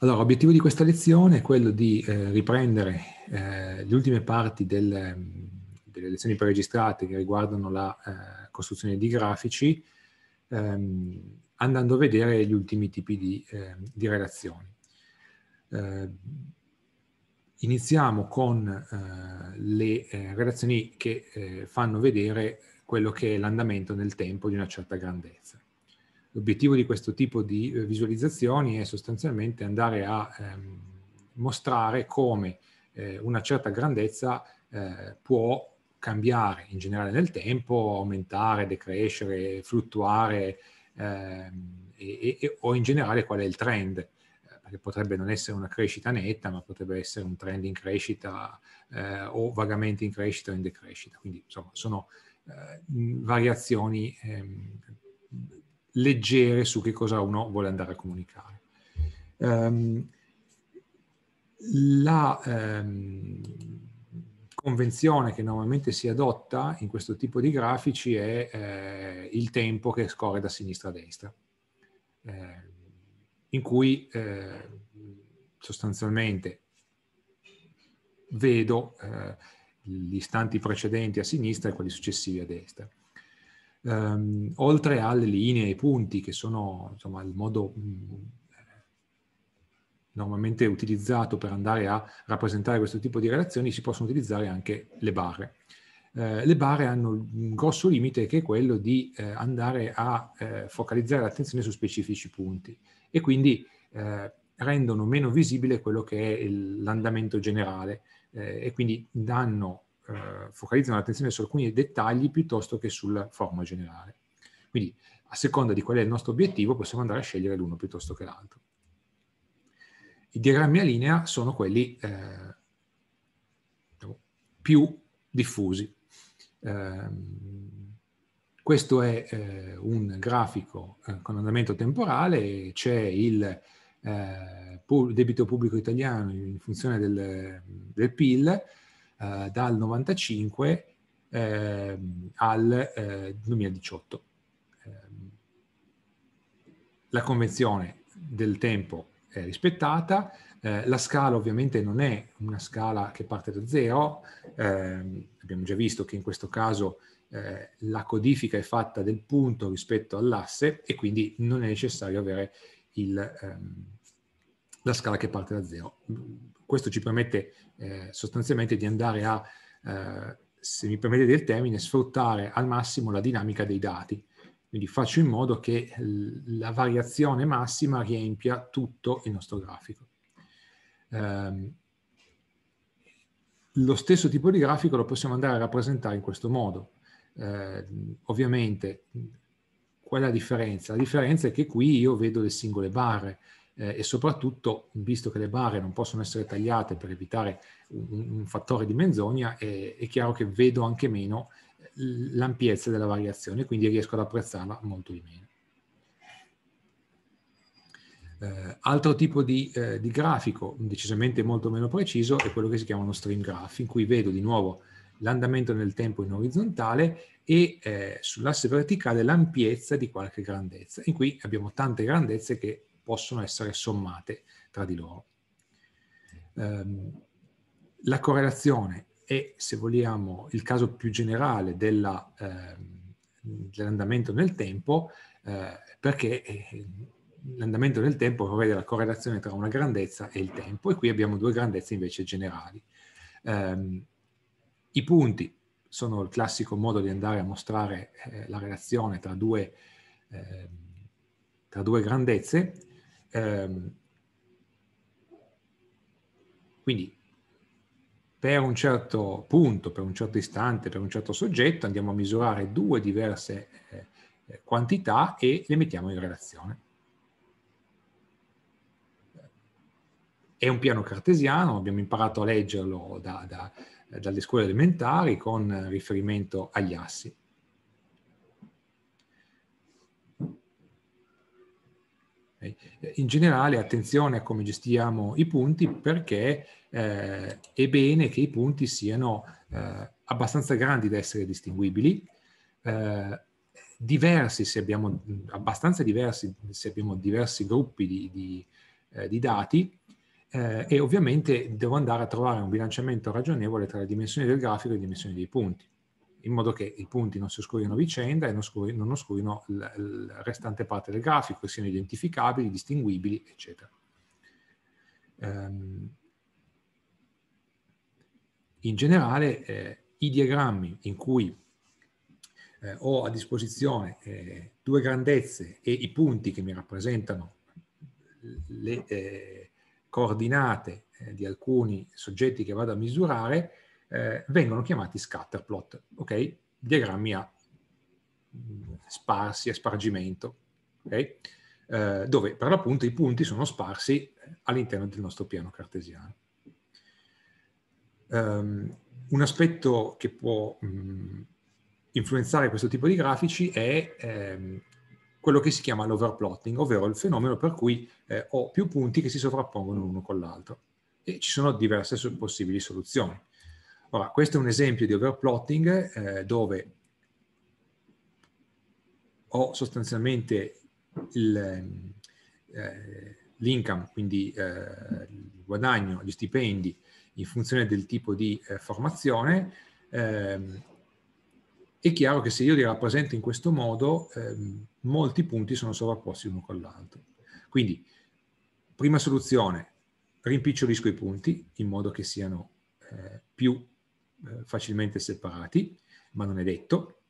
Allora, l'obiettivo di questa lezione è quello di eh, riprendere eh, le ultime parti del, ehm, delle lezioni preregistrate che riguardano la eh, costruzione di grafici, ehm, andando a vedere gli ultimi tipi di, ehm, di relazioni. Eh, iniziamo con eh, le eh, relazioni che fanno vedere quello che è l'andamento nel tempo di una certa grandezza. L'obiettivo di questo tipo di eh, visualizzazioni è sostanzialmente andare a ehm, mostrare come eh, una certa grandezza eh, può cambiare in generale nel tempo, aumentare, decrescere, fluttuare ehm, e, e, o in generale qual è il trend eh, perché potrebbe non essere una crescita netta, ma potrebbe essere un trend in crescita eh, o vagamente in crescita o in decrescita. Quindi, insomma, sono eh, variazioni ehm, leggere su che cosa uno vuole andare a comunicare. Um, la um, convenzione che normalmente si adotta in questo tipo di grafici è eh, il tempo che scorre da sinistra a destra, eh, in cui eh, sostanzialmente vedo eh, gli istanti precedenti a sinistra e quelli successivi a destra ehm, oltre alle linee e ai punti che sono insomma, il modo mm, normalmente utilizzato per andare a rappresentare questo tipo di relazioni, si possono utilizzare anche le barre. Eh, le barre hanno un grosso limite che è quello di eh, andare a eh, focalizzare l'attenzione su specifici punti e quindi eh, rendono meno visibile quello che è l'andamento generale eh, e quindi danno eh, focalizzano l'attenzione su alcuni dettagli piuttosto che sul forma generale. Quindi a seconda di qual è il nostro obiettivo possiamo andare a scegliere l'uno piuttosto che l'altro. I diagrammi a linea sono quelli eh, diciamo, più diffusi. Eh, questo è eh, un grafico eh, con andamento temporale, c'è il eh, debito pubblico italiano in funzione del, del PIL, eh, dal 95 ehm, eh, al 2018. Ehm, la convenzione del tempo è rispettata, eh, la scala ovviamente non è una scala che parte da zero, ehm, abbiamo già visto che in questo caso eh, la codifica è fatta del punto rispetto all'asse e quindi non è necessario avere il, ehm, la scala che parte da zero. Questo ci permette eh, sostanzialmente di andare a, eh, se mi permettete il termine, sfruttare al massimo la dinamica dei dati. Quindi faccio in modo che la variazione massima riempia tutto il nostro grafico. Eh, lo stesso tipo di grafico lo possiamo andare a rappresentare in questo modo. Eh, ovviamente qual è la differenza? La differenza è che qui io vedo le singole barre, eh, e soprattutto, visto che le barre non possono essere tagliate per evitare un, un fattore di menzogna, è, è chiaro che vedo anche meno eh, l'ampiezza della variazione, quindi riesco ad apprezzarla molto di meno. Eh, altro tipo di, eh, di, grafico, decisamente molto meno preciso, è quello che si chiama uno stream graph, in cui vedo di nuovo l'andamento nel tempo in orizzontale e eh, sull'asse verticale l'ampiezza di qualche grandezza. In qui abbiamo tante grandezze che possono essere sommate tra di loro. Um, la correlazione è, se vogliamo, il caso più generale della, eh, dell'andamento nel tempo, eh, perché eh, l'andamento nel tempo prevede la correlazione tra una grandezza e il tempo, e qui abbiamo due grandezze invece generali. Um, I punti sono il classico modo di andare a mostrare eh, la relazione tra due, ehm, tra due grandezze, Ehm, quindi per un certo punto, per un certo istante, per un certo soggetto andiamo a misurare due diverse eh, eh, quantità e le mettiamo in relazione. È un piano cartesiano, abbiamo imparato a leggerlo da, da, dalle scuole elementari con riferimento agli assi. Eh, in generale attenzione a come gestiamo i punti perché eh, è bene che i punti siano eh, abbastanza grandi da essere distinguibili, eh, diversi se abbiamo, abbastanza diversi se abbiamo diversi gruppi di, di, eh, di dati eh, e ovviamente devo andare a trovare un bilanciamento ragionevole tra le dimensioni del grafico e le dimensioni dei punti in modo che i punti non si oscurino a vicenda e non oscurino, non oscurino la restante parte del grafico, che siano identificabili, distinguibili, eccetera. Um, in generale, eh, i diagrammi in cui eh, ho a disposizione eh, due grandezze e i punti che mi rappresentano le eh, coordinate eh, di alcuni soggetti che vado a misurare, eh, vengono chiamati scatterplot, ok? Diagrammi a mm, sparsi, a spargimento, ok? Eh, dove per l'appunto i punti sono sparsi all'interno del nostro piano cartesiano. Um, un aspetto che può um, influenzare questo tipo di grafici è um, quello che si chiama l'overplotting, ovvero il fenomeno per cui eh, ho più punti che si sovrappongono l'uno con l'altro. E ci sono diverse possibili soluzioni. Ora, questo è un esempio di overplotting eh, dove ho sostanzialmente eh, l'income, eh, quindi eh, il guadagno, gli stipendi, in funzione del tipo di eh, formazione. Ehm, è chiaro che se io li rappresento in questo modo, ehm, molti punti sono sovrapposti l'uno con l'altro. Quindi, prima soluzione, rimpicciolisco i punti in modo che siano eh, più eh, facilmente separati, ma non è detto.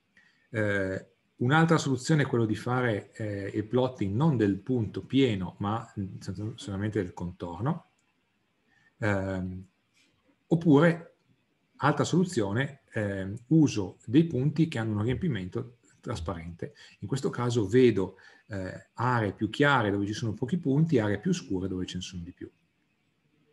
Eh, un'altra soluzione è quella di fare eh, il plotting non del punto pieno, ma mm, solamente del contorno. Eh, oppure, altra soluzione, ehm, uso dei punti che hanno un riempimento trasparente. In questo caso vedo eh, aree più chiare dove ci sono pochi punti, aree più scure dove ce ne sono di più.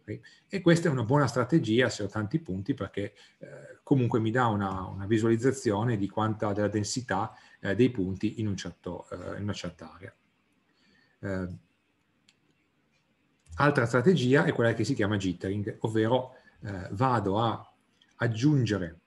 Okay? E questa è una buona strategia se ho tanti punti perché eh, comunque mi dà una, una, visualizzazione di quanta della densità eh, dei punti in, un certo, eh, in una certa area. Eh, altra strategia è quella che si chiama jittering, ovvero eh, vado a aggiungere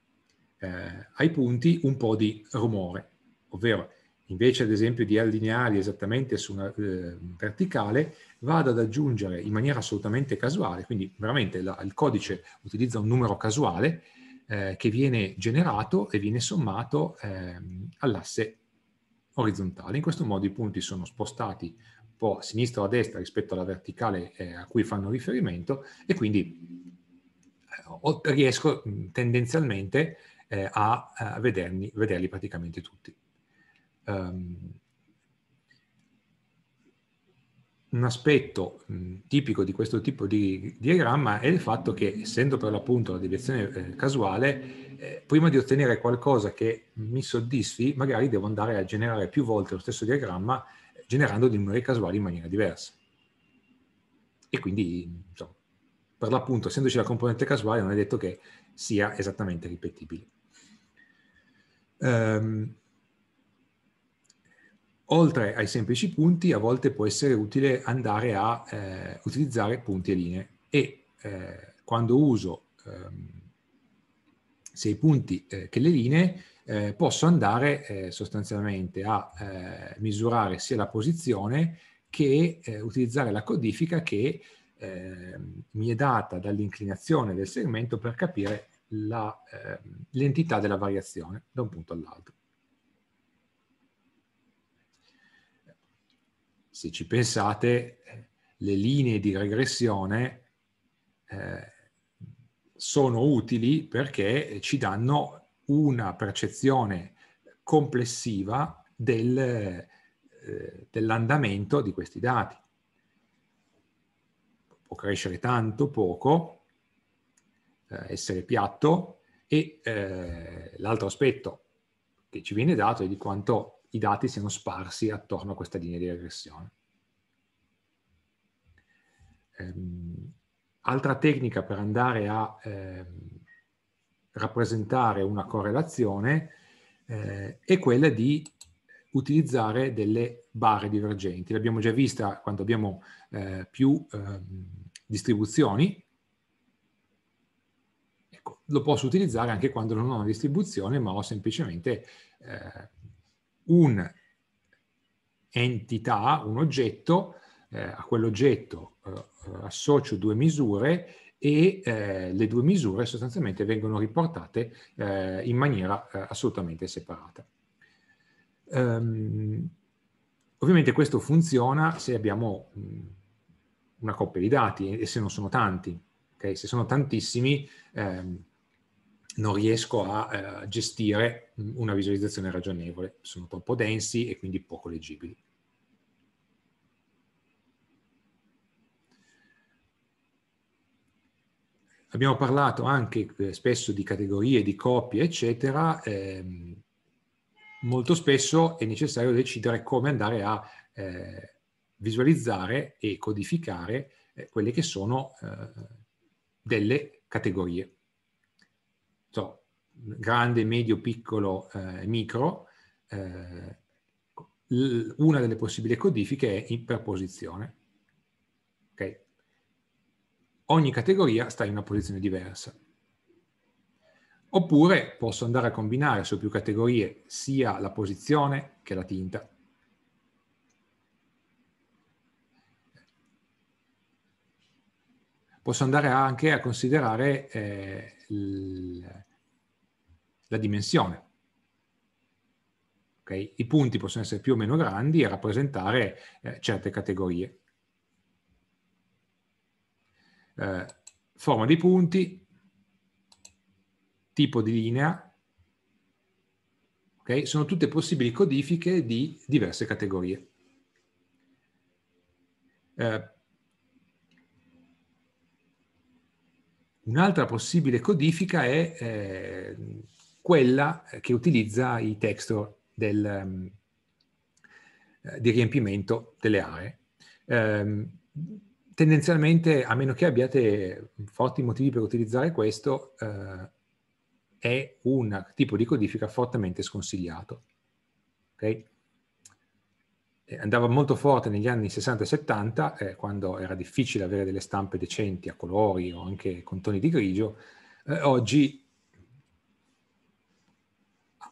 eh, ai punti un po' di rumore, ovvero invece ad esempio di allinearli esattamente su una eh, verticale, vado ad aggiungere in maniera assolutamente casuale, quindi veramente la, il codice utilizza un numero casuale eh, che viene generato e viene sommato eh, all'asse orizzontale. In questo modo i punti sono spostati un po' a sinistra o a destra rispetto alla verticale eh, a cui fanno riferimento e quindi eh, riesco tendenzialmente eh, a, a vederli, vederli praticamente tutti um, un aspetto mm, tipico di questo tipo di diagramma è il fatto che, essendo per l'appunto la deviazione eh, casuale, eh, prima di ottenere qualcosa che mi soddisfi, magari devo andare a generare più volte lo stesso diagramma, generando dei numeri casuali in maniera diversa. E quindi, insomma, per l'appunto, essendoci la componente casuale, non è detto che sia esattamente ripetibile. Um, Oltre ai semplici punti, a volte può essere utile andare a eh, utilizzare punti e linee e eh, quando uso ehm, sia i punti eh, che le linee, eh, posso andare eh, sostanzialmente a eh, misurare sia la posizione che utilizzare la codifica che ehm, mi è data dall'inclinazione del segmento per capire ehm, l'entità della variazione da un punto all'altro. se ci pensate, eh, le linee di regressione eh, sono utili perché ci danno una percezione complessiva del, eh, dell'andamento di questi dati. Può crescere tanto, poco, eh, essere piatto e eh, l'altro aspetto che ci viene dato è di quanto i dati siano sparsi attorno a questa linea di regressione. Ehm, altra tecnica per andare a ehm, rappresentare una correlazione eh, è quella di utilizzare delle barre divergenti. L'abbiamo già vista quando abbiamo eh, più eh, distribuzioni. Ecco, lo posso utilizzare anche quando non ho una distribuzione, ma ho semplicemente eh, un'entità, un oggetto, eh, a quell'oggetto eh, eh, associo due misure e eh, le due misure sostanzialmente vengono riportate eh, in maniera eh, assolutamente separata. Um, ovviamente questo funziona se abbiamo mh, mm, una coppia di dati e se non sono tanti. Okay? Se sono tantissimi, ehm, non riesco a eh, gestire una visualizzazione ragionevole, sono troppo densi e quindi poco leggibili. Abbiamo parlato anche eh, spesso di categorie, di coppie, eccetera. Eh, molto spesso è necessario decidere come andare a eh, visualizzare e codificare eh, quelle che sono delle categorie grande, medio, piccolo e eh, micro, eh, una delle possibili codifiche è per posizione. Okay. Ogni categoria sta in una posizione diversa. Oppure posso andare a combinare su più categorie sia la posizione che la tinta. Posso andare anche a considerare eh, la dimensione. Okay? I punti possono essere più o meno grandi e rappresentare eh, certe categorie. Eh, forma dei punti, tipo di linea, okay? sono tutte possibili codifiche di diverse categorie. Eh, Un'altra possibile codifica è eh, quella eh, che utilizza i texture del, um, di riempimento delle aree. Um, tendenzialmente, a meno che abbiate forti motivi per utilizzare questo, uh, è un tipo di codifica fortemente sconsigliato. Okay? Andava molto forte negli anni 60 e 70, eh, quando era difficile avere delle stampe decenti a colori o anche con toni di grigio. Eh, oggi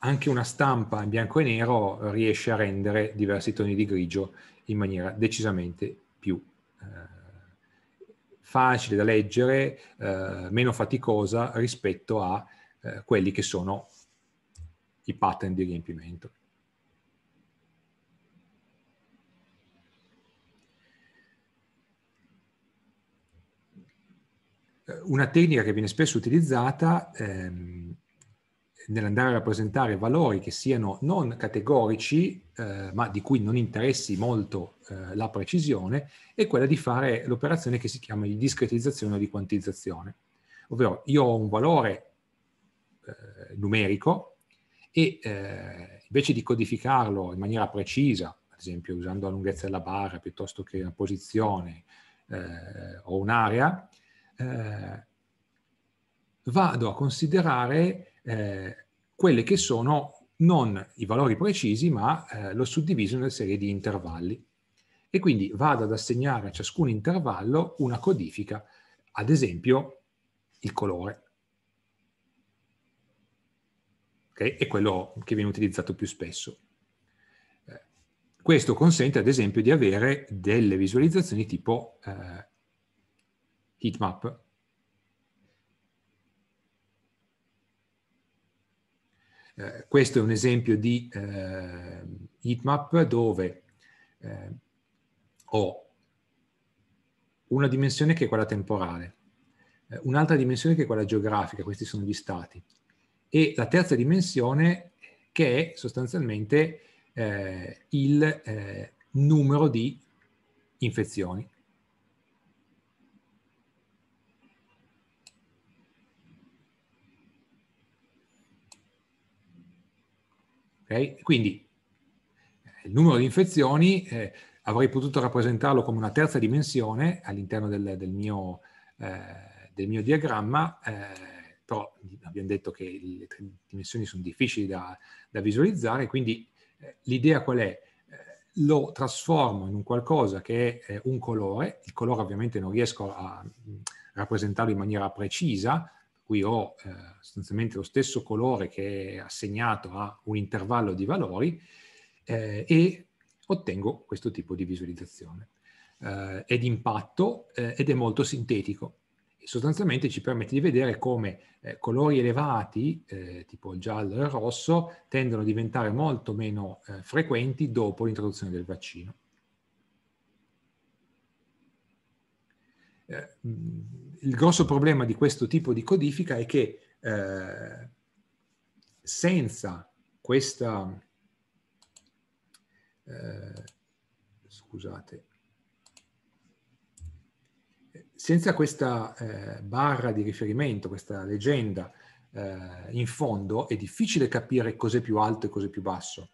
anche una stampa in bianco e nero riesce a rendere diversi toni di grigio in maniera decisamente più eh, facile da leggere, eh, meno faticosa rispetto a eh, quelli che sono i pattern di riempimento. Eh, una tecnica che viene spesso utilizzata ehm, nell'andare a rappresentare valori che siano non categorici, eh, ma di cui non interessi molto eh, la precisione, è quella di fare l'operazione che si chiama di discretizzazione o di quantizzazione. Ovvero io ho un valore eh, numerico e eh, invece di codificarlo in maniera precisa, ad esempio usando la lunghezza della barra piuttosto che una posizione eh, o un'area, eh, vado a considerare eh, quelle che sono non i valori precisi, ma eh, lo suddiviso in una serie di intervalli. E quindi vado ad assegnare a ciascun intervallo una codifica, ad esempio il colore. Okay? È quello che viene utilizzato più spesso. Eh, questo consente ad esempio di avere delle visualizzazioni tipo eh, heatmap, Eh, questo è un esempio di eh, heatmap dove eh, ho una dimensione che è quella temporale, eh, un'altra dimensione che è quella geografica, questi sono gli stati, e la terza dimensione che è sostanzialmente eh, il numero di infezioni Okay? Quindi eh, il numero di infezioni eh, avrei potuto rappresentarlo come una terza dimensione all'interno del, del, mio, eh, del mio, diagramma, eh, però abbiamo detto che le tre dimensioni sono difficili da, da visualizzare, quindi eh, l'idea qual è? Eh, lo trasformo in un qualcosa che è un colore, il colore ovviamente non riesco a mm, rappresentarlo in maniera precisa, qui ho eh, sostanzialmente lo stesso colore che è assegnato a un intervallo di valori eh, e ottengo questo tipo di visualizzazione. Eh, è di impatto eh, ed è molto sintetico sostanzialmente ci permette di vedere come eh, colori elevati, eh, tipo il giallo e il rosso, tendono a diventare molto meno frequenti dopo l'introduzione del vaccino. Eh, il grosso problema di questo tipo di codifica è che eh, senza questa... Eh, scusate, senza questa eh, barra di riferimento, questa leggenda eh, in fondo, è difficile capire cos'è più alto e cos'è più basso.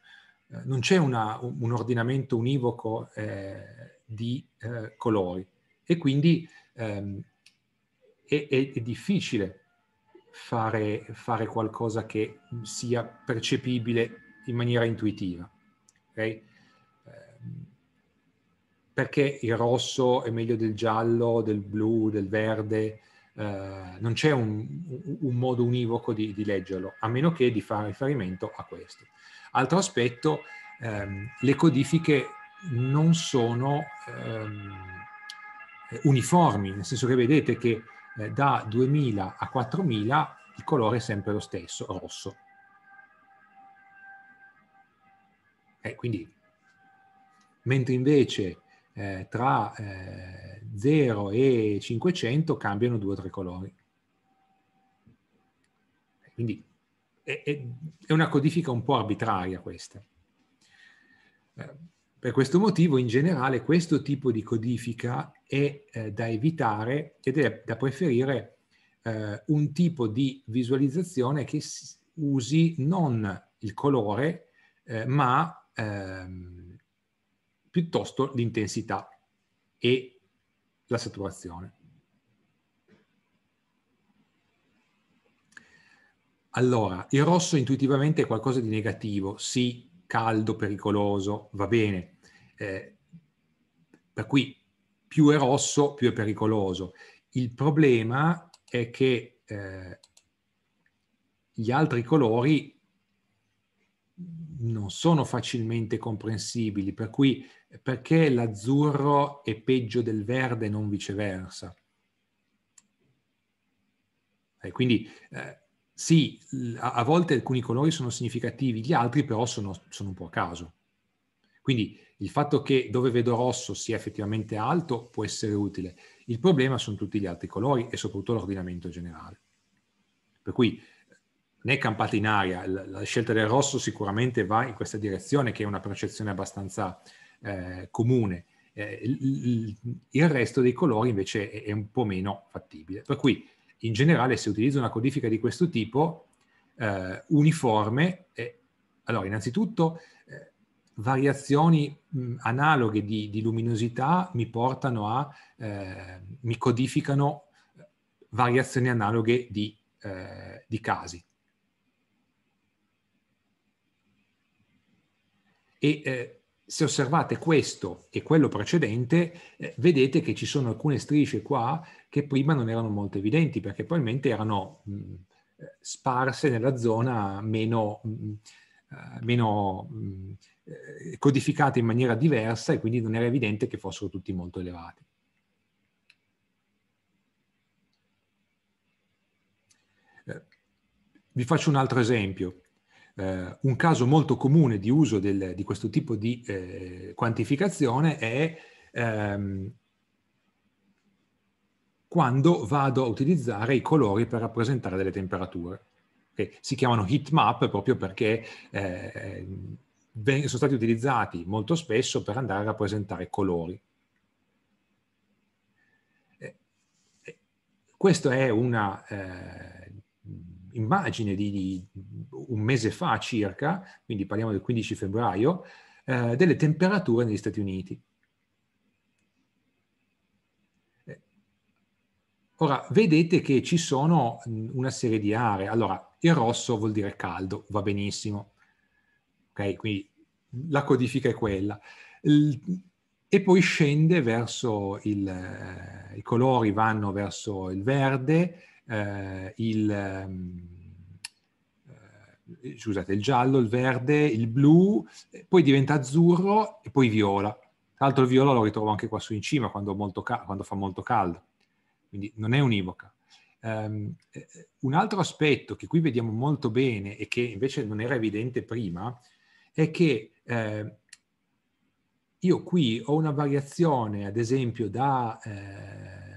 Eh, non c'è una, un ordinamento univoco eh, di eh, colori e quindi ehm, è, è, è difficile fare, fare, qualcosa che sia percepibile in maniera intuitiva. Okay? Eh, perché il rosso è meglio del giallo, del blu, del verde? Uh, non c'è un, un modo univoco di, di, leggerlo, a meno che di fare riferimento a questo. Altro aspetto, um, le codifiche non sono um, uniformi, nel senso che vedete che eh, da 2000 a 4000 il colore è sempre lo stesso, rosso. Eh, quindi, mentre invece eh, tra eh, 0 e 500 cambiano due o tre colori. Eh, quindi è, è, è una codifica un po' arbitraria questa. Eh, per questo motivo, in generale, questo tipo di codifica è eh, da evitare ed è da preferire eh, un tipo di visualizzazione che usi non il colore, eh, ma ehm, piuttosto l'intensità e la saturazione. Allora, il rosso intuitivamente è qualcosa di negativo, sì, caldo, pericoloso, va bene. Eh, per cui più è rosso, più è pericoloso. Il problema è che eh, gli altri colori non sono facilmente comprensibili, per cui perché l'azzurro è peggio del verde e non viceversa? E eh, quindi eh, sì, a, volte alcuni colori sono significativi, gli altri però sono, sono un po' a caso. Quindi il fatto che dove vedo rosso sia effettivamente alto può essere utile. Il problema sono tutti gli altri colori e soprattutto l'ordinamento generale. Per cui eh, né campate in aria, la, scelta del rosso sicuramente va in questa direzione che è una percezione abbastanza eh, comune. Eh, il, il, resto dei colori invece è, è un po' meno fattibile. Per cui in generale se utilizzo una codifica di questo tipo, eh, uniforme, eh, allora innanzitutto eh, variazioni mh, analoghe di, di, luminosità mi portano a, eh, mi codificano eh, variazioni analoghe di, eh, di casi. E se osservate questo e quello precedente, eh, vedete che ci sono alcune strisce qua che prima non erano molto evidenti perché probabilmente erano mh, eh, sparse nella zona meno, mh, eh, meno mh, eh, codificate in maniera diversa e quindi non era evidente che fossero tutti molto elevati. Vi faccio un altro esempio. Uh, un caso molto comune di uso del, di questo tipo di eh, quantificazione è um, quando vado a utilizzare i colori per rappresentare delle temperature. Okay? Si chiamano heat map proprio perché eh, sono stati utilizzati molto spesso per andare a rappresentare colori. Eh, eh, Questa è una eh, immagine di, di, un mese fa circa, quindi parliamo del 15 febbraio, eh, delle temperature negli Stati Uniti. Ora, vedete che ci sono mm, una serie di aree. Allora, il rosso vuol dire caldo, va benissimo. Ok, quindi la codifica è quella. E poi scende verso il... Eh, I colori vanno verso il verde, eh, il... Mm, eh, scusate, il giallo, il verde, il blu, poi diventa azzurro e poi viola. Tra l'altro il viola lo ritrovo anche qua su in cima quando, molto, quando fa molto caldo quindi non è univoca. Um, un altro aspetto che qui vediamo molto bene e che invece non era evidente prima è che eh, io qui ho una variazione, ad esempio, da... Eh,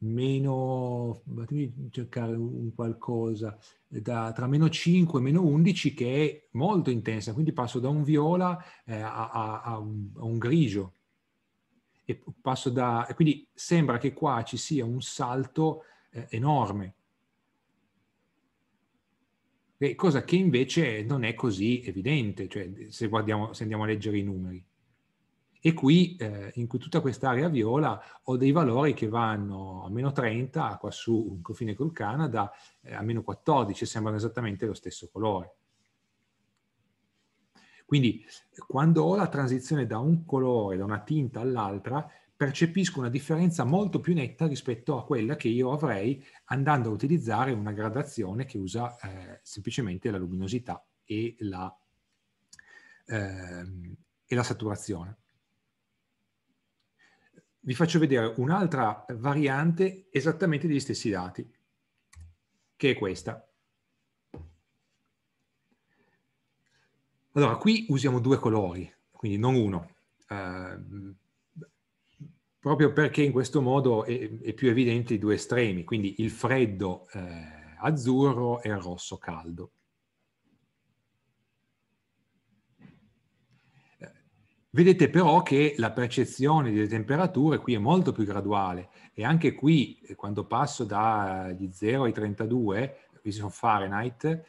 meno, fatemi cercare un qualcosa, da, tra meno 5 e meno 11 che è molto intensa, quindi passo da un viola eh, a, a, a, un, a, un, grigio e passo da... E quindi sembra che qua ci sia un salto eh, enorme. E cosa che invece non è così evidente, cioè se, guardiamo, se andiamo a leggere i numeri. E qui, eh, in tutta quest'area viola, ho dei valori che vanno a meno 30, qua su un confine col Canada, eh, a meno 14, sembrano esattamente lo stesso colore. Quindi eh, quando ho la transizione da un colore, da una tinta all'altra, percepisco una differenza molto più netta rispetto a quella che io avrei andando a utilizzare una gradazione che usa eh, semplicemente la luminosità e la, eh, e la saturazione. Vi faccio vedere un'altra variante esattamente degli stessi dati, che è questa. Allora, qui usiamo due colori, quindi non uno, eh, proprio perché in questo modo è, è, più evidente i due estremi, quindi il freddo eh, azzurro e il rosso caldo. Eh, vedete però che la percezione delle temperature qui è molto più graduale e anche qui eh, quando passo dagli 0 ai 32, qui sono Fahrenheit,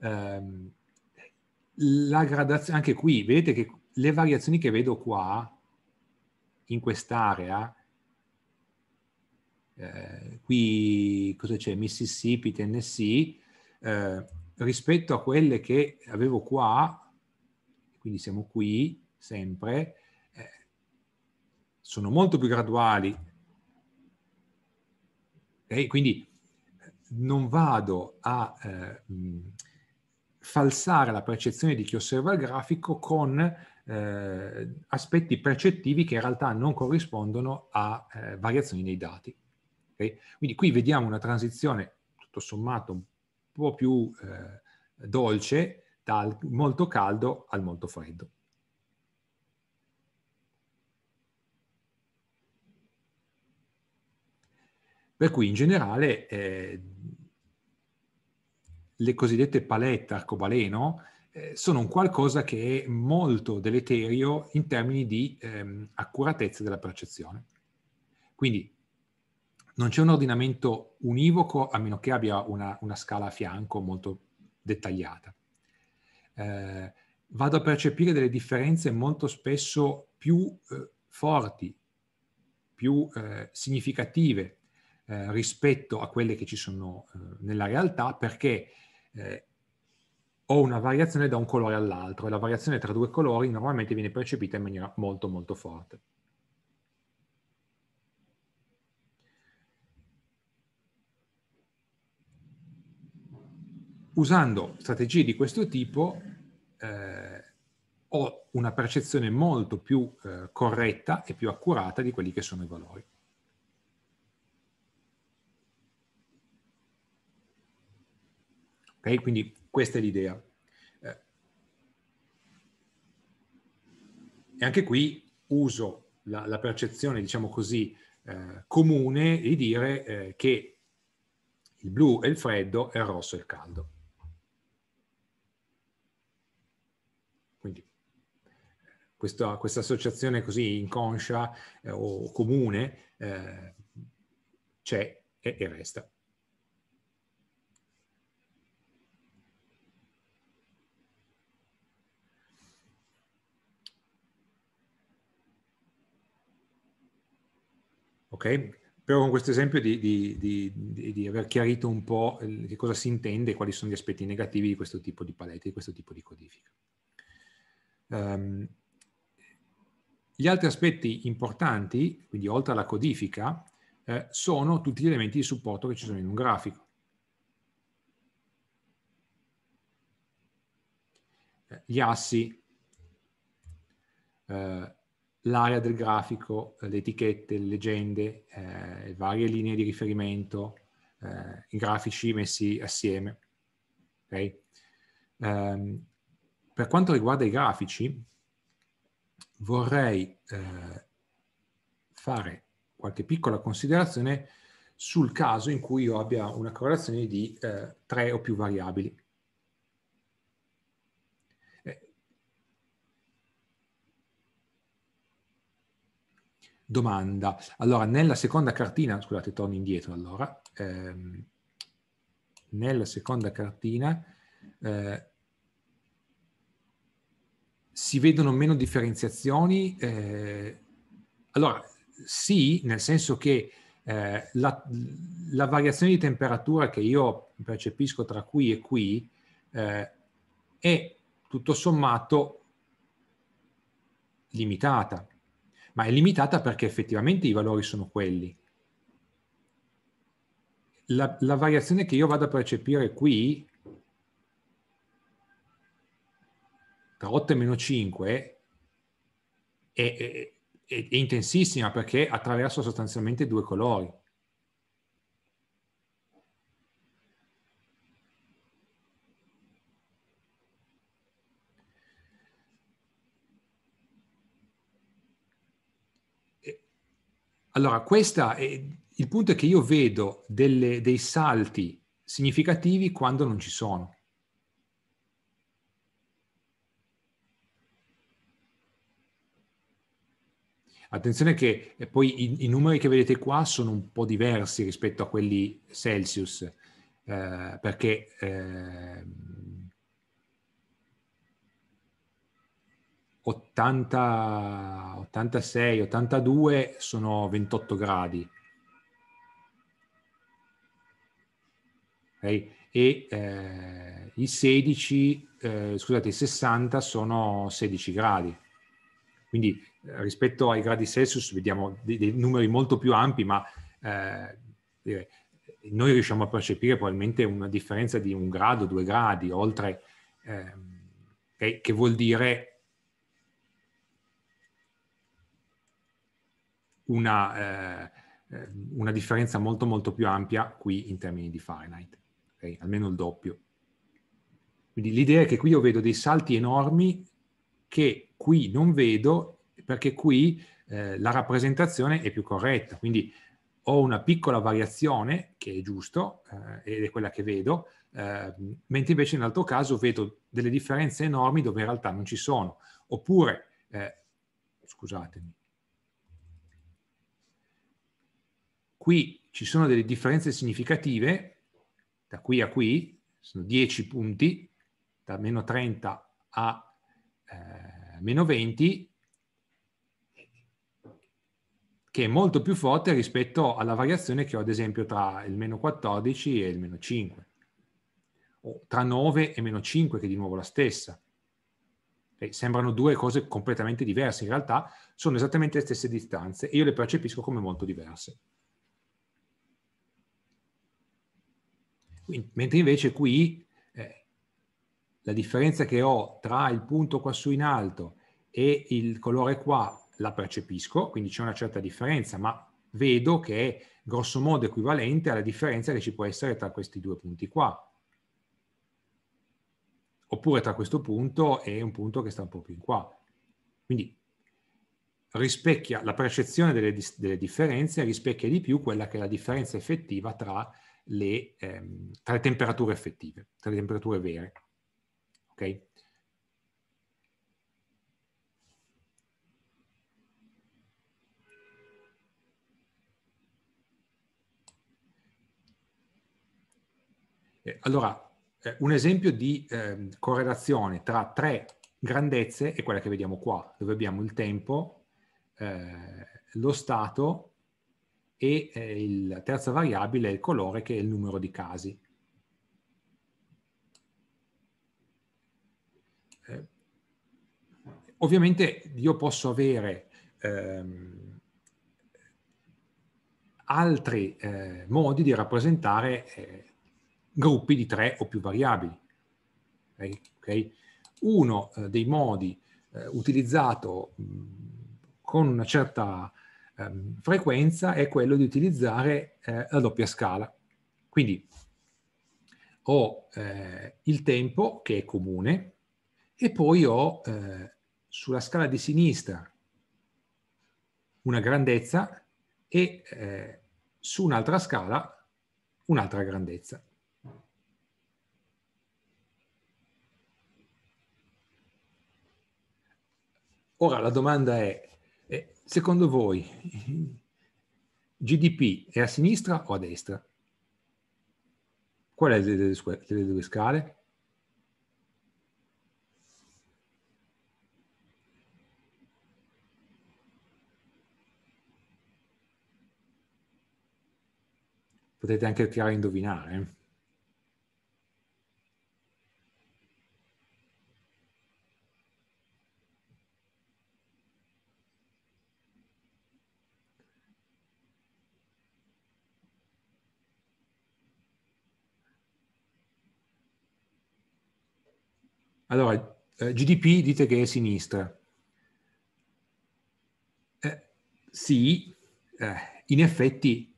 ehm, la gradazione, anche qui, vedete che le variazioni che vedo qua, in quest'area, eh, qui cosa c'è? Mississippi, Tennessee, eh, rispetto a quelle che avevo qua, quindi siamo qui sempre, eh, sono molto più graduali. Okay? Quindi non vado a... Eh, mh, falsare la percezione di chi osserva il grafico con eh, aspetti percettivi che in realtà non corrispondono a eh, variazioni nei dati. Okay? Quindi qui vediamo una transizione tutto sommato un po' più eh, dolce dal molto caldo al molto freddo. Per cui in generale eh, le cosiddette palette arcobaleno eh, sono un qualcosa che è molto deleterio in termini di ehm, accuratezza della percezione. Quindi non c'è un ordinamento univoco a meno che abbia una, una scala a fianco molto dettagliata. Eh, vado a percepire delle differenze molto spesso più eh, forti, più eh, significative eh, rispetto a quelle che ci sono eh, nella realtà perché eh, ho una variazione da un colore all'altro e la variazione tra due colori normalmente viene percepita in maniera molto molto forte. Usando strategie di questo tipo eh, ho una percezione molto più eh, corretta e più accurata di quelli che sono i valori. Okay? Quindi questa è l'idea. Eh, e anche qui uso la, la percezione, diciamo così, eh, comune di dire eh, che il blu è il freddo e il rosso è il caldo. Quindi questa, questa associazione così inconscia eh, o comune eh, c'è e, e resta. Ok? Però con questo esempio di, di, di, di, aver chiarito un po' che cosa si intende e quali sono gli aspetti negativi di questo tipo di palette, di questo tipo di codifica. Um, gli altri aspetti importanti, quindi oltre alla codifica, eh, sono tutti gli elementi di supporto che ci sono in un grafico. Eh, gli assi, eh, l'area del grafico, eh, le etichette, le leggende, eh, varie linee di riferimento, eh, i grafici messi assieme. Okay? Um, per quanto riguarda i grafici, vorrei eh, fare qualche piccola considerazione sul caso in cui io abbia una correlazione di eh, tre o più variabili. domanda. Allora, nella seconda cartina, scusate, torno indietro allora, ehm, nella seconda cartina eh, si vedono meno differenziazioni. Eh, allora, sì, nel senso che eh, la, la, variazione di temperatura che io percepisco tra qui e qui eh, è tutto sommato limitata ma è limitata perché effettivamente i valori sono quelli. La, la variazione che io vado a percepire qui tra 8 e meno 5 è, è, è, è intensissima perché attraverso sostanzialmente due colori Allora, questa è, il punto è che io vedo delle, dei salti significativi quando non ci sono. Attenzione che eh, poi i, i, numeri che vedete qua sono un po' diversi rispetto a quelli Celsius, eh, perché eh, 80, 86, 82 sono 28 gradi. Okay? E eh, i 16, eh, scusate, i 60 sono 16 gradi. Quindi eh, rispetto ai gradi Celsius vediamo dei, dei numeri molto più ampi, ma eh, dire, noi riusciamo a percepire probabilmente una differenza di un grado, due gradi, oltre, ehm, che vuol dire una, eh, ehm, una, differenza molto molto più ampia qui in termini di Fahrenheit, okay? almeno il doppio. Quindi l'idea è che qui io vedo dei salti enormi che qui non vedo perché qui eh, la rappresentazione è più corretta. Quindi ho una piccola variazione che è giusto eh, ed è quella che vedo, eh, mentre invece in altro caso vedo delle differenze enormi dove in realtà non ci sono. Oppure, eh, scusatemi, Qui ci sono delle differenze significative, da qui a qui, sono 10 punti, da meno 30 a eh, meno 20, che è molto più forte rispetto alla variazione che ho ad esempio tra il meno 14 e il meno 5, o tra 9 e meno 5 che è di nuovo la stessa. E sembrano due cose completamente diverse, in realtà sono esattamente le stesse distanze e io le percepisco come molto diverse. Quindi, mentre invece qui eh, la differenza che ho tra il punto quassù in alto e il colore qua la percepisco, quindi c'è una certa differenza, ma vedo che è grosso modo equivalente alla differenza che ci può essere tra questi due punti qua. Oppure tra questo punto e un punto che sta un po' più in qua. Quindi rispecchia la percezione delle, delle differenze rispecchia di più quella che è la differenza effettiva tra le, ehm, tra le temperature effettive, tra le temperature vere. Okay? Eh, allora, eh, un esempio di eh, correlazione tra tre grandezze è quella che vediamo qua, dove abbiamo il tempo, eh, lo stato e eh, la terza variabile è il colore che è il numero di casi. Eh, ovviamente io posso avere ehm, altri eh, modi di rappresentare eh, gruppi di tre o più variabili. Okay? Okay? Uno eh, dei modi eh, utilizzato mh, mm, con una certa ehm, frequenza è quello di utilizzare eh, la doppia scala. Quindi ho eh, il tempo che è comune e poi ho eh, sulla scala di sinistra una grandezza e eh, su un'altra scala un'altra grandezza. Ora la domanda è, Secondo voi, GDP è a sinistra o a destra? Qual è delle due, delle due scale? Potete anche tirare a indovinare. Eh. Allora, eh, GDP dite che è sinistra. Eh, sì, eh, in effetti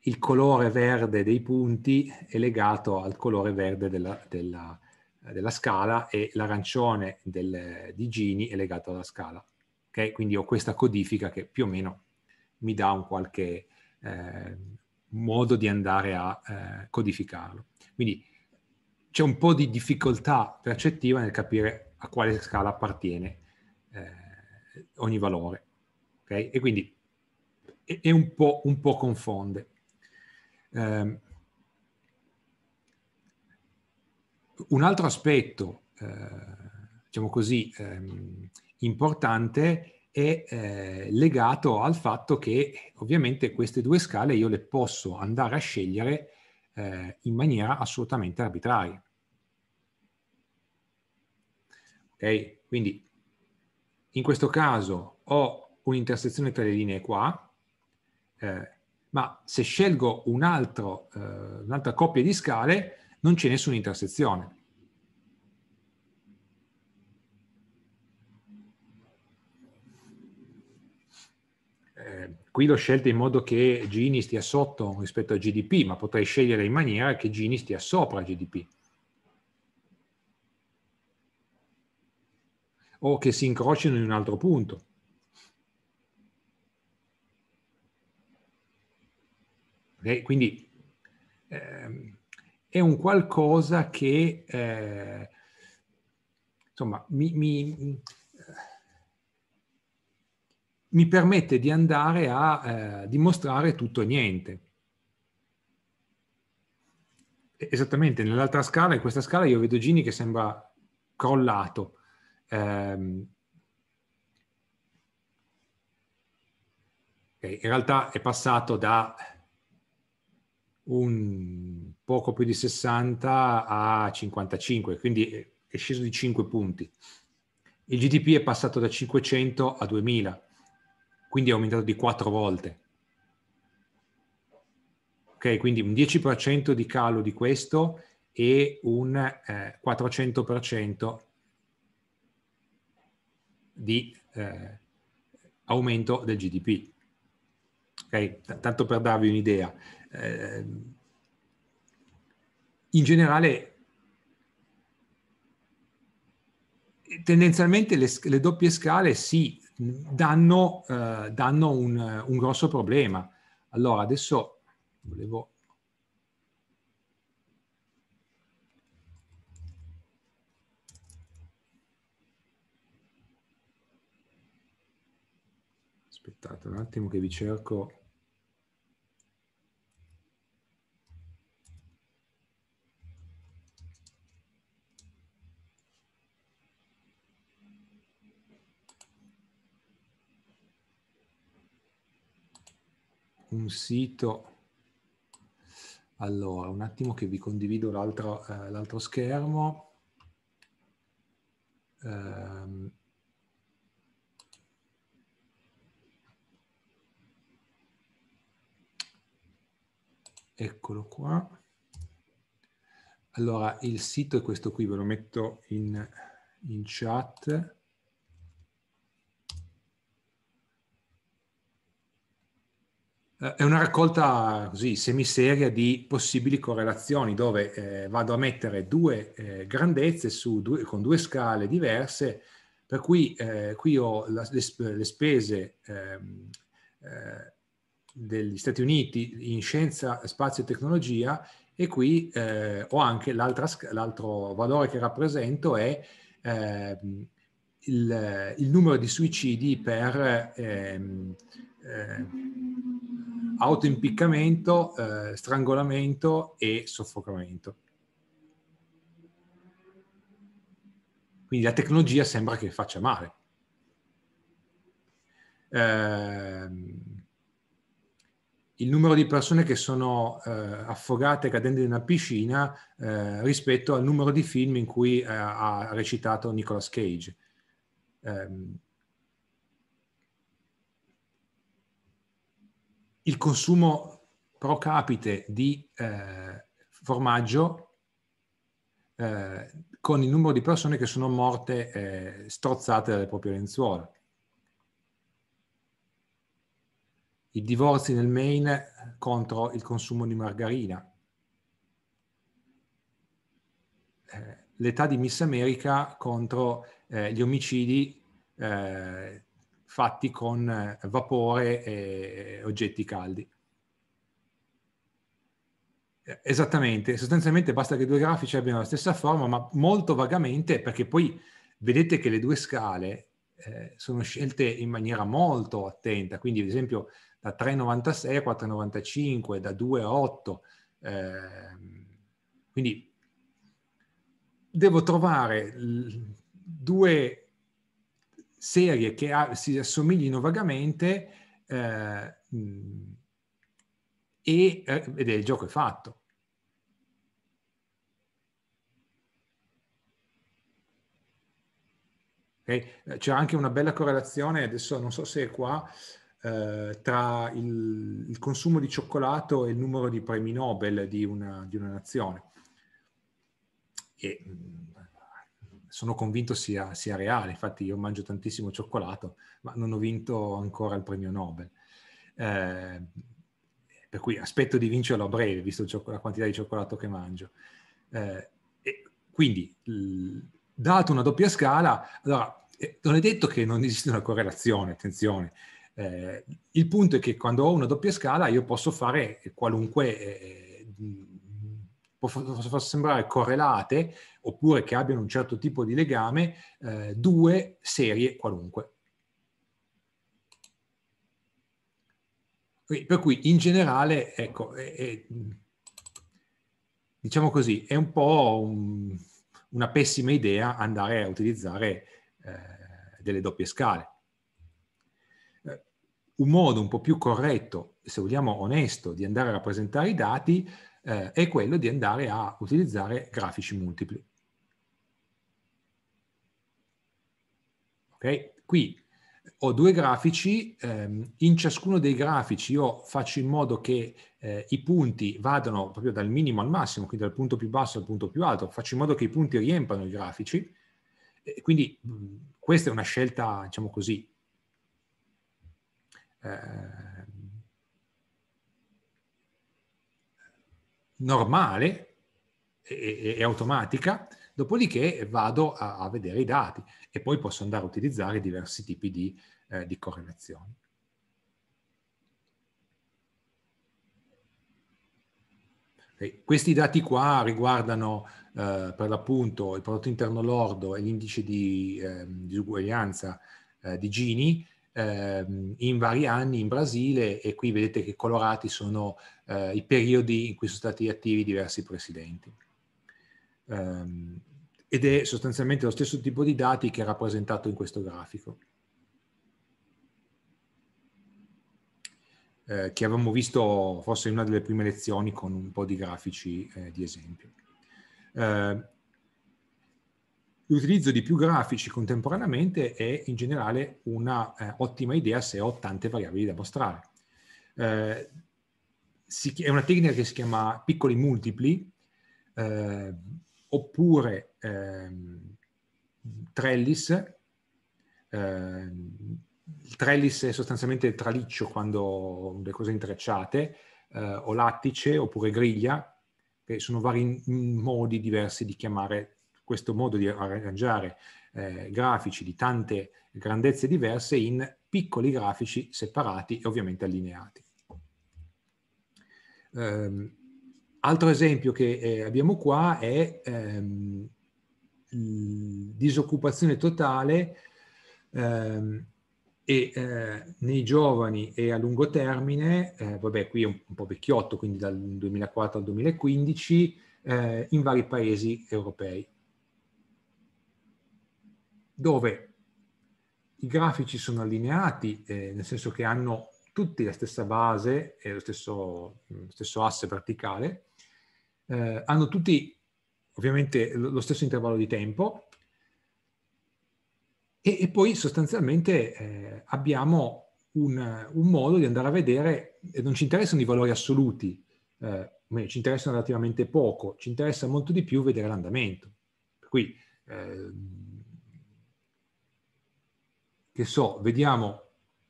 il colore verde dei punti è legato al colore verde della, della, della scala e l'arancione di Gini è legato alla scala. Okay? Quindi ho questa codifica che più o meno mi dà un qualche eh, modo di andare a eh, codificarlo. Quindi c'è un po' di difficoltà percettiva nel capire a quale scala appartiene eh, ogni valore. Okay? E quindi è, è un, po', un, po', confonde. Um, un altro aspetto, eh, diciamo così, ehm, importante è eh, legato al fatto che ovviamente queste due scale io le posso andare a scegliere eh, in maniera assolutamente arbitraria. Ok, Quindi in questo caso ho un'intersezione tra le linee qua, eh, ma se scelgo un eh, un'altra coppia di scale non c'è nessuna intersezione. qui l'ho scelta in modo che Gini stia sotto rispetto a GDP, ma potrei scegliere in maniera che Gini stia sopra GDP. O che si incrocino in un altro punto. Okay? Quindi ehm, è un qualcosa che, eh, insomma, mi, mi mi permette di andare a eh, dimostrare tutto e niente. Esattamente, nell'altra scala, in questa scala io vedo Gini che sembra crollato. Eh, in realtà è passato da un poco più di 60 a 55, quindi è sceso di 5 punti. Il GDP è passato da 500 a 2000 quindi è aumentato di 4 volte. Ok, quindi un 10% di calo di questo e un eh, 400% di eh, aumento del GDP. Ok, T- tanto per darvi un'idea. Eh, in generale, tendenzialmente le, le doppie scale si danno, eh, danno un, un, grosso problema. Allora, adesso volevo... Aspettate un attimo che vi cerco un sito, allora un attimo che vi condivido l'altro, eh, l'altro schermo. Um, eccolo qua. Allora, il sito è questo qui, ve lo metto in, in chat. Eh, è una raccolta così semiseria di possibili correlazioni dove eh, vado a mettere due eh, grandezze due, con due scale diverse, per cui eh, qui ho la, le, le, spese ehm, eh, degli Stati Uniti in scienza, spazio e tecnologia e qui eh, ho anche l'altro valore che rappresento è ehm, il, il, numero di suicidi per... Ehm, eh, autoimpiccamento, eh, strangolamento e soffocamento. Quindi la tecnologia sembra che faccia male. Eh, il numero di persone che sono eh, affogate cadendo in una piscina eh, rispetto al numero di film in cui eh, ha recitato Nicolas Cage. Ehm, il consumo pro capite di eh, formaggio eh, con il numero di persone che sono morte eh, strozzate dalle proprie lenzuola. I divorzi nel Maine contro il consumo di margarina. Eh, l'età di Miss America contro eh, gli omicidi eh, fatti con eh, vapore e oggetti caldi. Eh, esattamente, sostanzialmente basta che i due grafici abbiano la stessa forma, ma molto vagamente, perché poi vedete che le due scale eh, sono scelte in maniera molto attenta, quindi ad esempio da 3,96 a 4,95, da 2 a 8, eh, quindi devo trovare due serie che ha, si assomiglino vagamente eh, e, eh, ed è il gioco è fatto. Okay? Eh, c'è anche una bella correlazione, adesso non so se è qua, eh, tra il, il, consumo di cioccolato e il numero di premi Nobel di una, di una nazione. E, sono convinto sia, sia, reale, infatti io mangio tantissimo cioccolato, ma non ho vinto ancora il premio Nobel. Eh, per cui aspetto di vincerlo a breve, visto la quantità di cioccolato che mangio. Eh, quindi, dato una doppia scala, allora, eh, non è detto che non esista una correlazione, attenzione. Eh, il punto è che quando ho una doppia scala io posso fare qualunque eh, eh possono sembrare correlate oppure che abbiano un certo tipo di legame eh, due serie qualunque. Per cui in generale, ecco, è, è, diciamo così, è un po' un, una pessima idea andare a utilizzare eh, delle doppie scale. Eh, un modo un po' più corretto, se vogliamo onesto, di andare a rappresentare i dati eh, è quello di andare a utilizzare grafici multipli. Okay? Qui ho due grafici, ehm, in ciascuno dei grafici io faccio in modo che eh, i punti vadano proprio dal minimo al massimo, quindi dal punto più basso al punto più alto, faccio in modo che i punti riempano i grafici, e quindi mh, questa è una scelta, diciamo così, eh, normale e, e automatica, dopodiché vado a, a, vedere i dati e poi posso andare a utilizzare diversi tipi di, eh, di correlazioni. Okay. Questi dati qua riguardano eh, per l'appunto il prodotto interno lordo e l'indice di ehm, eh, disuguaglianza di Gini ehm, in vari anni in Brasile e qui vedete che colorati sono eh, i periodi in cui sono stati attivi diversi presidenti. Um, ed è sostanzialmente lo stesso tipo di dati che è rappresentato in questo grafico. Eh, che avevamo visto forse in una delle prime lezioni con un po' di grafici eh, di esempio. Eh, l'utilizzo di più grafici contemporaneamente è in generale una eh, ottima idea se ho tante variabili da mostrare. Eh, si, è una tecnica che si chiama piccoli multipli, eh, oppure ehm, trellis. Eh, il trellis è sostanzialmente traliccio quando le cose intrecciate, eh, o lattice, oppure griglia, che sono vari modi diversi di chiamare questo modo di arrangiare eh, grafici di tante grandezze diverse in piccoli grafici separati e ovviamente allineati. Um, altro esempio che eh, abbiamo qua è um, disoccupazione totale um, e eh, nei giovani e a lungo termine, eh, vabbè qui è un, un, po' vecchiotto, quindi dal 2004 al 2015, eh, in vari paesi europei, dove i grafici sono allineati, eh, nel senso che hanno tutti la stessa base e lo stesso, mm, stesso asse verticale, eh, hanno tutti ovviamente lo stesso intervallo di tempo e, e poi sostanzialmente eh, abbiamo un, un, modo di andare a vedere, e non ci interessano i valori assoluti, eh, ci interessano relativamente poco, ci interessa molto di più vedere l'andamento. Per cui, eh, che so, vediamo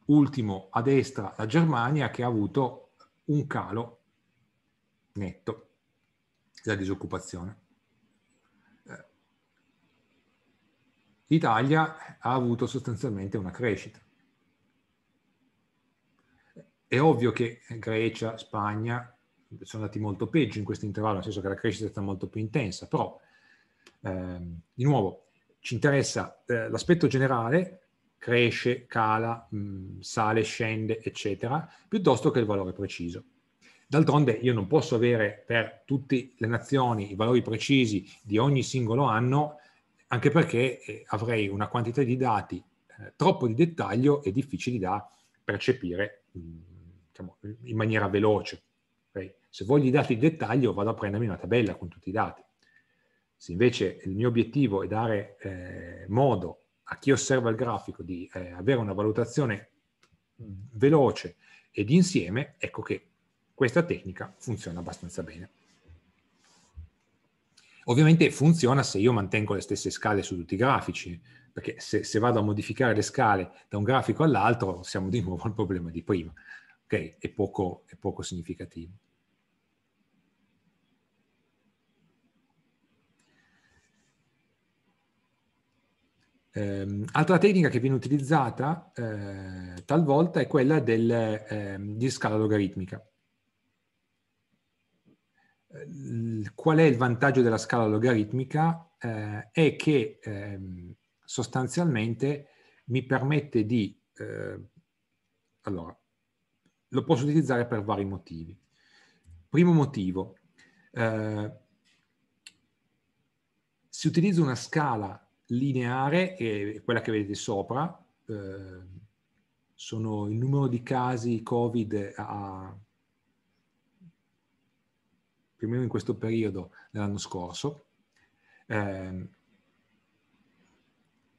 ultimo a destra la Germania che ha avuto un calo netto della disoccupazione. Eh, L'Italia ha avuto sostanzialmente una crescita. È ovvio che Grecia, Spagna sono andati molto peggio in questo intervallo, nel senso che la crescita è stata molto più intensa, però ehm, di nuovo ci interessa eh, l'aspetto generale cresce, cala, mh, mm, sale, scende, eccetera, piuttosto che il valore preciso. D'altronde io non posso avere per tutte le nazioni i valori precisi di ogni singolo anno, anche perché eh, avrei una quantità di dati eh, troppo di dettaglio e difficili da percepire mm, diciamo, in maniera veloce. Okay? Se voglio i dati di dettaglio vado a prendermi una tabella con tutti i dati. Se invece il mio obiettivo è dare eh, modo a chi osserva il grafico di eh, avere una valutazione mm, veloce ed insieme, ecco che questa tecnica funziona abbastanza bene. Ovviamente funziona se io mantengo le stesse scale su tutti i grafici, perché se, se vado a modificare le scale da un grafico all'altro siamo di nuovo al problema di prima, ok? È poco, è poco significativo. Eh, altra tecnica che viene utilizzata eh, talvolta è quella del, eh, di scala logaritmica. Qual è il vantaggio della scala logaritmica? Eh, è che ehm, sostanzialmente mi permette di... Eh, allora, lo posso utilizzare per vari motivi. Primo motivo, eh, si utilizza una scala lineare è quella che vedete sopra, eh, sono il numero di casi Covid a, più o meno in questo periodo dell'anno scorso. Ehm,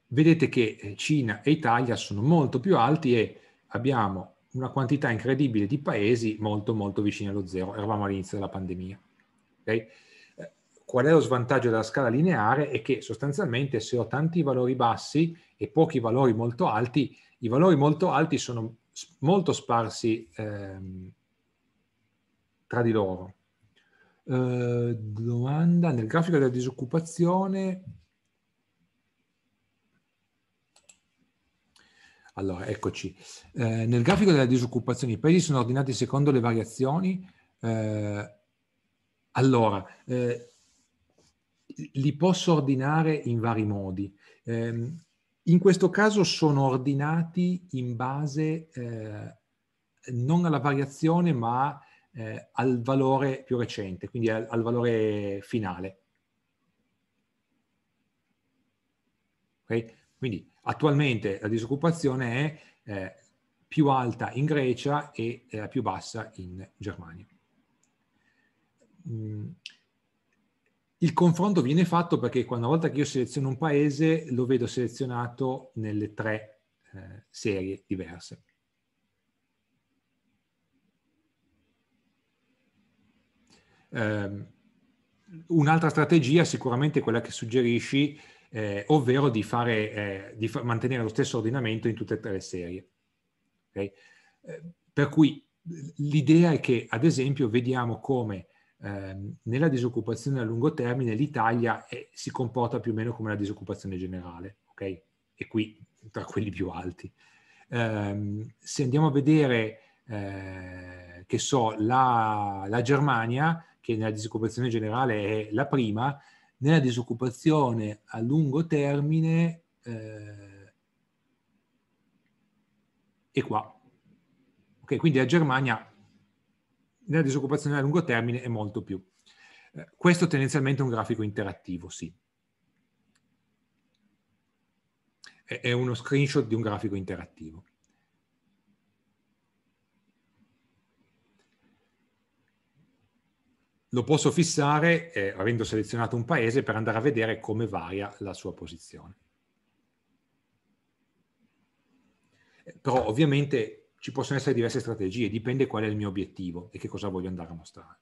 vedete che eh, Cina e Italia sono molto più alti e abbiamo una quantità incredibile di paesi molto molto vicini allo zero, eravamo all'inizio della pandemia. Okay? Qual è lo svantaggio della scala lineare? È che sostanzialmente se ho tanti valori bassi e pochi valori molto alti, i valori molto alti sono molto sparsi ehm, tra di loro. Eh, domanda, nel grafico della disoccupazione... Allora, eccoci. Eh, nel grafico della disoccupazione i paesi sono ordinati secondo le variazioni. Eh, allora, eh, li posso ordinare in vari modi. Eh, in questo caso sono ordinati in base eh, non alla variazione ma eh, al valore più recente, quindi al, al valore finale. Okay? Quindi attualmente la disoccupazione è eh, più alta in Grecia e eh, più bassa in Germania. Mm il confronto viene fatto perché una volta che io seleziono un paese lo vedo selezionato nelle tre eh, serie diverse. Um, un'altra strategia sicuramente quella che suggerisci, eh, ovvero di, fare, eh, di fa- mantenere lo stesso ordinamento in tutte e tre le serie. Okay? Eh, per cui l'idea è che, ad esempio, vediamo come Ehm, nella disoccupazione a lungo termine l'Italia si comporta più o meno come la disoccupazione generale, ok? E qui tra quelli più alti. Eh, se andiamo a vedere, eh, che so, la, la Germania, che nella disoccupazione generale è la prima, nella disoccupazione a lungo termine eh, è qua. Ok, quindi la Germania nella disoccupazione a lungo termine è molto più. Eh, questo tendenzialmente è un grafico interattivo, sì. È, è uno screenshot di un grafico interattivo. Lo posso fissare, eh, avendo selezionato un paese, per andare a vedere come varia la sua posizione. Eh, però ovviamente ci possono essere diverse strategie, dipende qual è il mio obiettivo e che cosa voglio andare a mostrare.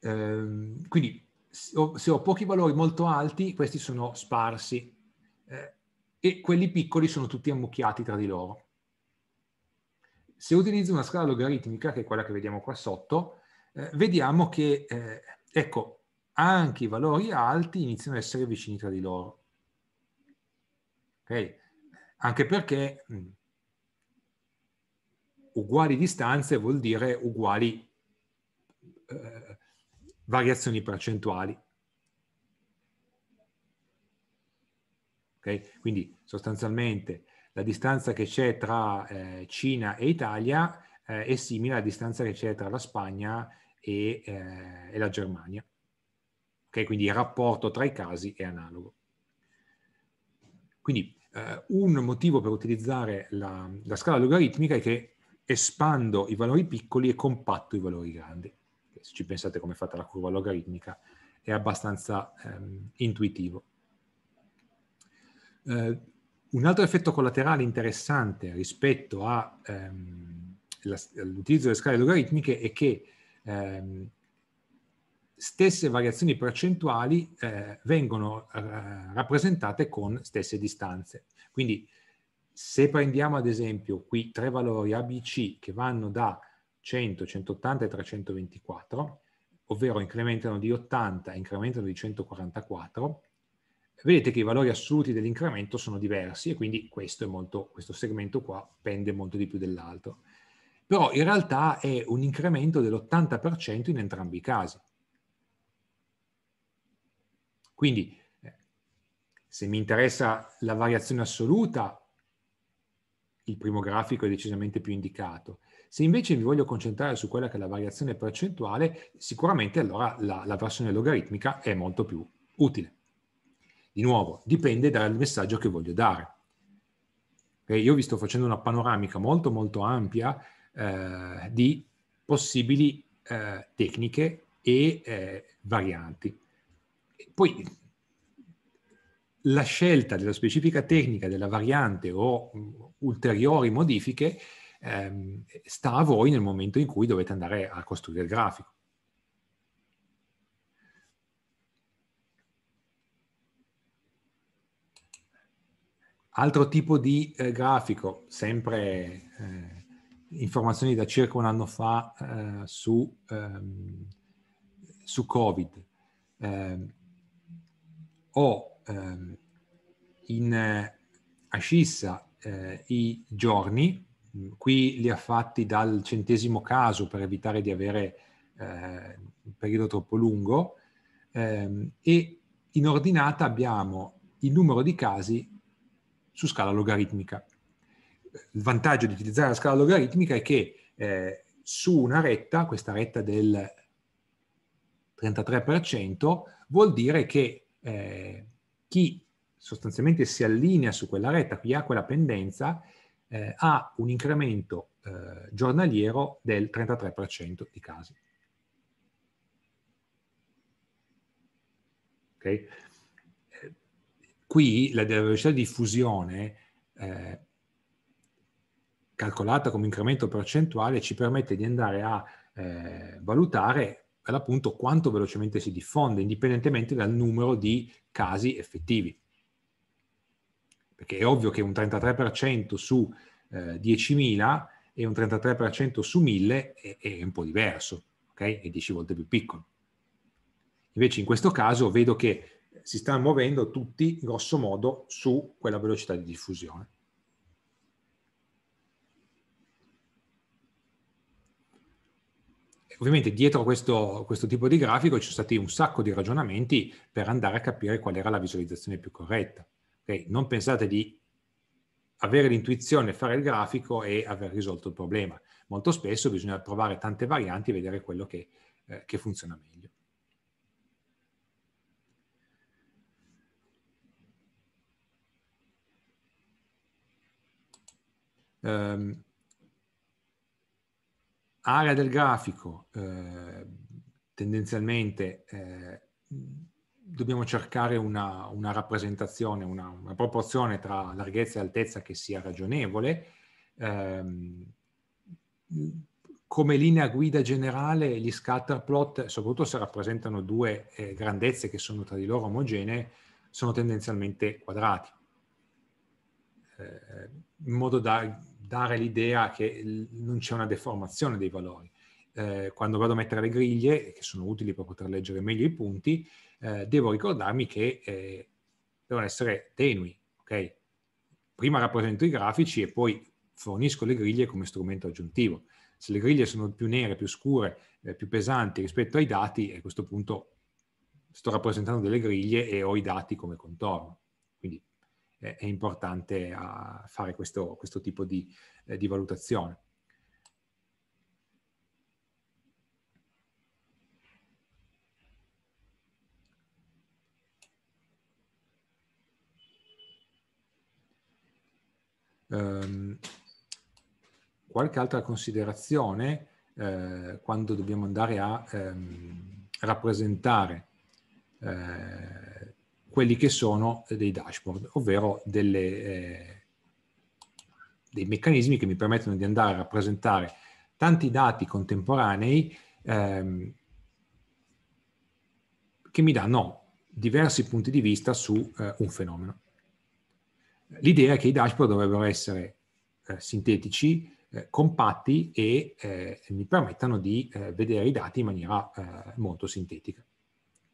Ehm, quindi se ho pochi valori molto alti, questi sono sparsi eh, e quelli piccoli sono tutti ammucchiati tra di loro. Se utilizzo una scala logaritmica, che è quella che vediamo qua sotto, eh, vediamo che, eh, ecco, anche i valori alti iniziano ad essere vicini tra di loro. Okay? Anche perché mh, mm, uguali distanze vuol dire uguali eh, variazioni percentuali. Okay? Quindi sostanzialmente la distanza che c'è tra eh, Cina e Italia eh, è simile alla distanza che c'è tra la Spagna e, eh, e la Germania. Okay? Quindi il rapporto tra i casi è analogo. Quindi eh, un motivo per utilizzare la, la scala logaritmica è che espando i valori piccoli e compatto i valori grandi. Se ci pensate come è fatta la curva logaritmica, è abbastanza ehm, intuitivo. Eh, un altro effetto collaterale interessante rispetto ehm, all'utilizzo ehm, delle scale logaritmiche è che ehm, stesse variazioni percentuali eh, vengono eh, rappresentate con stesse distanze. Quindi se prendiamo ad esempio qui tre valori ABC che vanno da 100, 180 e 324, ovvero incrementano di 80 e incrementano di 144, vedete che i valori assoluti dell'incremento sono diversi e quindi questo, molto, questo segmento qua pende molto di più dell'altro. Però in realtà è un incremento dell'80% in entrambi i casi. Quindi eh, se mi interessa la variazione assoluta, il primo grafico è decisamente più indicato. Se invece mi voglio concentrare su quella che è la variazione percentuale, sicuramente allora la, la versione logaritmica è molto più utile. Di nuovo, dipende dal messaggio che voglio dare. Okay, eh, io vi sto facendo una panoramica molto molto ampia eh, di possibili eh, tecniche e eh, varianti. Poi la scelta della specifica tecnica, della variante o ulteriori modifiche ehm, sta a voi nel momento in cui dovete andare a costruire il grafico. Altro tipo di eh, grafico, sempre eh, informazioni da circa un anno fa eh, su, ehm, su Covid. Ehm, ho ehm, in eh, ascissa eh, i giorni, mm, qui li ha fatti dal centesimo caso per evitare di avere eh, un periodo troppo lungo, ehm, e in ordinata abbiamo il numero di casi su scala logaritmica. Il vantaggio di utilizzare la scala logaritmica è che eh, su una retta, questa retta del 33%, vuol dire che eh, chi sostanzialmente si allinea su quella retta, chi ha quella pendenza, eh, ha un incremento eh, giornaliero del 33% di casi. Okay? Eh, qui la, velocità di diffusione eh, calcolata come incremento percentuale ci permette di andare a eh, valutare per l'appunto quanto velocemente si diffonde, indipendentemente dal numero di casi effettivi. Perché è ovvio che un 33% su eh, 10.000 e un 33% su 1.000 è, è, un po' diverso, ok? È 10 volte più piccolo. Invece in questo caso vedo che si stanno muovendo tutti, grosso modo, su quella velocità di diffusione. ovviamente dietro questo, questo, tipo di grafico ci sono stati un sacco di ragionamenti per andare a capire qual era la visualizzazione più corretta. Okay? Non pensate di avere l'intuizione, fare il grafico e aver risolto il problema. Molto spesso bisogna provare tante varianti e vedere quello che, eh, che funziona meglio. Um, area del grafico, eh, tendenzialmente eh, dobbiamo cercare una, una rappresentazione, una, una, proporzione tra larghezza e altezza che sia ragionevole. Eh, come linea guida generale gli scatter plot, soprattutto se rappresentano due eh, grandezze che sono tra di loro omogenee, sono tendenzialmente quadrati, eh, in modo da dare l'idea che non c'è una deformazione dei valori. Eh, quando vado a mettere le griglie, che sono utili per poter leggere meglio i punti, eh, devo ricordarmi che eh, devono essere tenui, ok? Prima rappresento i grafici e poi fornisco le griglie come strumento aggiuntivo. Se le griglie sono più nere, più scure, eh, più pesanti rispetto ai dati, a questo punto sto rappresentando delle griglie e ho i dati come contorno è importante a fare questo, questo tipo di, eh, di valutazione. Um, qualche altra considerazione eh, quando dobbiamo andare a ehm, rappresentare eh, quelli che sono eh, dei dashboard, ovvero delle, eh, dei meccanismi che mi permettono di andare a rappresentare tanti dati contemporanei ehm, che mi danno diversi punti di vista su eh, un fenomeno. L'idea è che i dashboard dovrebbero essere eh, sintetici, eh, compatti e eh, mi permettano di vedere i dati in maniera molto sintetica.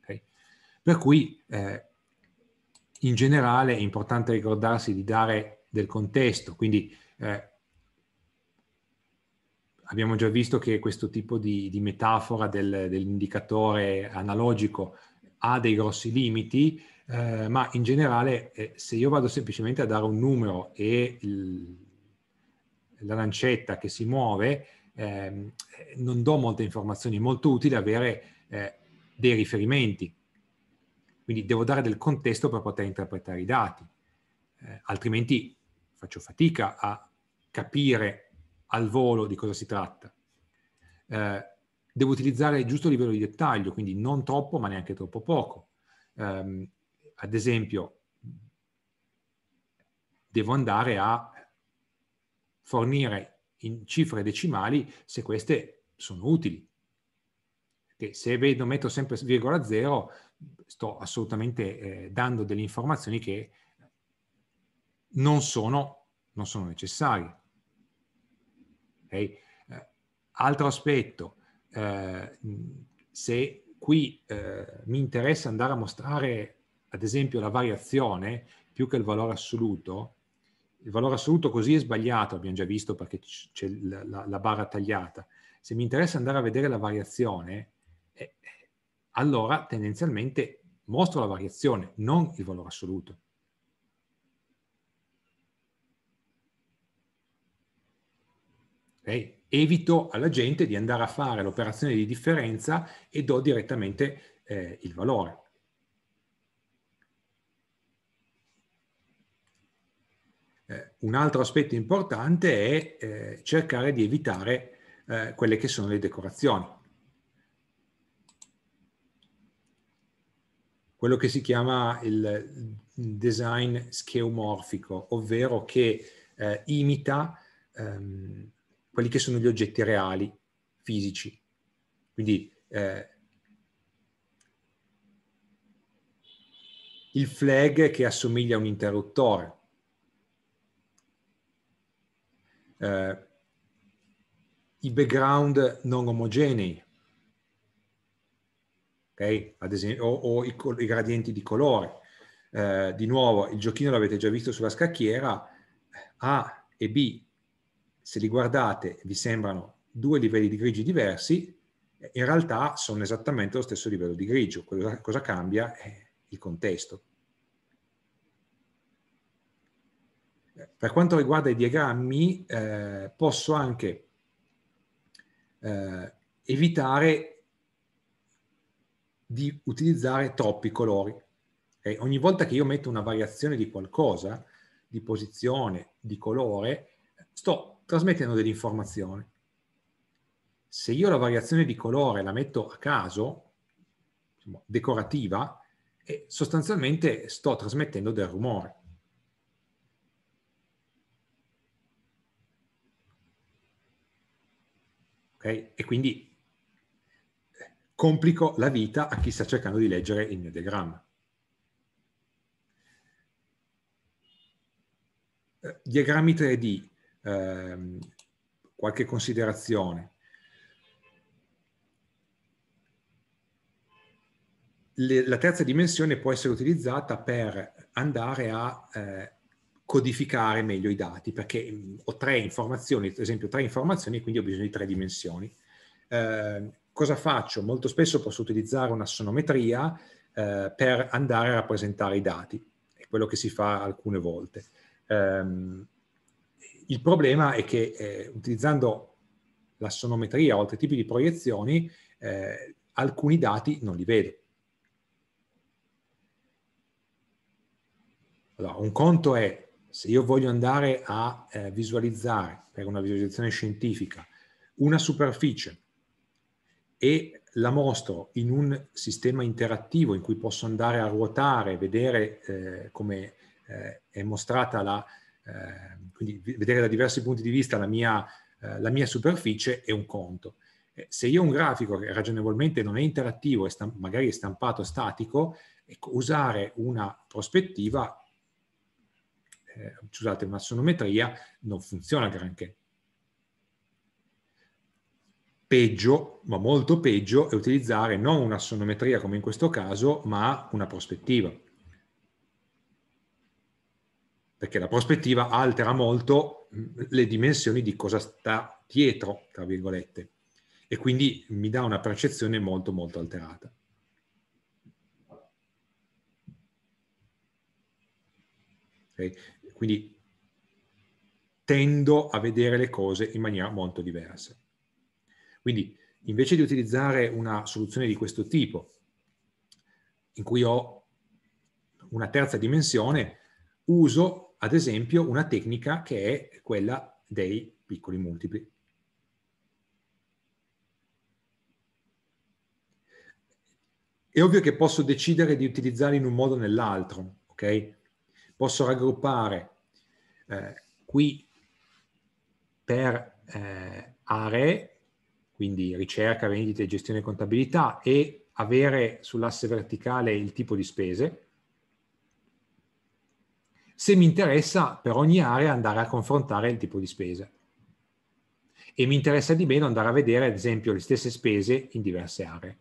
Okay? Per cui eh, in generale è importante ricordarsi di dare del contesto, quindi eh, abbiamo già visto che questo tipo di, di metafora del, dell'indicatore analogico ha dei grossi limiti, eh, ma in generale eh, se io vado semplicemente a dare un numero e il, la lancetta che si muove, ehm, non do molte informazioni, è molto utile avere eh, dei riferimenti, quindi devo dare del contesto per poter interpretare i dati, eh, altrimenti faccio fatica a capire al volo di cosa si tratta. Eh, devo utilizzare il giusto livello di dettaglio, quindi non troppo ma neanche troppo poco. Eh, ad esempio, devo andare a fornire in cifre decimali se queste sono utili. Perché se vedo, metto sempre virgola zero, sto assolutamente eh, dando delle informazioni che non sono, non sono necessarie. Okay? Eh, altro aspetto, eh, se qui eh, mi interessa andare a mostrare ad esempio la variazione più che il valore assoluto, il valore assoluto così è sbagliato, abbiamo già visto perché c'è la, la, la barra tagliata. Se mi interessa andare a vedere la variazione, eh, allora tendenzialmente mostro la variazione, non il valore assoluto. Okay? Evito alla gente di andare a fare l'operazione di differenza e do direttamente eh, il valore. Eh, un altro aspetto importante è eh, cercare di evitare eh, quelle che sono le decorazioni. quello che si chiama il design scheomorfico, ovvero che eh, imita ehm, quelli che sono gli oggetti reali, fisici. Quindi eh, il flag che assomiglia a un interruttore. Eh, I background non omogenei, okay? Ad esempio, o, o i, i, gradienti di colore. Eh, di nuovo, il giochino l'avete già visto sulla scacchiera, A e B, se li guardate, vi sembrano due livelli di grigi diversi, in realtà sono esattamente lo stesso livello di grigio. Cosa, cosa cambia? Eh, il contesto. Per quanto riguarda i diagrammi, eh, posso anche eh, evitare di utilizzare troppi colori. E Ogni volta che io metto una variazione di qualcosa, di posizione, di colore, sto trasmettendo dell'informazione. Se io la variazione di colore la metto a caso, diciamo, decorativa, e sostanzialmente sto trasmettendo del rumore. Okay? E quindi complico la vita a chi sta cercando di leggere il mio diagramma. Eh, diagrammi 3D, ehm, qualche considerazione. Le, la terza dimensione può essere utilizzata per andare a eh, codificare meglio i dati, perché mm, ho tre informazioni, ad esempio tre informazioni, quindi ho bisogno di tre dimensioni. Eh, cosa faccio? Molto spesso posso utilizzare una sonometria eh, per andare a rappresentare i dati, è quello che si fa alcune volte. Um, il problema è che eh, utilizzando la sonometria o altri tipi di proiezioni, eh, alcuni dati non li vedo. Allora, un conto è se io voglio andare a eh, visualizzare per una visualizzazione scientifica una superficie e la mostro in un sistema interattivo in cui posso andare a ruotare, vedere eh, come eh, è mostrata la, eh, quindi vedere da diversi punti di vista la mia, eh, la mia superficie è un conto. Eh, se io ho un grafico che ragionevolmente non è interattivo, è stamp- magari è stampato statico, usare una prospettiva, eh, scusate, una sonometria non funziona granché peggio, ma molto peggio, è utilizzare non una sonometria come in questo caso, ma una prospettiva. Perché la prospettiva altera molto le dimensioni di cosa sta dietro, tra virgolette, e quindi mi dà una percezione molto molto alterata. Okay? Quindi tendo a vedere le cose in maniera molto diversa. Quindi invece di utilizzare una soluzione di questo tipo, in cui ho una terza dimensione, uso ad esempio una tecnica che è quella dei piccoli multipli. È ovvio che posso decidere di utilizzarli in un modo o nell'altro, ok? Posso raggruppare eh, qui per eh, aree quindi ricerca, vendite, gestione e contabilità e avere sull'asse verticale il tipo di spese. Se mi interessa per ogni area andare a confrontare il tipo di spese. E mi interessa di meno andare a vedere ad esempio le stesse spese in diverse aree.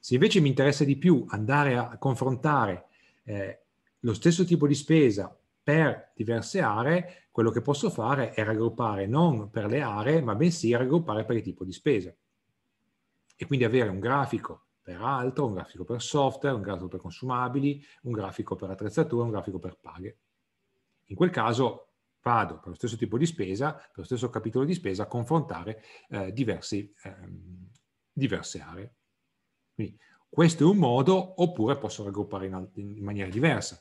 Se invece mi interessa di più andare a confrontare eh, lo stesso tipo di spesa per diverse aree, quello che posso fare è raggruppare non per le aree, ma bensì raggruppare per il tipo di spesa. E quindi avere un grafico per altro, un grafico per software, un grafico per consumabili, un grafico per attrezzature, un grafico per paghe. In quel caso vado per lo stesso tipo di spesa, per lo stesso capitolo di spesa, a confrontare eh, diversi, ehm, diverse aree. Quindi questo è un modo, oppure posso raggruppare in, in maniera diversa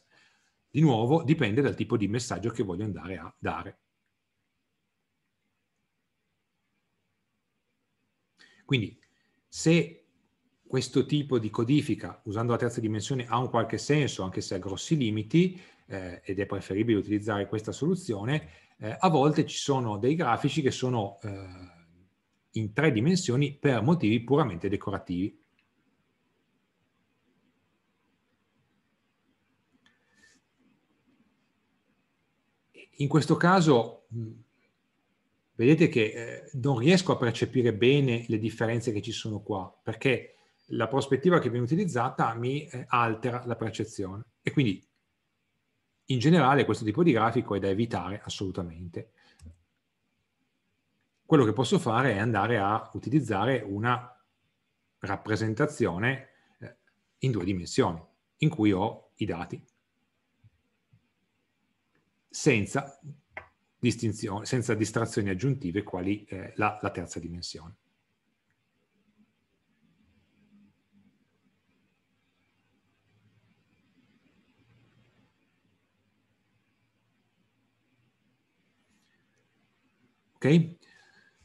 di nuovo dipende dal tipo di messaggio che voglio andare a dare. Quindi se questo tipo di codifica usando la terza dimensione ha un qualche senso, anche se ha grossi limiti, eh, ed è preferibile utilizzare questa soluzione, eh, a volte ci sono dei grafici che sono eh, in tre dimensioni per motivi puramente decorativi. In questo caso mm, vedete che eh, non riesco a percepire bene le differenze che ci sono qua, perché la prospettiva che viene utilizzata mi eh, altera la percezione. E quindi, in generale, questo tipo di grafico è da evitare assolutamente. Quello che posso fare è andare a utilizzare una rappresentazione eh, in due dimensioni, in cui ho i dati senza, senza distrazioni aggiuntive quali eh, la, la terza dimensione. Ok?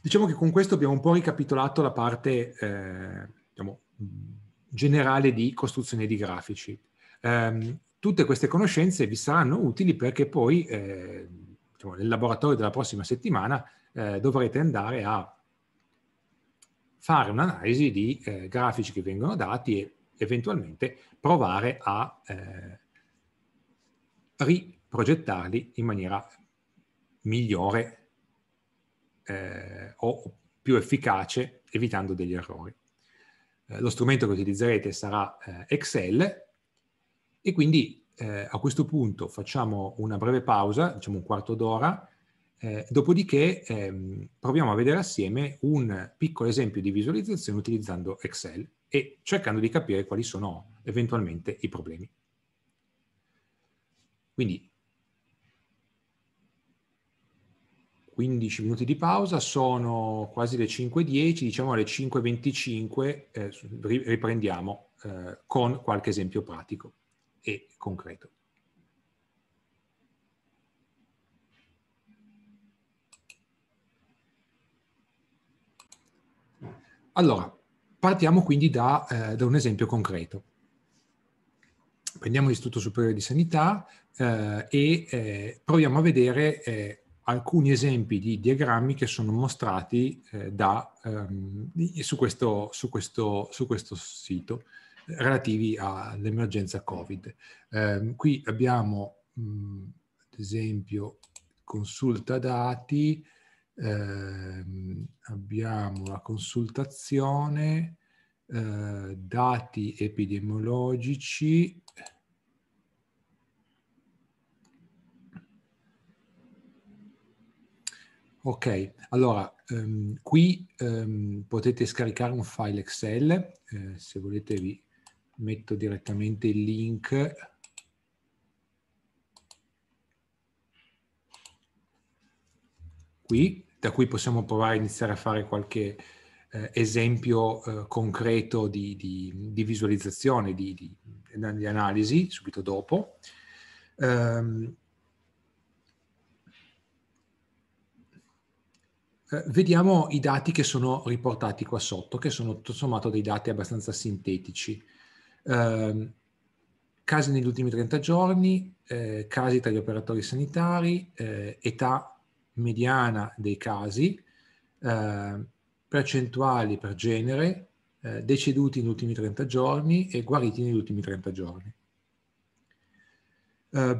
Diciamo che con questo abbiamo un po' ricapitolato la parte eh, diciamo, generale di costruzione di grafici. Um, tutte queste conoscenze vi saranno utili perché poi eh, diciamo, nel laboratorio della prossima settimana eh, dovrete andare a fare un'analisi di eh, grafici che vengono dati e eventualmente provare a eh, riprogettarli in maniera migliore eh, o più efficace evitando degli errori. Eh, lo strumento che utilizzerete sarà Excel e quindi eh, a questo punto facciamo una breve pausa, diciamo un quarto d'ora, eh, dopodiché ehm, proviamo a vedere assieme un piccolo esempio di visualizzazione utilizzando Excel e cercando di capire quali sono eventualmente i problemi. Quindi 15 minuti di pausa, sono quasi le 5.10, diciamo alle 5.25 eh, riprendiamo eh, con qualche esempio pratico e concreto. Allora, partiamo quindi da, eh, da un esempio concreto. Prendiamo l'Istituto Superiore di Sanità eh, e eh, proviamo a vedere eh, alcuni esempi di diagrammi che sono mostrati eh, da, ehm, su, questo, su, questo, su, questo, sito relativi all'emergenza Covid. Eh, qui abbiamo, mh, mm, ad esempio, consulta dati, eh, abbiamo la consultazione, eh, dati epidemiologici, Ok, allora um, qui um, potete scaricare un file Excel, eh, se volete vi metto direttamente il link qui, da cui possiamo provare a iniziare a fare qualche eh, esempio eh, concreto di, di, di, visualizzazione, di, di analisi, subito dopo. Um, vediamo i dati che sono riportati qua sotto, che sono tutto sommato dei dati abbastanza sintetici. Ehm, casi negli ultimi 30 giorni, eh, casi tra gli operatori sanitari, eh, età mediana dei casi, ehm, percentuali per genere, eh, deceduti negli ultimi 30 giorni e guariti negli ultimi 30 giorni. Uh,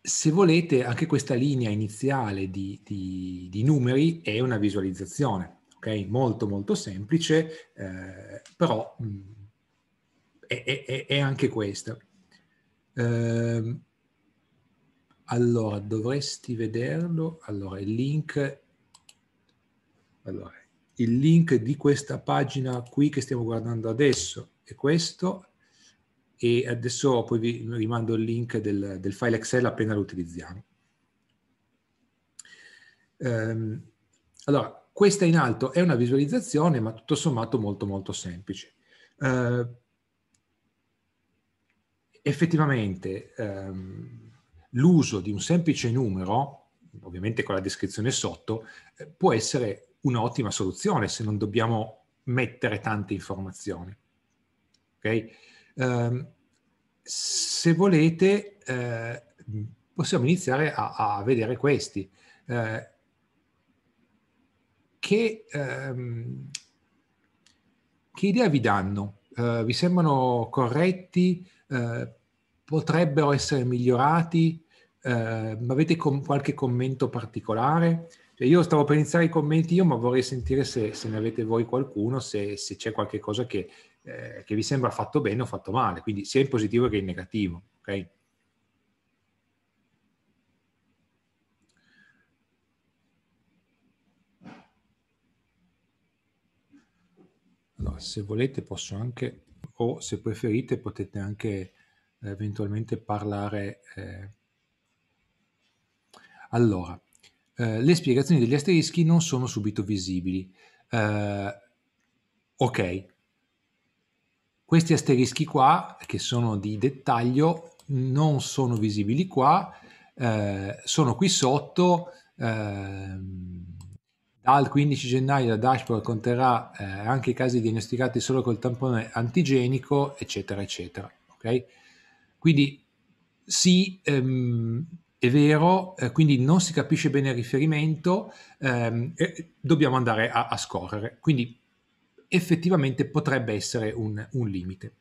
se volete, anche questa linea iniziale di, di, di numeri è una visualizzazione ok? Molto molto semplice, eh, però mh, mm, è, è, è, anche questo. Eh, allora, dovresti vederlo. Allora, il link... Allora, il link di questa pagina qui che stiamo guardando adesso è questo e adesso poi vi rimando il link del, del file Excel appena lo utilizziamo. Um, allora, questa in alto è una visualizzazione, ma tutto sommato molto molto semplice. Eh, effettivamente ehm, l'uso di un semplice numero, ovviamente con la descrizione sotto, eh, può essere un'ottima soluzione se non dobbiamo mettere tante informazioni. Okay? Eh, se volete eh, possiamo iniziare a, a vedere questi. Eh, che, ehm, che idea vi danno? Uh, vi sembrano corretti? Uh, potrebbero essere migliorati? Uh, avete com- qualche commento particolare? Cioè io stavo per iniziare i commenti io, ma vorrei sentire se, se ne avete voi qualcuno, se, se c'è qualche cosa che, eh, che, vi sembra fatto bene o fatto male, quindi sia in positivo che in negativo. Okay? Allora, se volete posso anche, o se preferite potete anche eh, eventualmente parlare. Eh. Allora, eh, le spiegazioni degli asterischi non sono subito visibili. Eh, ok, questi asterischi qua, che sono di dettaglio, non sono visibili qua, eh, sono qui sotto. Ehm, al 15 gennaio la dashboard conterrà eh, anche i casi diagnosticati solo col tampone antigenico, eccetera, eccetera. Okay? Quindi sì, ehm, è vero, eh, quindi non si capisce bene il riferimento, ehm, dobbiamo andare a, a, scorrere. Quindi effettivamente potrebbe essere un, un limite.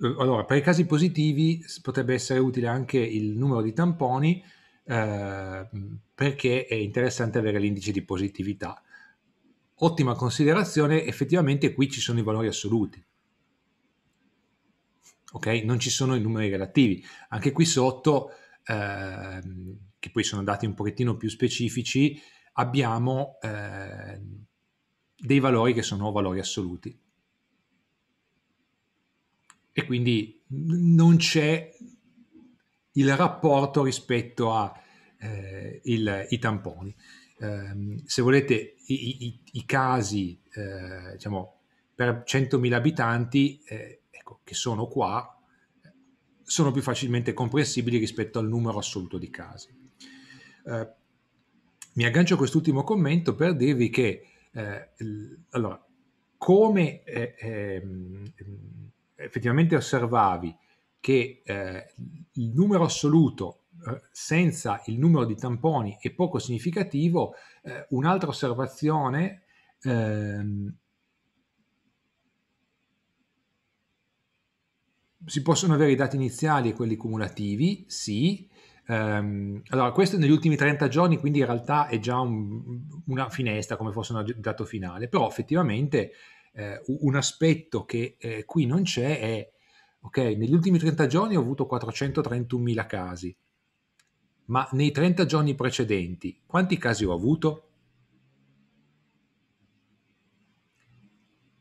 Eh, allora, per i casi positivi potrebbe essere utile anche il numero di tamponi eh, perché è interessante avere l'indice di positività. Ottima considerazione, effettivamente qui ci sono i valori assoluti. Ok? Non ci sono i numeri relativi. Anche qui sotto, eh, che poi sono dati un pochettino più specifici, abbiamo eh, dei valori che sono valori assoluti e quindi non c'è il rapporto rispetto ai eh, tamponi. Eh, se volete, i, i, i casi eh, diciamo, per 100.000 abitanti eh, ecco, che sono qua sono più facilmente comprensibili rispetto al numero assoluto di casi. Eh, mi aggancio a quest'ultimo commento per dirvi che, eh, l- allora, come... Ehm, effettivamente osservavi che eh, il numero assoluto eh, senza il numero di tamponi è poco significativo, eh, un'altra osservazione ehm, si possono avere i dati iniziali e quelli cumulativi, sì. Ehm, allora, questo negli ultimi 30 giorni, quindi in realtà è già un, una finestra come fosse un dato finale, però effettivamente eh, un aspetto che eh, qui non c'è è, ok, negli ultimi 30 giorni ho avuto 431.000 casi, ma nei 30 giorni precedenti quanti casi ho avuto?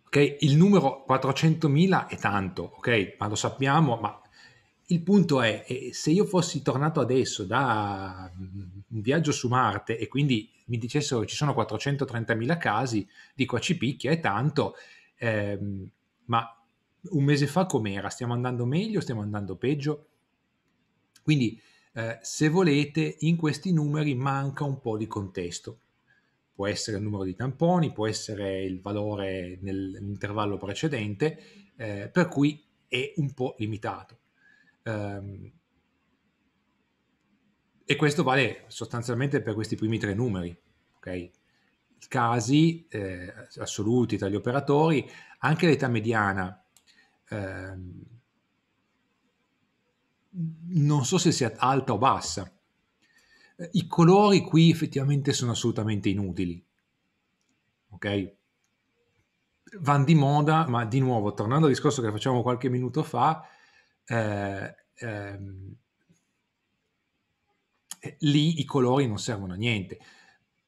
Ok, il numero 400.000 è tanto, ok, ma lo sappiamo, ma il punto è, eh, se io fossi tornato adesso da mm, un viaggio su Marte e quindi mi dicessero che ci sono 430.000 casi, dico a ah, ci picchia, è tanto, ehm, ma un mese fa com'era? Stiamo andando meglio, o stiamo andando peggio? Quindi eh, se volete, in questi numeri manca un po' di contesto. Può essere il numero di tamponi, può essere il valore nell'intervallo precedente, eh, per cui è un po' limitato Ehm, e questo vale sostanzialmente per questi primi tre numeri, ok? Casi eh, assoluti tra gli operatori, anche l'età mediana. Ehm, non so se sia alta o bassa. I colori qui effettivamente sono assolutamente inutili, ok? Van di moda, ma di nuovo, tornando al discorso che facciamo qualche minuto fa, eh, ehm, lì i colori non servono a niente.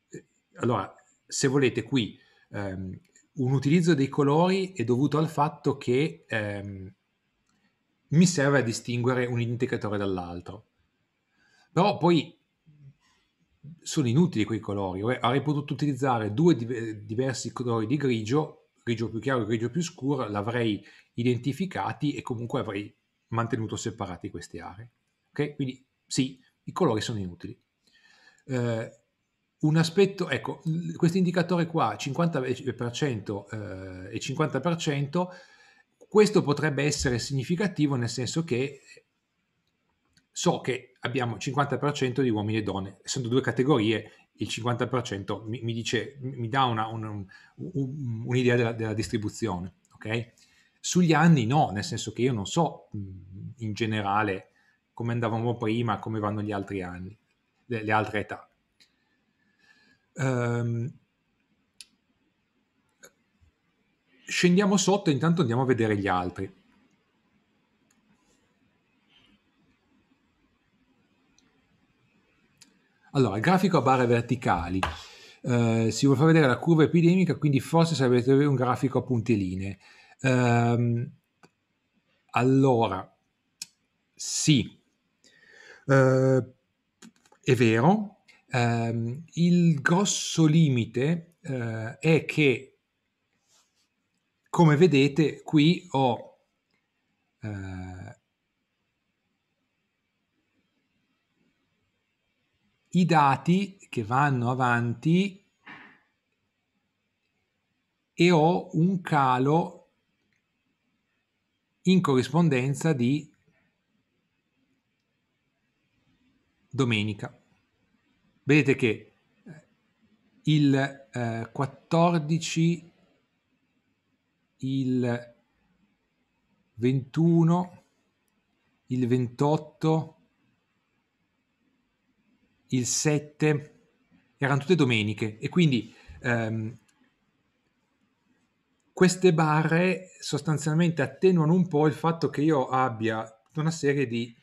Eh, allora, se volete qui, ehm, un utilizzo dei colori è dovuto al fatto che ehm, mi serve a distinguere un indicatore dall'altro. Però poi sono inutili quei colori. Avrei potuto utilizzare due diversi colori di grigio, grigio più chiaro e grigio più scuro, l'avrei identificati e comunque avrei mantenuto separati queste aree. Okay? Quindi sì, i colori sono inutili. Eh, un aspetto, ecco, questo indicatore qua, 50% eh, e 50%, questo potrebbe essere significativo nel senso che so che abbiamo 50% di uomini e donne, sono due categorie, il 50% mi, mi dice, mi dà una, un, un, un'idea della, della distribuzione, ok? Sugli anni no, nel senso che io non so mhmm, in generale come andavamo prima, come vanno gli altri anni, le, le altre età. Um, scendiamo sotto e intanto andiamo a vedere gli altri. Allora, il grafico a barre verticali. Uh, si vuole far vedere la curva epidemica, quindi forse sarebbe un grafico a punte linee. Um, allora, sì, uh, è vero, um, il grosso limite uh, è che, come vedete, qui ho... Uh, i dati che vanno avanti e ho un calo in corrispondenza di domenica. Vedete che eh, il eh, 14, il 21, il 28, il 7 erano tutte domeniche e quindi ehm, queste barre sostanzialmente attenuano un po' il fatto che io abbia una serie di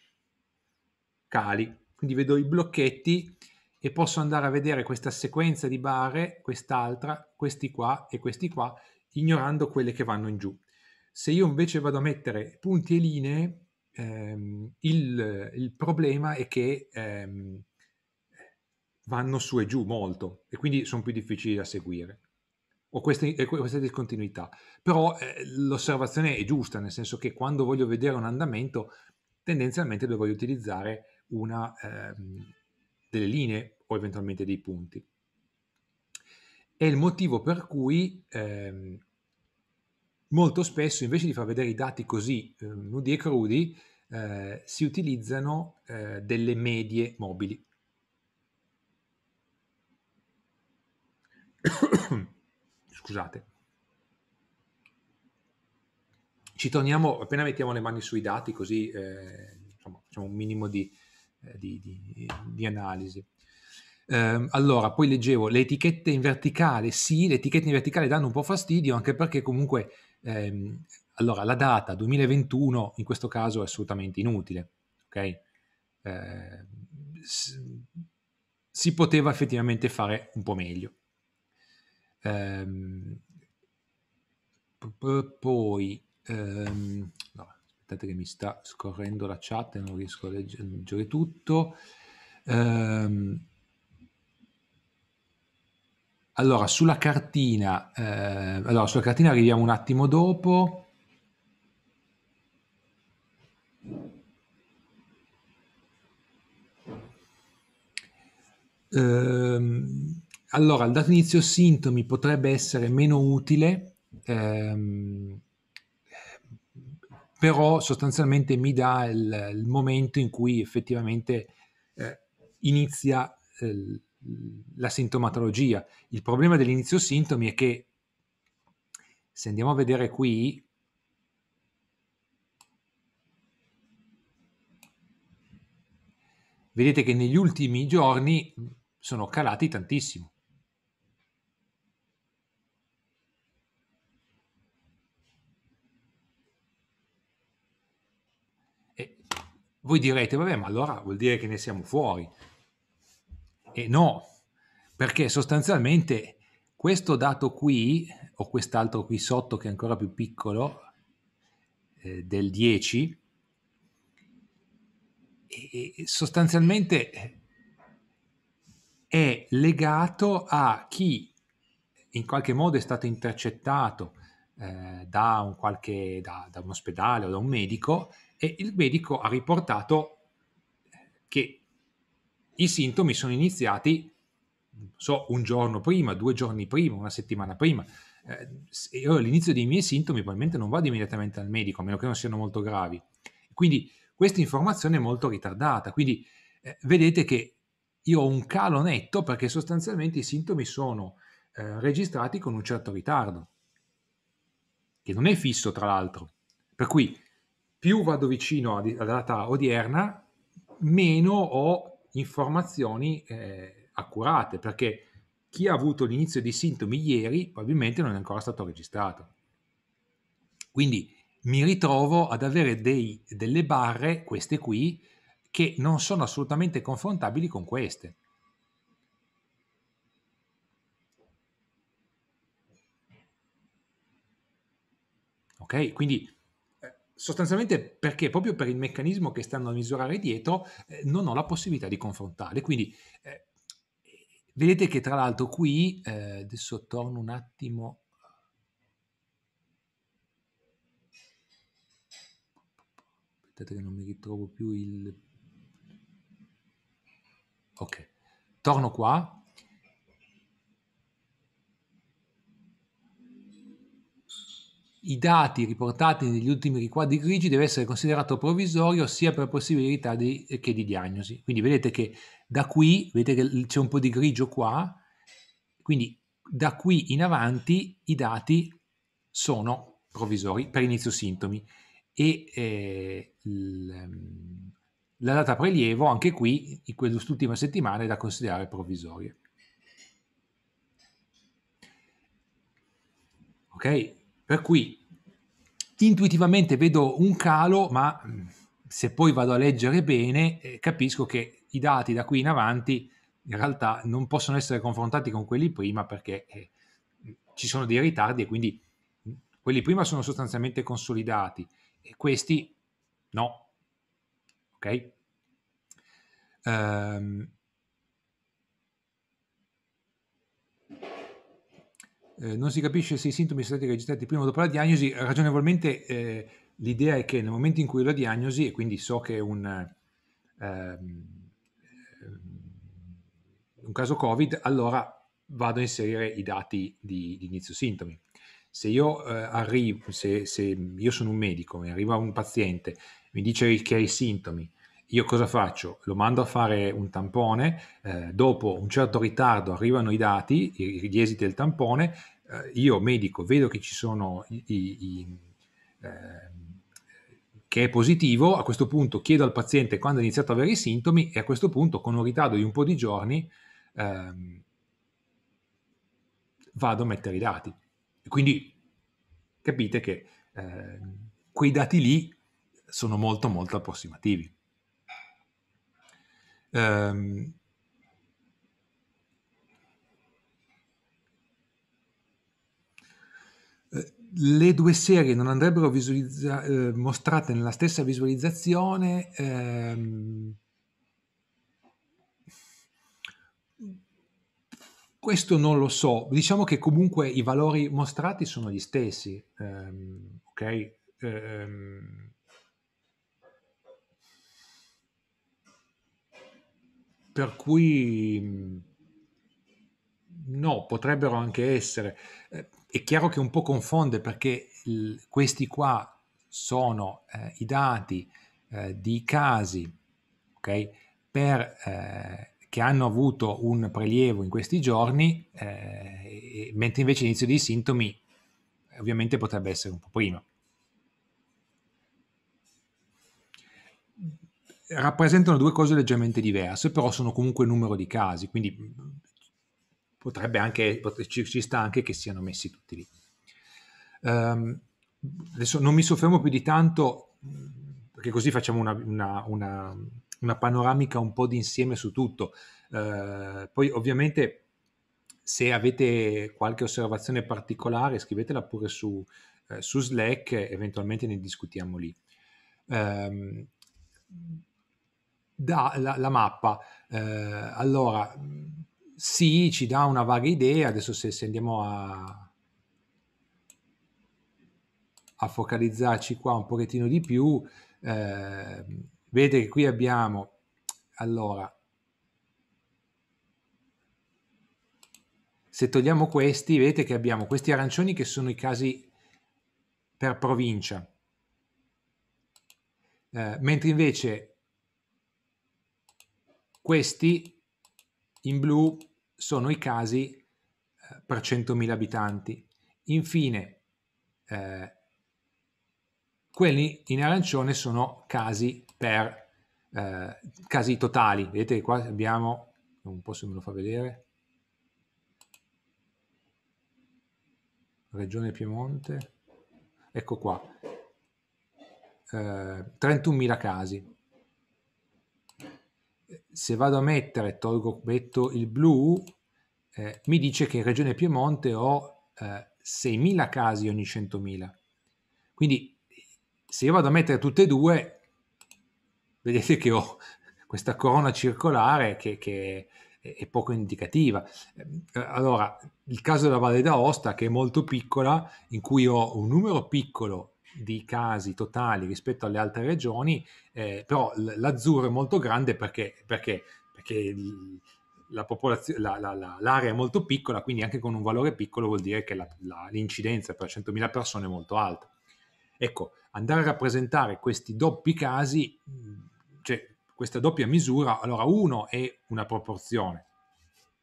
cali, quindi vedo i blocchetti e posso andare a vedere questa sequenza di barre, quest'altra, questi qua e questi qua, ignorando quelle che vanno in giù. Se io invece vado a mettere punti e linee, ehm, il, il, problema è che ehm, vanno su e giù molto e quindi sono più difficili da seguire o queste, queste discontinuità. Però eh, l'osservazione è giusta, nel senso che quando voglio vedere un andamento, tendenzialmente dovrei utilizzare una, eh, delle linee o eventualmente dei punti. È il motivo per cui eh, molto spesso invece di far vedere i dati così ehm, nudi e crudi, eh, si utilizzano eh, delle medie mobili. scusate. Ci torniamo appena mettiamo le mani sui dati, così eh, insomma, facciamo un minimo di, eh, di, di, di analisi. Eh, allora, poi leggevo le etichette in verticale. Sì, le etichette in verticale danno un po' fastidio, anche perché comunque ehm, allora, la data 2021 in questo caso è assolutamente inutile. Okay? Eh, si poteva effettivamente fare un po' meglio. Ehm, poi, ehm, no, aspettate che mi sta scorrendo la chat e non riesco a leggere tutto. Ehm, allora, sulla cartina, eh, allora, sulla cartina arriviamo un attimo dopo. Ehm, allora il dato inizio sintomi potrebbe essere meno utile, ehm, però sostanzialmente mi dà il, il momento in cui effettivamente eh, inizia eh, la sintomatologia. Il problema dell'inizio sintomi è che se andiamo a vedere qui, vedete che negli ultimi giorni sono calati tantissimo. Voi direte, vabbè, ma allora vuol dire che ne siamo fuori. E no, perché sostanzialmente questo dato qui, o quest'altro qui sotto che è ancora più piccolo, eh, del 10, sostanzialmente è legato a chi in qualche modo è stato intercettato eh, da, un qualche, da, da un ospedale o da un medico e il medico ha riportato eh, che i sintomi sono iniziati so, un giorno prima, due giorni prima, una settimana prima. Eh, io all'inizio dei miei sintomi probabilmente non vado immediatamente al medico, a meno che non siano molto gravi. Quindi questa informazione è molto ritardata. Quindi eh, vedete che io ho un calo netto perché sostanzialmente i sintomi sono eh, registrati con un certo ritardo, che non è fisso tra l'altro. Per cui più vado vicino alla data odierna, meno ho informazioni eh, accurate, perché chi ha avuto l'inizio dei sintomi ieri probabilmente non è ancora stato registrato. Quindi mi ritrovo ad avere dei, delle barre, queste qui, che non sono assolutamente confrontabili con queste. Ok? Quindi sostanzialmente perché proprio per il meccanismo che stanno a misurare dietro eh, non ho la possibilità di confrontare. Quindi eh, vedete che tra l'altro qui, eh, adesso torno un attimo. Aspettate che non mi ritrovo più il... Ok, torno qua i dati riportati negli ultimi riquadri grigi deve essere considerato provvisorio sia per possibili ritardi eh, che di diagnosi. Quindi vedete che da qui, vedete che c'è un po' di grigio qua, quindi da qui in avanti i dati sono provvisori per inizio sintomi e eh, ehm, la data prelievo anche qui, in quest'ultima settimana, è da considerare provvisoria. Ok? Per cui intuitivamente vedo un calo, ma mm, se poi vado a leggere bene eh, capisco che i dati da qui in avanti in realtà non possono essere confrontati con quelli prima perché eh, ci sono dei ritardi e quindi mm, quelli prima sono sostanzialmente consolidati e questi no. Ok? Um, eh, non si capisce se i sintomi sono stati registrati prima o dopo la diagnosi, ragionevolmente eh, l'idea è che nel momento in cui la diagnosi, e quindi so che è un, ehm, ehm, un caso Covid, allora vado a inserire i dati di, di inizio sintomi. Se io, eh, arrivo, se, se io sono un medico e arriva un paziente, mi dice che ha i sintomi, io cosa faccio? Lo mando a fare un tampone, eh, dopo un certo ritardo arrivano i dati, gli esiti del tampone, eh, io medico vedo che ci sono i, i, eh, che è positivo, a questo punto chiedo al paziente quando ha iniziato ad avere i sintomi e a questo punto con un ritardo di un po' di giorni ehm, vado a mettere i dati. Quindi capite che ehm, quei dati lì sono molto molto approssimativi ehm, eh, le due serie non andrebbero visualizza- eh, mostrate nella stessa visualizzazione ehm, questo non lo so diciamo che comunque i valori mostrati sono gli stessi ehm, ok ehm, per cui mm, no, potrebbero anche essere. Eh, è chiaro che un po' confonde perché questi qua sono eh, i dati eh, di casi okay, per, eh, che hanno avuto un prelievo in questi giorni, eh, mentre invece l'inizio dei sintomi ovviamente potrebbe essere un po' prima. rappresentano due cose leggermente diverse, però sono comunque numero di casi, quindi mm, potrebbe anche, ci, sta anche che siano messi tutti lì. Um, adesso non mi soffermo più di tanto, mm, perché così facciamo una, una, una, una panoramica un po' d'insieme su tutto. Uh, poi ovviamente se avete qualche osservazione particolare scrivetela pure su, eh, su Slack, eventualmente ne discutiamo lì. Um, dà la, la mappa. Eh, allora, sì, ci dà una vaga idea, adesso se, se andiamo a, a, focalizzarci qua un pochettino di più, eh, vede che qui abbiamo, allora, se togliamo questi, vedete che abbiamo questi arancioni che sono i casi per provincia, eh, mentre invece questi in blu sono i casi eh, per 100.000 abitanti. Infine, eh, quelli in arancione sono casi per eh, casi totali. Vedete che qua abbiamo, un po' se me lo fa vedere, Regione Piemonte, ecco qua, eh, 31.000 casi se vado a mettere, tolgo, metto il blu, eh, mi dice che in regione Piemonte ho eh, 6.000 casi ogni 100.000. Quindi se io vado a mettere tutte e due, vedete che ho questa corona circolare che, che è poco indicativa. Eh, allora, il caso della Valle d'Aosta, che è molto piccola, in cui ho un numero piccolo di casi totali rispetto alle altre regioni, eh, però l'azzurro è molto grande perché, perché, perché la la, la, l'area è molto piccola, quindi anche con un valore piccolo vuol dire che l'incidenza per 100.000 persone è molto alta. Ecco, andare a rappresentare questi doppi casi, cioè questa doppia misura, allora uno è una proporzione,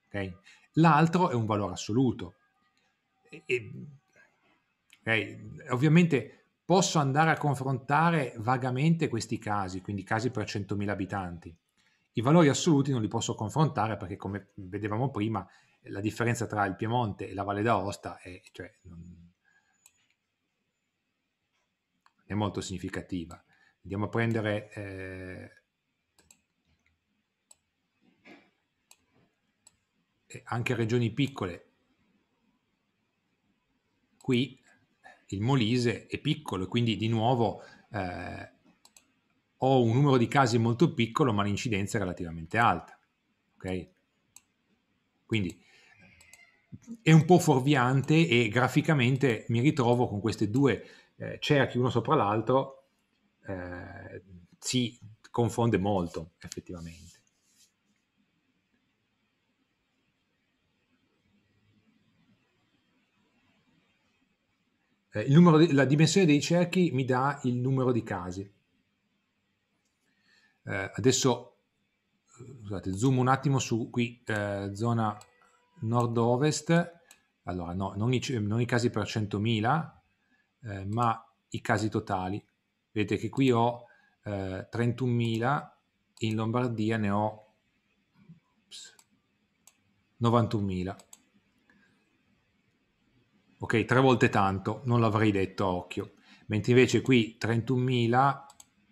okay? l'altro è un valore assoluto. E, e, okay? Ovviamente posso andare a confrontare vagamente questi casi, quindi casi per 100.000 abitanti. I valori assoluti non li posso confrontare perché, come vedevamo prima, la differenza tra il Piemonte e la Valle d'Aosta è, cioè, è molto significativa. Andiamo a prendere... Eh, anche regioni piccole. Qui il Molise è piccolo e quindi di nuovo eh, ho un numero di casi molto piccolo ma l'incidenza è relativamente alta. Okay? Quindi è un po' fuorviante e graficamente mi ritrovo con questi due eh, cerchi uno sopra l'altro, eh, si confonde molto effettivamente. eh, di, la dimensione dei cerchi mi dà il numero di casi. Eh, adesso, eh, scusate, zoom un attimo su qui, eh, zona nord-ovest, allora no, non i, non i casi per 100.000, eh, ma i casi totali. Vedete che qui ho 31.000, eh, in Lombardia ne ho 91.000 ok, tre volte tanto, non l'avrei detto a occhio, mentre invece qui 31.000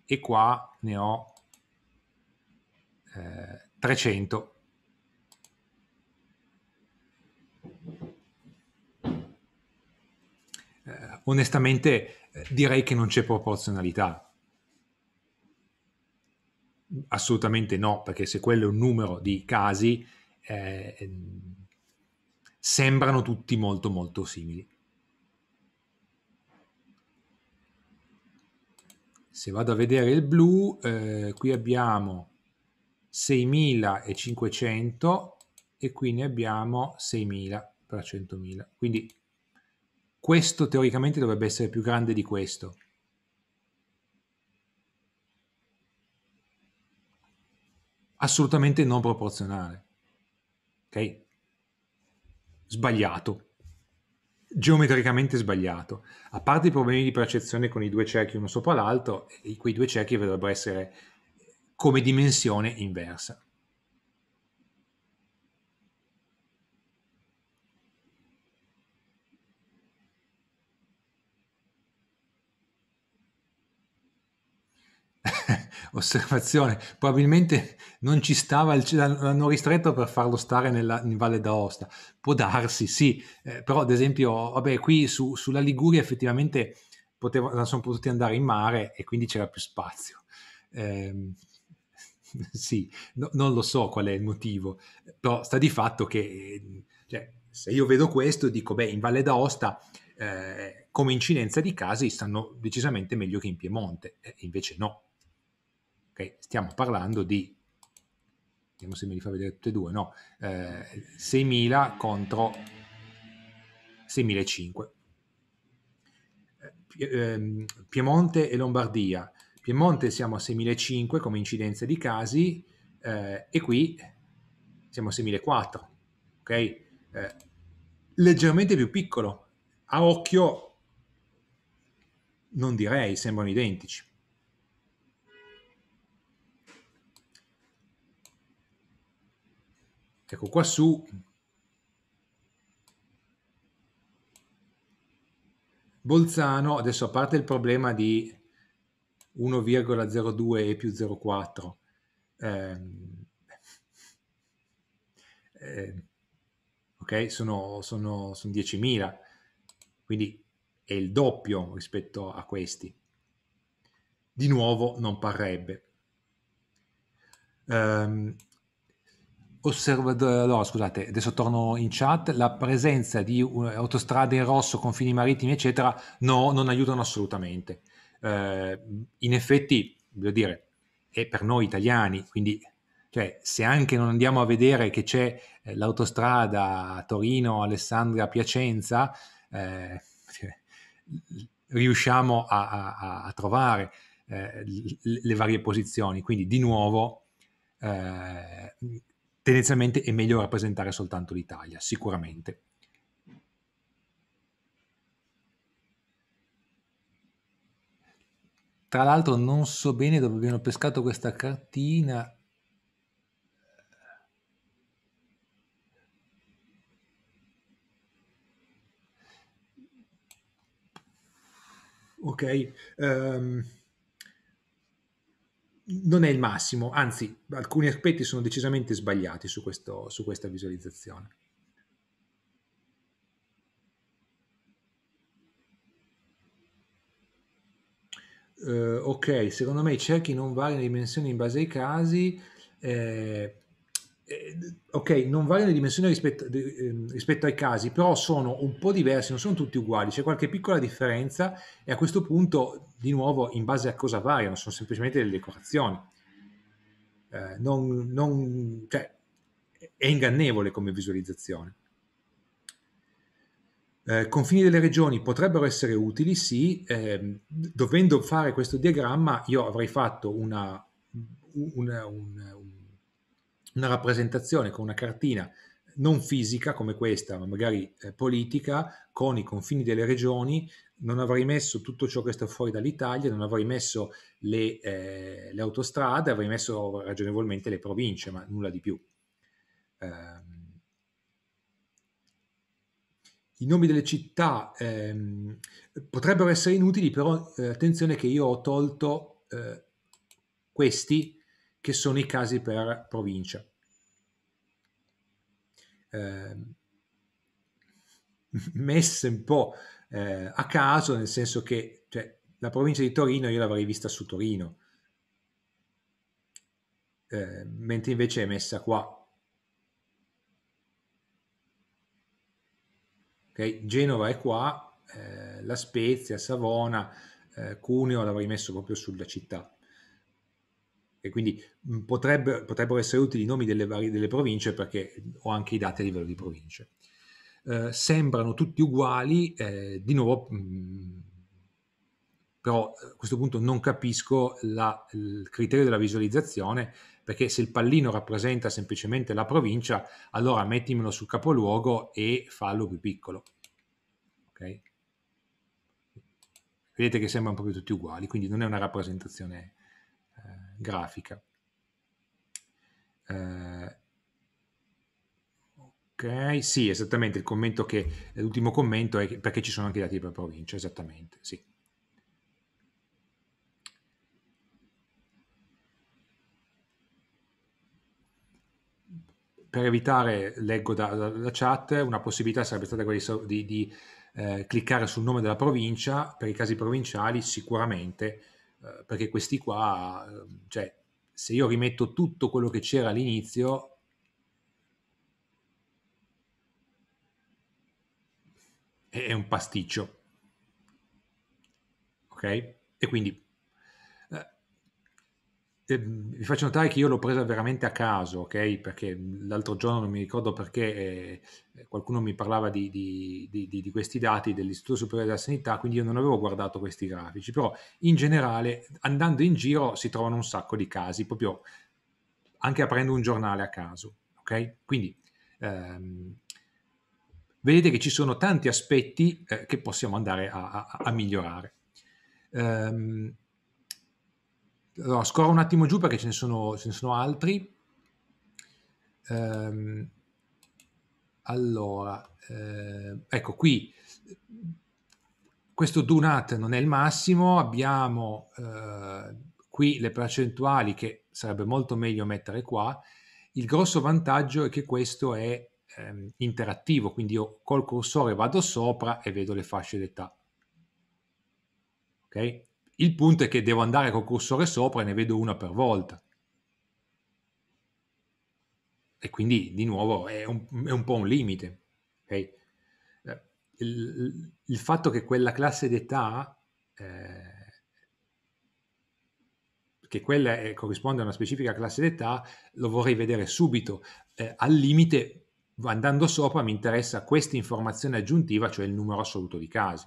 e qua ne ho eh, 300. Eh, onestamente eh, direi che non c'è proporzionalità. Assolutamente no, perché se quello è un numero di casi, eh, sembrano tutti molto molto simili. Se vado a vedere il blu, eh, qui abbiamo 6500 e qui ne abbiamo 6000 per 100.000. Quindi questo teoricamente dovrebbe essere più grande di questo. Assolutamente non proporzionale. Ok? sbagliato, geometricamente sbagliato. A parte i problemi di percezione con i due cerchi uno sopra l'altro, quei due cerchi dovrebbero essere come dimensione inversa. osservazione, probabilmente non ci stava, il, l'hanno ristretto per farlo stare nella, in Valle d'Aosta, può darsi, sì, eh, però ad esempio, vabbè, qui su, sulla Liguria effettivamente potevano, sono potuti andare in mare e quindi c'era più spazio. Eh, sì, no, non lo so qual è il motivo, però sta di fatto che cioè, se io vedo questo dico, beh, in Valle d'Aosta eh, come incidenza di casi stanno decisamente meglio che in Piemonte, eh, invece no. Okay? Stiamo parlando di, vediamo se mi fa vedere tutti e due, no, eh, 6.000 contro 6.500. Eh, ehm, Piemonte e Lombardia. Piemonte siamo a 6.500 come incidenza di casi eh, e qui siamo a 6.400, ok? Eh, leggermente più piccolo. A occhio non direi, sembrano identici. Ecco qua su Bolzano, adesso a parte il problema di 1,02 e più 0,4, ehm, eh, ok, sono, sono, sono 10.000, quindi è il doppio rispetto a questi. Di nuovo non parrebbe. Um, osservatore, allora scusate, adesso torno in chat, la presenza di autostrade in rosso, confini marittimi, eccetera, no, non aiutano assolutamente. Eh, in effetti, voglio dire, è per noi italiani, quindi cioè, se anche non andiamo a vedere che c'è eh, l'autostrada Torino-Alessandria-Piacenza, eh, riusciamo a, a, a trovare eh, le varie posizioni. Quindi, di nuovo, eh, tendenzialmente è meglio rappresentare soltanto l'Italia, sicuramente. Tra l'altro non so bene dove abbiano pescato questa cartina. Ok. Um non è il massimo, anzi alcuni aspetti sono decisamente sbagliati su, questo, su questa visualizzazione. Uh, ok, secondo me i cerchi non variano le dimensioni in base ai casi, eh, eh, ok, non variano le dimensioni rispetto, ehm, rispetto, ai casi, però sono un po' diversi, non sono tutti uguali, c'è qualche piccola differenza e a questo punto, di nuovo, in base a cosa variano, sono semplicemente delle decorazioni. Eh, non, non, cioè, è ingannevole come visualizzazione. Eh, confini delle regioni potrebbero essere utili, sì, eh, dovendo fare questo diagramma io avrei fatto una, una, un, una rappresentazione con una cartina non fisica come questa, ma magari eh, politica, con i confini delle regioni, non avrei messo tutto ciò che sta fuori dall'Italia, non avrei messo le, eh, le autostrade, avrei messo ragionevolmente le province, ma nulla di più. Eh, I nomi delle città ehm, potrebbero essere inutili, però eh, attenzione che io ho tolto eh, questi che sono i casi per provincia. Eh, messe un po' eh, a caso, nel senso che cioè, la provincia di Torino io l'avrei vista su Torino, eh, mentre invece è messa qua. Okay? Genova è qua, eh, La Spezia, Savona, eh, Cuneo l'avrei messo proprio sulla città e quindi potrebbe, potrebbero essere utili i nomi delle, varie, delle, province perché ho anche i dati a livello di province. Eh, sembrano tutti uguali, eh, di nuovo, mh, però eh, a questo punto non capisco la, il criterio della visualizzazione perché se il pallino rappresenta semplicemente la provincia, allora mettimelo sul capoluogo e fallo più piccolo. Okay? Vedete che sembrano proprio tutti uguali, quindi non è una rappresentazione grafica. Eh, ok, sì, esattamente, il commento che, l'ultimo commento è perché ci sono anche i dati per provincia, esattamente, sì. per evitare, leggo dalla da, da chat, una possibilità sarebbe stata quella di, di eh, cliccare sul nome della provincia, per i casi provinciali sicuramente eh, perché questi qua, ehm, cioè, se io rimetto tutto quello che c'era all'inizio, è un pasticcio. Ok? E quindi vi faccio notare che io l'ho presa veramente a caso, ok? Perché l'altro giorno non mi ricordo perché eh, qualcuno mi parlava di, di, di, di, questi dati dell'Istituto Superiore della Sanità, quindi io non avevo guardato questi grafici, però in generale andando in giro si trovano un sacco di casi, proprio anche aprendo un giornale a caso, ok? Quindi ehm, vedete che ci sono tanti aspetti eh, che possiamo andare a, a, a migliorare. Um, allora, scorro un attimo giù perché ce ne sono, ce ne sono altri. Ehm, allora, eh, ecco qui, questo do not non è il massimo, abbiamo eh, qui le percentuali che sarebbe molto meglio mettere qua. Il grosso vantaggio è che questo è ehm, interattivo, quindi io col cursore vado sopra e vedo le fasce d'età. Ok? Il punto è che devo andare col cursore sopra e ne vedo una per volta. E quindi, di nuovo, è un, è un po' un limite. Okay? Eh, il, il, fatto che quella classe d'età, eh, che quella è, corrisponde a una specifica classe d'età, lo vorrei vedere subito. Eh, al limite, andando sopra, mi interessa questa informazione aggiuntiva, cioè il numero assoluto di casi.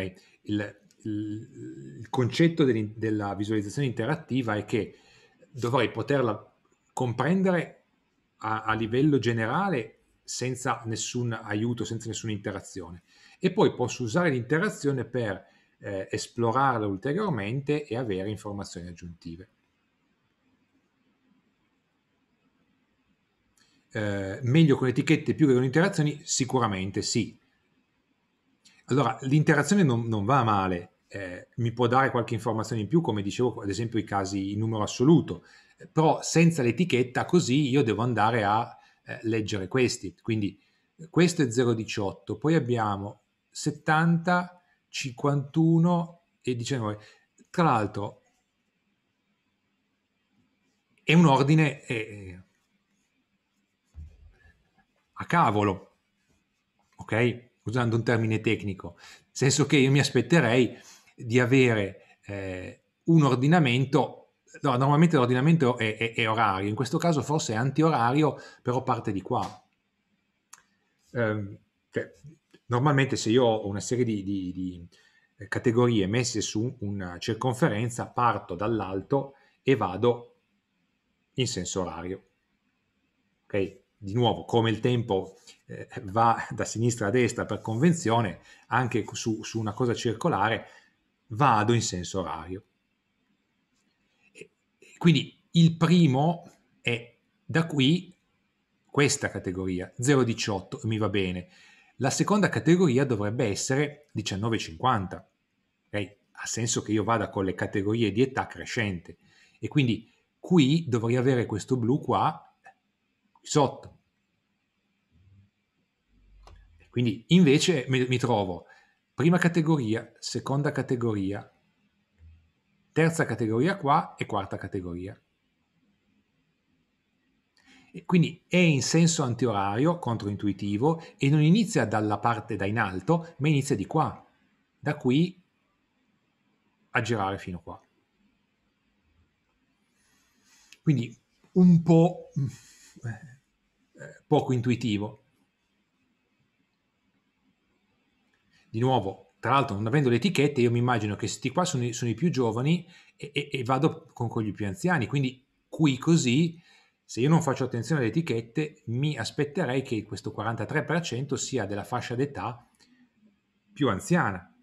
Okay? Il, il, il, concetto del, della visualizzazione interattiva è che dovrei poterla comprendere a, a livello generale senza nessun aiuto, senza nessuna interazione. E poi posso usare l'interazione per eh, esplorarla ulteriormente e avere informazioni aggiuntive. Eh, meglio con etichette più che con interazioni? Sicuramente sì, allora, l'interazione non, non va male, eh, mi può dare qualche informazione in più, come dicevo, ad esempio i casi in numero assoluto, però senza l'etichetta così io devo andare a eh, leggere questi. Quindi eh, questo è 0,18, poi abbiamo 70, 51 e 19. Tra l'altro è un ordine eh, eh a cavolo, ok? usando un termine tecnico, nel senso che io mi aspetterei di avere eh, un ordinamento, no, normalmente l'ordinamento è, è, è, orario, in questo caso forse è anti-orario, però parte di qua. Eh, cioè, normalmente se io ho una serie di, di, di eh, categorie messe su una circonferenza, parto dall'alto e vado in senso orario. Ok? di nuovo, come il tempo eh, va da sinistra a destra per convenzione, anche su, su una cosa circolare, vado in senso orario. E, quindi il primo è da qui questa categoria, 0,18, mi va bene. La seconda categoria dovrebbe essere 19,50. Okay? Ha senso che io vada con le categorie di età crescente. E quindi qui dovrei avere questo blu qua 18. Quindi invece mi, trovo prima categoria, seconda categoria, terza categoria qua e quarta categoria. E quindi è in senso antiorario, controintuitivo, e non inizia dalla parte da in alto, ma inizia di qua, da qui a girare fino qua. Quindi un po' eh, poco intuitivo. Di nuovo, tra l'altro non avendo le etichette, io mi immagino che questi qua sono, sono i più giovani e, e, e vado con, quelli più anziani, quindi qui così se io non faccio attenzione alle etichette, mi aspetterei che questo 43% sia della fascia d'età più anziana.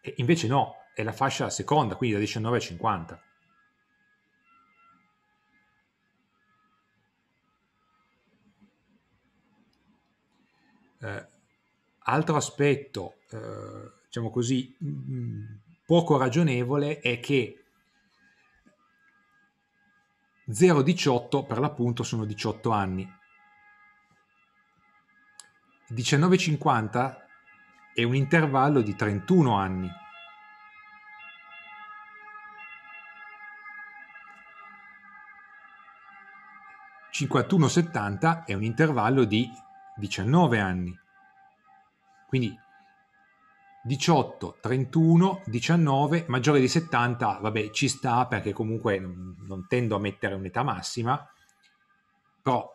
E invece no, è la fascia seconda, quindi da 19 a 50. Eh, altro aspetto, eh, diciamo così, mh, mm, poco ragionevole è che 0,18 per l'appunto sono 18 anni. 19,50 è un intervallo di 31 anni. ,7170 è un intervallo di 19 anni. Quindi 18, 31, 19, maggiore di 70, vabbè, ci sta perché comunque non, tendo a mettere un'età massima, però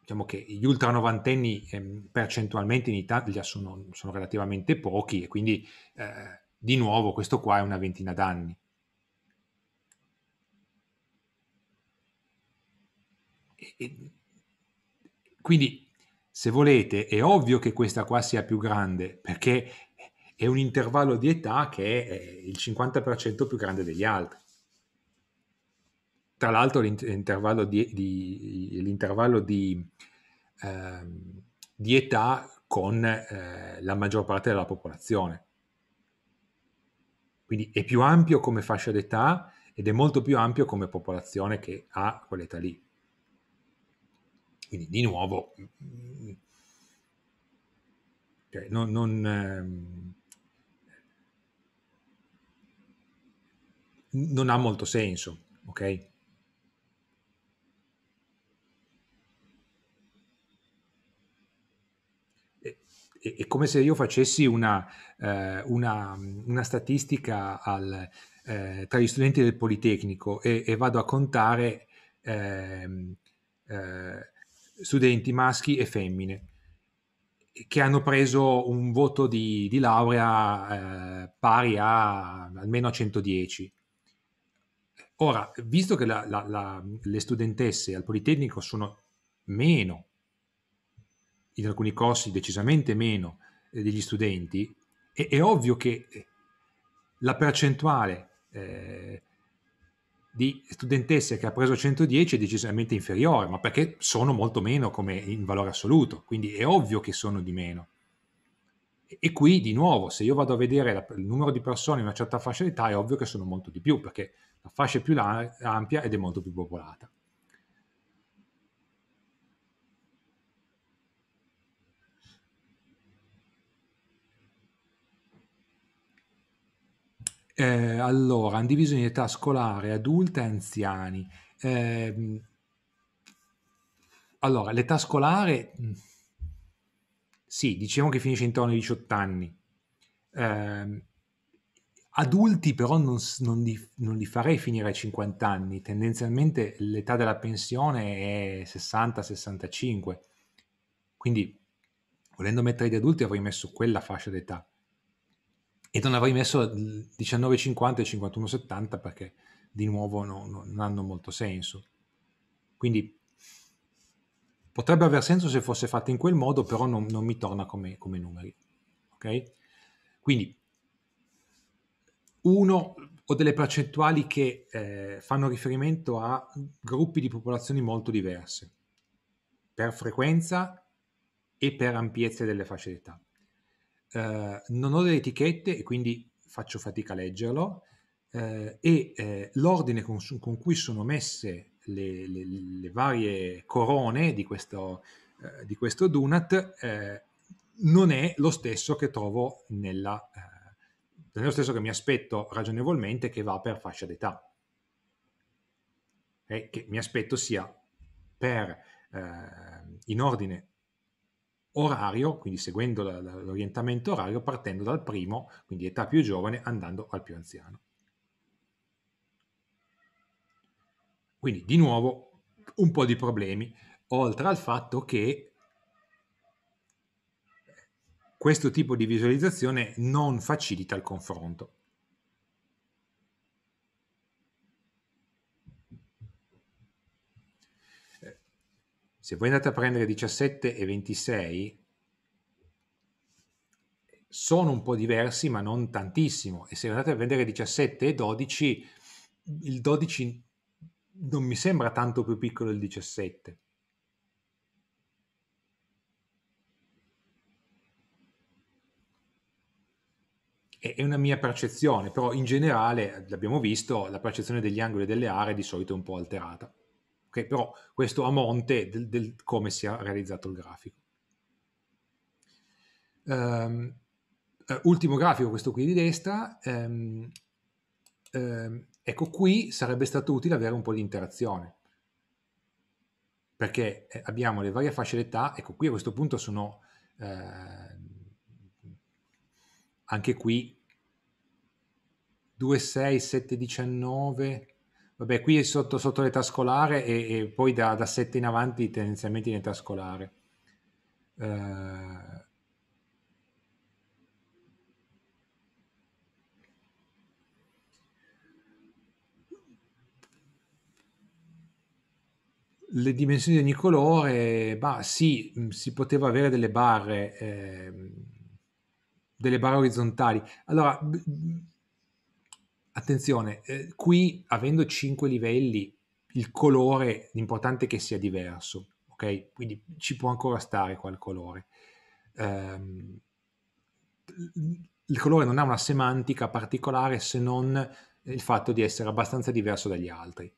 diciamo che gli ultra novantenni eh, percentualmente in Italia sono, sono, relativamente pochi e quindi eh, di nuovo questo qua è una ventina d'anni. E, e, quindi se volete, è ovvio che questa qua sia più grande perché è un intervallo di età che è eh, il 50% più grande degli altri. Tra l'altro l'intervallo di, di, l'intervallo di, eh, di età con eh, la maggior parte della popolazione. Quindi è più ampio come fascia d'età ed è molto più ampio come popolazione che ha quell'età lì. Quindi di nuovo, cioè, non, non, ehm, non ha molto senso, ok? è come se io facessi una, eh, una, una statistica al, eh, tra gli studenti del Politecnico e, e vado a contare ehm, eh, studenti maschi e femmine che hanno preso un voto di, di laurea eh, pari a almeno a 110. Ora, visto che la, la, la, le studentesse al Politecnico sono meno, in alcuni corsi decisamente meno eh, degli studenti, è, è, ovvio che la percentuale eh, di studentesse che ha preso 110 è decisamente inferiore, ma perché sono molto meno come in valore assoluto, quindi è ovvio che sono di meno. E qui di nuovo, se io vado a vedere la, il numero di persone in una certa fascia d'età, è ovvio che sono molto di più, perché la fascia è più la, ampia ed è molto più popolata. Eh, allora, divisione di età scolare, adulta e anziani. Eh, allora, l'età scolare, mm, sì, diciamo che finisce intorno ai 18 anni. Eh, adulti però non, non, li, non, li, farei finire ai 50 anni, tendenzialmente l'età della pensione è 60-65, quindi volendo mettere gli adulti avrei messo quella fascia d'età e non avrei messo 19,50 mhmm, e 51,70 perché di nuovo no, no, non hanno molto senso. Quindi potrebbe aver senso se fosse fatto in quel modo, però non, non mi torna come, come numeri. Okay? Quindi, uno, o delle percentuali che eh, fanno riferimento a gruppi di popolazioni molto diverse, per frequenza e per ampiezza delle fasce d'età. Ehm, non ho le etichette e quindi faccio fatica a leggerlo eh, e eh, l'ordine con, con, cui sono messe le, le, le varie corone di questo, eh, di questo donut eh, non è lo stesso che trovo nella... non è lo stesso che mi aspetto ragionevolmente che va per fascia d'età che mi aspetto sia per, eh, in ordine orario, quindi seguendo la, la, l'orientamento orario, partendo dal primo, quindi età più giovane, andando al più anziano. Quindi di nuovo un po' di problemi, oltre al fatto che questo tipo di visualizzazione non facilita il confronto. se voi andate a prendere 17 e 26 sono un po' diversi ma non tantissimo e se andate a prendere 17 e 12 il 12 non mi sembra tanto più piccolo del 17 è una mia percezione, però in generale, l'abbiamo visto, la percezione degli angoli e delle aree è di solito è un po' alterata. Okay? Però questo a monte del, del come si è realizzato il grafico. Um, ultimo grafico, questo qui di destra, um, um, ecco qui sarebbe stato utile avere un po' di interazione perché eh, abbiamo le varie fasce d'età, ecco qui a questo punto sono eh, anche qui 2, 6, 7, 19, Vabbè, qui è sotto, sotto l'età scolare e, e poi da, da, 7 in avanti tendenzialmente in età scolare. Uh... le dimensioni di ogni colore, bah, sì, mm, si poteva avere delle barre, eh, delle barre orizzontali. Allora, Attenzione, eh, qui avendo 5 livelli, il colore, l'importante è che sia diverso, ok? Quindi ci può ancora stare qua colore. Um, il colore non ha una semantica particolare se non il fatto di essere abbastanza diverso dagli altri.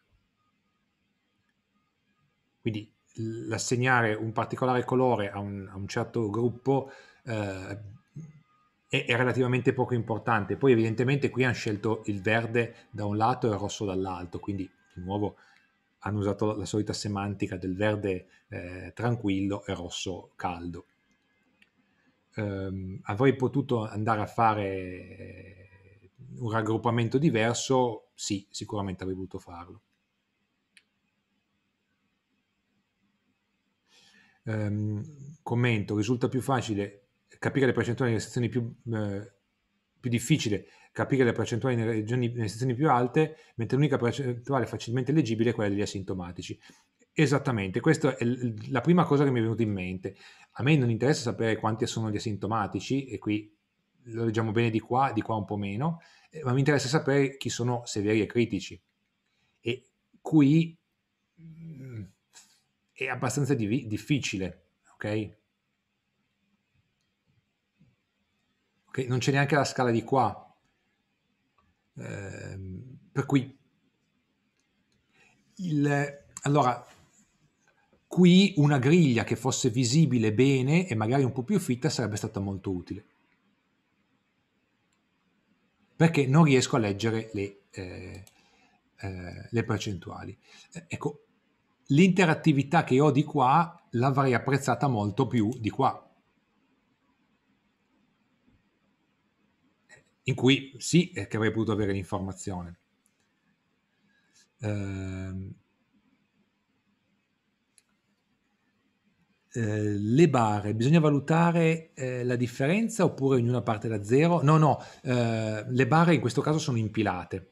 Quindi l'assegnare un particolare colore a un, a un certo gruppo eh, è, è relativamente poco importante. Poi evidentemente qui hanno scelto il verde da un lato e il rosso dall'altro, quindi di nuovo hanno usato la solita semantica del verde eh, tranquillo e rosso caldo. Um, avrei potuto andare a fare un raggruppamento diverso? Sì, sicuramente avrei potuto farlo. Um, commento, risulta più facile capire le percentuali nelle sezioni più, eh, più difficili, capire le percentuali nelle, regioni, nelle sezioni più alte, mentre l'unica percentuale facilmente leggibile è quella degli asintomatici. Esattamente, questa è la prima cosa che mi è venuta in mente. A me non interessa sapere quanti sono gli asintomatici, e qui lo leggiamo bene di qua, di qua un po' meno, eh, ma mi interessa sapere chi sono severi e critici. E qui mm, è abbastanza div- difficile, ok? Okay? Non c'è neanche la scala di qua. Eh, per cui, il, allora, qui una griglia che fosse visibile bene e magari un po' più fitta sarebbe stata molto utile. Perché non riesco a leggere le, eh, eh, le percentuali. ecco, l'interattività che ho di qua l'avrei apprezzata molto più di qua in cui sì che avrei potuto avere l'informazione. Eh, Eh, le barre, bisogna valutare eh, la differenza oppure ognuna parte da zero? No, no, eh, le barre in questo caso sono impilate.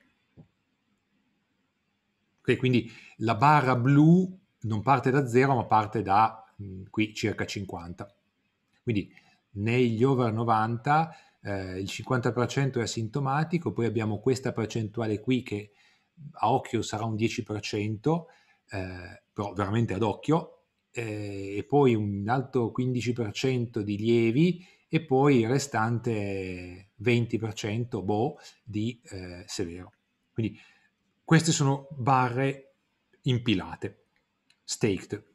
Okay, quindi la barra blu non parte da zero ma parte da mh, mm, qui circa 50. Quindi negli over 90 eh, il 50% è asintomatico, poi abbiamo questa percentuale qui che a occhio sarà un 10%, eh, però veramente ad occhio, eh, e poi un altro 15% di lievi e poi il restante 20% boh, di eh, severo. Quindi queste sono barre impilate, staked.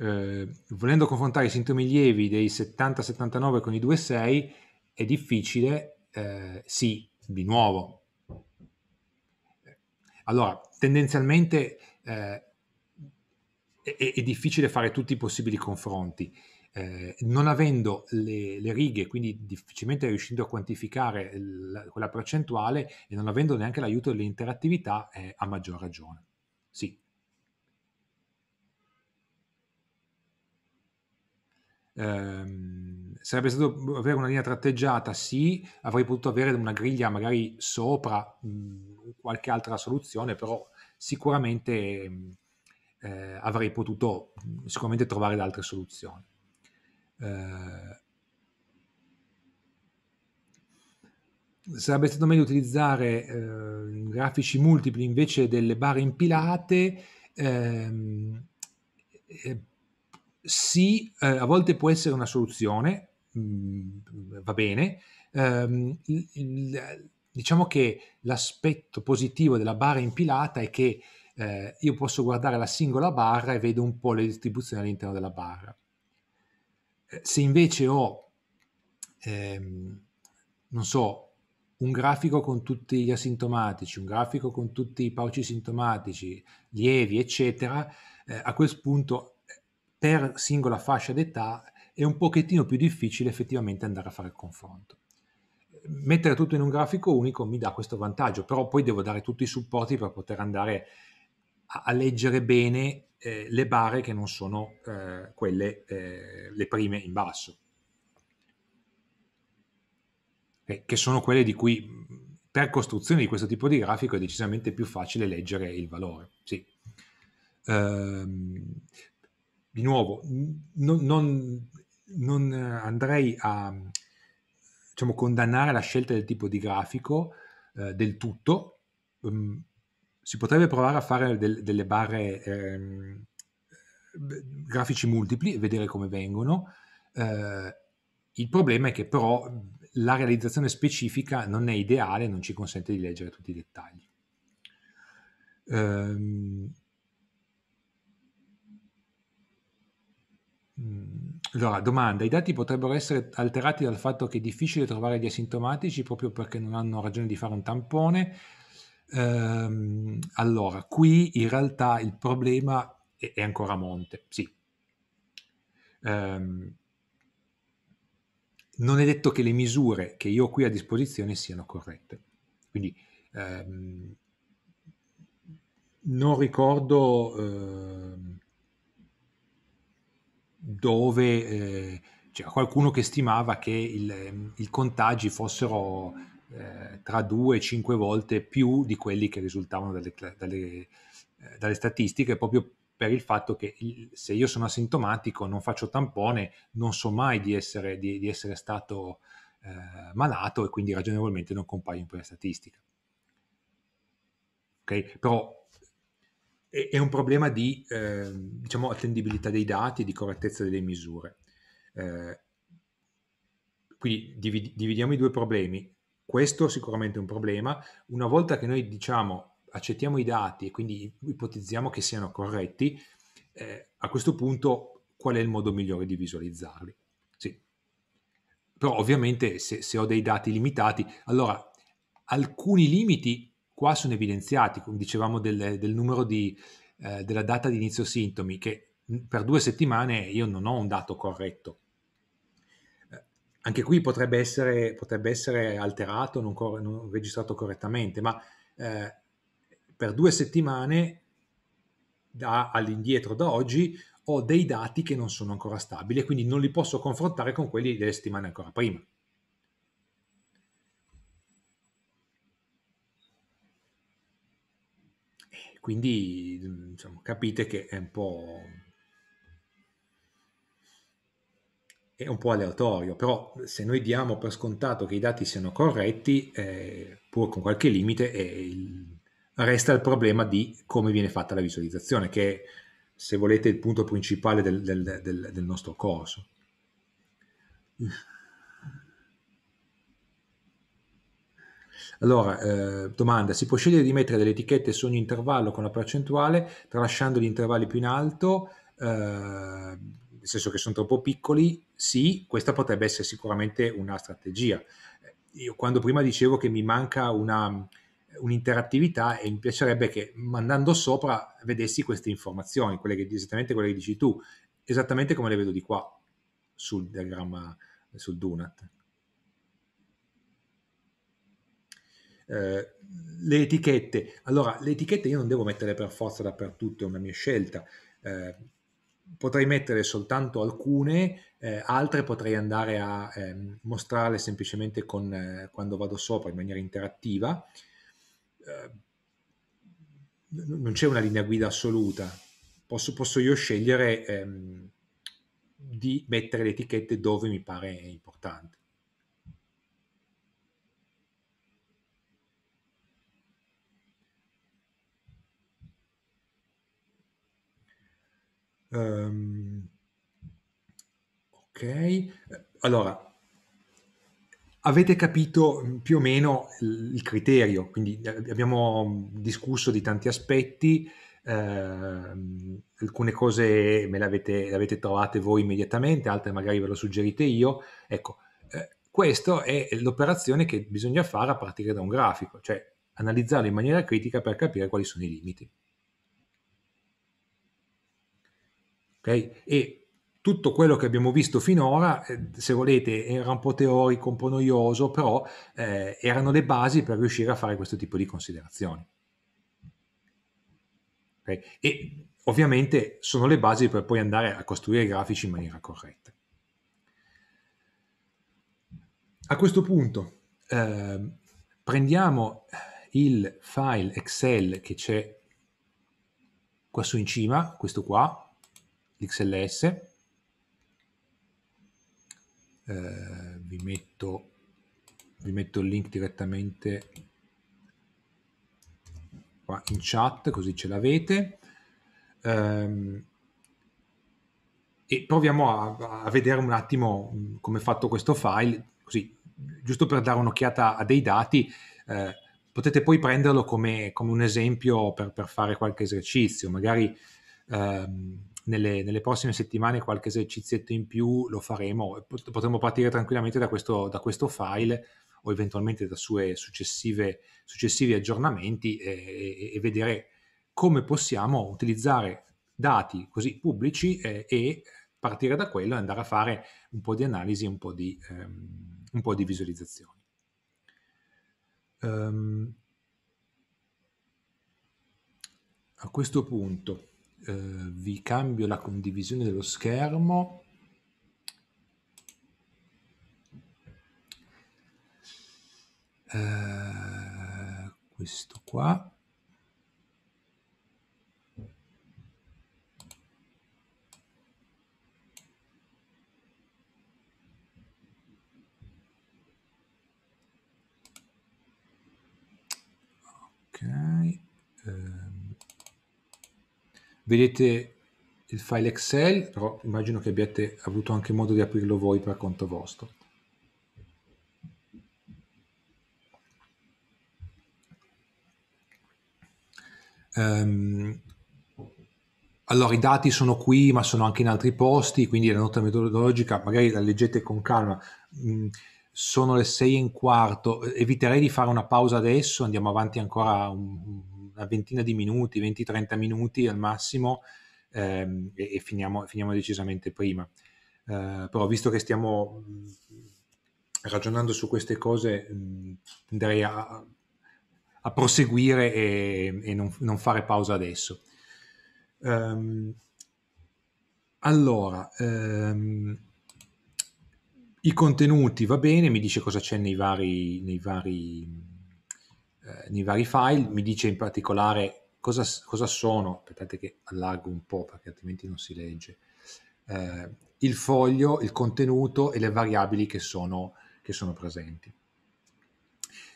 eh, volendo confrontare i sintomi lievi dei 70-79 con i 2,6 è difficile, eh, sì, di nuovo. Allora, tendenzialmente eh, è, è, difficile fare tutti i possibili confronti. Eh, non avendo le, le, righe, quindi difficilmente riuscendo a quantificare la, quella percentuale e non avendo neanche l'aiuto dell'interattività, a maggior ragione. Sì, Ehm, sarebbe stato boh, avere una linea tratteggiata, sì, avrei potuto avere una griglia magari sopra mh, mhmm, qualche altra soluzione, però sicuramente mhmm, eh, avrei potuto mhmm, sicuramente trovare altre soluzioni. Eh, sarebbe stato meglio utilizzare eh, grafici multipli invece delle barre impilate ehm, sì, eh, a volte può essere una soluzione, mh, mm, va bene. Ehm, il, il, diciamo che l'aspetto positivo della barra impilata è che eh, io posso guardare la singola barra e vedo un po' le distribuzioni all'interno della barra. Eh, se invece ho, ehm, non so, un grafico con tutti gli asintomatici, un grafico con tutti i pauci sintomatici, lievi, eccetera, eh, a questo punto per singola fascia d'età è un pochettino più difficile effettivamente andare a fare il confronto. Mettere tutto in un grafico unico mi dà questo vantaggio, però poi devo dare tutti i supporti per poter andare a, a leggere bene eh, le barre che non sono eh, quelle, eh, le prime in basso, eh, che sono quelle di cui per costruzione di questo tipo di grafico è decisamente più facile leggere il valore. Sì. Um, di nuovo, non, non, non eh, andrei a diciamo, condannare la scelta del tipo di grafico eh, del tutto. Um, si potrebbe provare a fare del, delle barre ehm, grafici multipli e vedere come vengono. Eh, il problema è che però la realizzazione specifica non è ideale, non ci consente di leggere tutti i dettagli. Um, Mm, allora, domanda, i dati potrebbero essere alterati dal fatto che è difficile trovare gli asintomatici proprio perché non hanno ragione di fare un tampone? Ehm, allora, qui in realtà il problema è, è ancora a monte, sì. Ehm, non è detto che le misure che io ho qui a disposizione siano corrette. Quindi ehm, non ricordo... Ehm, dove eh, c'era qualcuno che stimava che il, ehm, il contagi fossero eh, tra due e cinque volte più di quelli che risultavano dalle, dalle, eh, dalle statistiche, proprio per il fatto che il, se io sono asintomatico, non faccio tampone, non so mai di essere, di, di essere stato eh, malato e quindi ragionevolmente non compaio in quella statistica. Okay? Però è un problema di eh, diciamo, attendibilità dei dati di correttezza delle misure. Eh, quindi div- dividiamo i due problemi. Questo sicuramente è un problema. Una volta che noi diciamo accettiamo i dati e quindi ipotizziamo che siano corretti, eh, a questo punto qual è il modo migliore di visualizzarli? Sì. Però ovviamente se, se ho dei dati limitati, allora alcuni limiti qua sono evidenziati, come dicevamo del, del numero di, eh, della data di inizio sintomi, che mm, per due settimane io non ho un dato corretto. Eh, anche qui potrebbe essere, potrebbe essere alterato, non, cor- non, registrato correttamente, ma eh, per due settimane da, all'indietro da oggi ho dei dati che non sono ancora stabili e quindi non li posso confrontare con quelli delle settimane ancora prima. Quindi diciamo, capite che è un po'... è un po' aleatorio, però se noi diamo per scontato che i dati siano corretti, eh, pur con qualche limite, eh, il... resta il problema di come viene fatta la visualizzazione, che è, se volete, il punto principale del, del, del, del nostro corso. Allora, eh, domanda, si può scegliere di mettere delle etichette su ogni intervallo con la percentuale, tralasciando gli intervalli più in alto, eh, nel senso che sono troppo piccoli? Sì, questa potrebbe essere sicuramente una strategia. Eh, io quando prima dicevo che mi manca una, un'interattività e mi piacerebbe che mandando sopra vedessi queste informazioni, quelle che, esattamente quelle che dici tu, esattamente come le vedo di qua sul diagramma, sul Donut. Eh, le etichette, allora le etichette io non devo mettere per forza dappertutto, è una mia scelta. Eh, potrei mettere soltanto alcune, eh, altre potrei andare a eh, mostrarle semplicemente con, eh, quando vado sopra in maniera interattiva. Eh, non c'è una linea guida assoluta, posso, posso io scegliere ehm, di mettere le etichette dove mi pare importante. Um, ok, allora avete capito più o meno il criterio, quindi eh, abbiamo discusso di tanti aspetti, eh, alcune cose me le avete, le avete, trovate voi immediatamente, altre magari ve le suggerite io, ecco, eh, questa è l'operazione che bisogna fare a partire da un grafico, cioè analizzarlo in maniera critica per capire quali sono i limiti. Okay? E tutto quello che abbiamo visto finora, eh, se volete, era un po' teorico, un po' noioso, però eh, erano le basi per riuscire a fare questo tipo di considerazioni. Okay? E ovviamente sono le basi per poi andare a costruire i grafici in maniera corretta. A questo punto eh, prendiamo il file Excel che c'è qua su in cima, questo qua, l'XLS. Eh, vi, metto, vi metto il link direttamente qua in chat così ce l'avete. Eh, e proviamo a, a, vedere un attimo mm, come è fatto questo file, così giusto per dare un'occhiata a dei dati. Eh, potete poi prenderlo come, come un esempio per, per, fare qualche esercizio, magari ehm, nelle, nelle, prossime settimane qualche esercizietto in più lo faremo, potremo partire tranquillamente da questo, da questo file o eventualmente da suoi successivi aggiornamenti e, e, e, vedere come possiamo utilizzare dati così pubblici eh, e partire da quello e andare a fare un po' di analisi, un po' di, um, un po di visualizzazioni. Um, a questo punto eh, vi cambio la condivisione dello schermo. Eh, questo qua. Okay vedete il file Excel, però immagino che abbiate avuto anche modo di aprirlo voi per conto vostro. Um, allora, i dati sono qui, ma sono anche in altri posti, quindi la nota metodologica magari la leggete con calma. Mm, sono le 6 e un quarto, eviterei di fare una pausa adesso, andiamo avanti ancora un, una ventina di minuti, 20-30 minuti al massimo ehm, e, e finiamo, finiamo, decisamente prima. Eh, però visto che stiamo mm, ragionando su queste cose, mh, mm, tenderei a, a, proseguire e, e non, non, fare pausa adesso. Um, allora, um, i contenuti va bene, mi dice cosa c'è nei vari, nei vari eh, nei vari file, mi dice in particolare cosa, cosa, sono, aspettate che allargo un po' perché altrimenti non si legge, eh, il foglio, il contenuto e le variabili che sono, che sono presenti.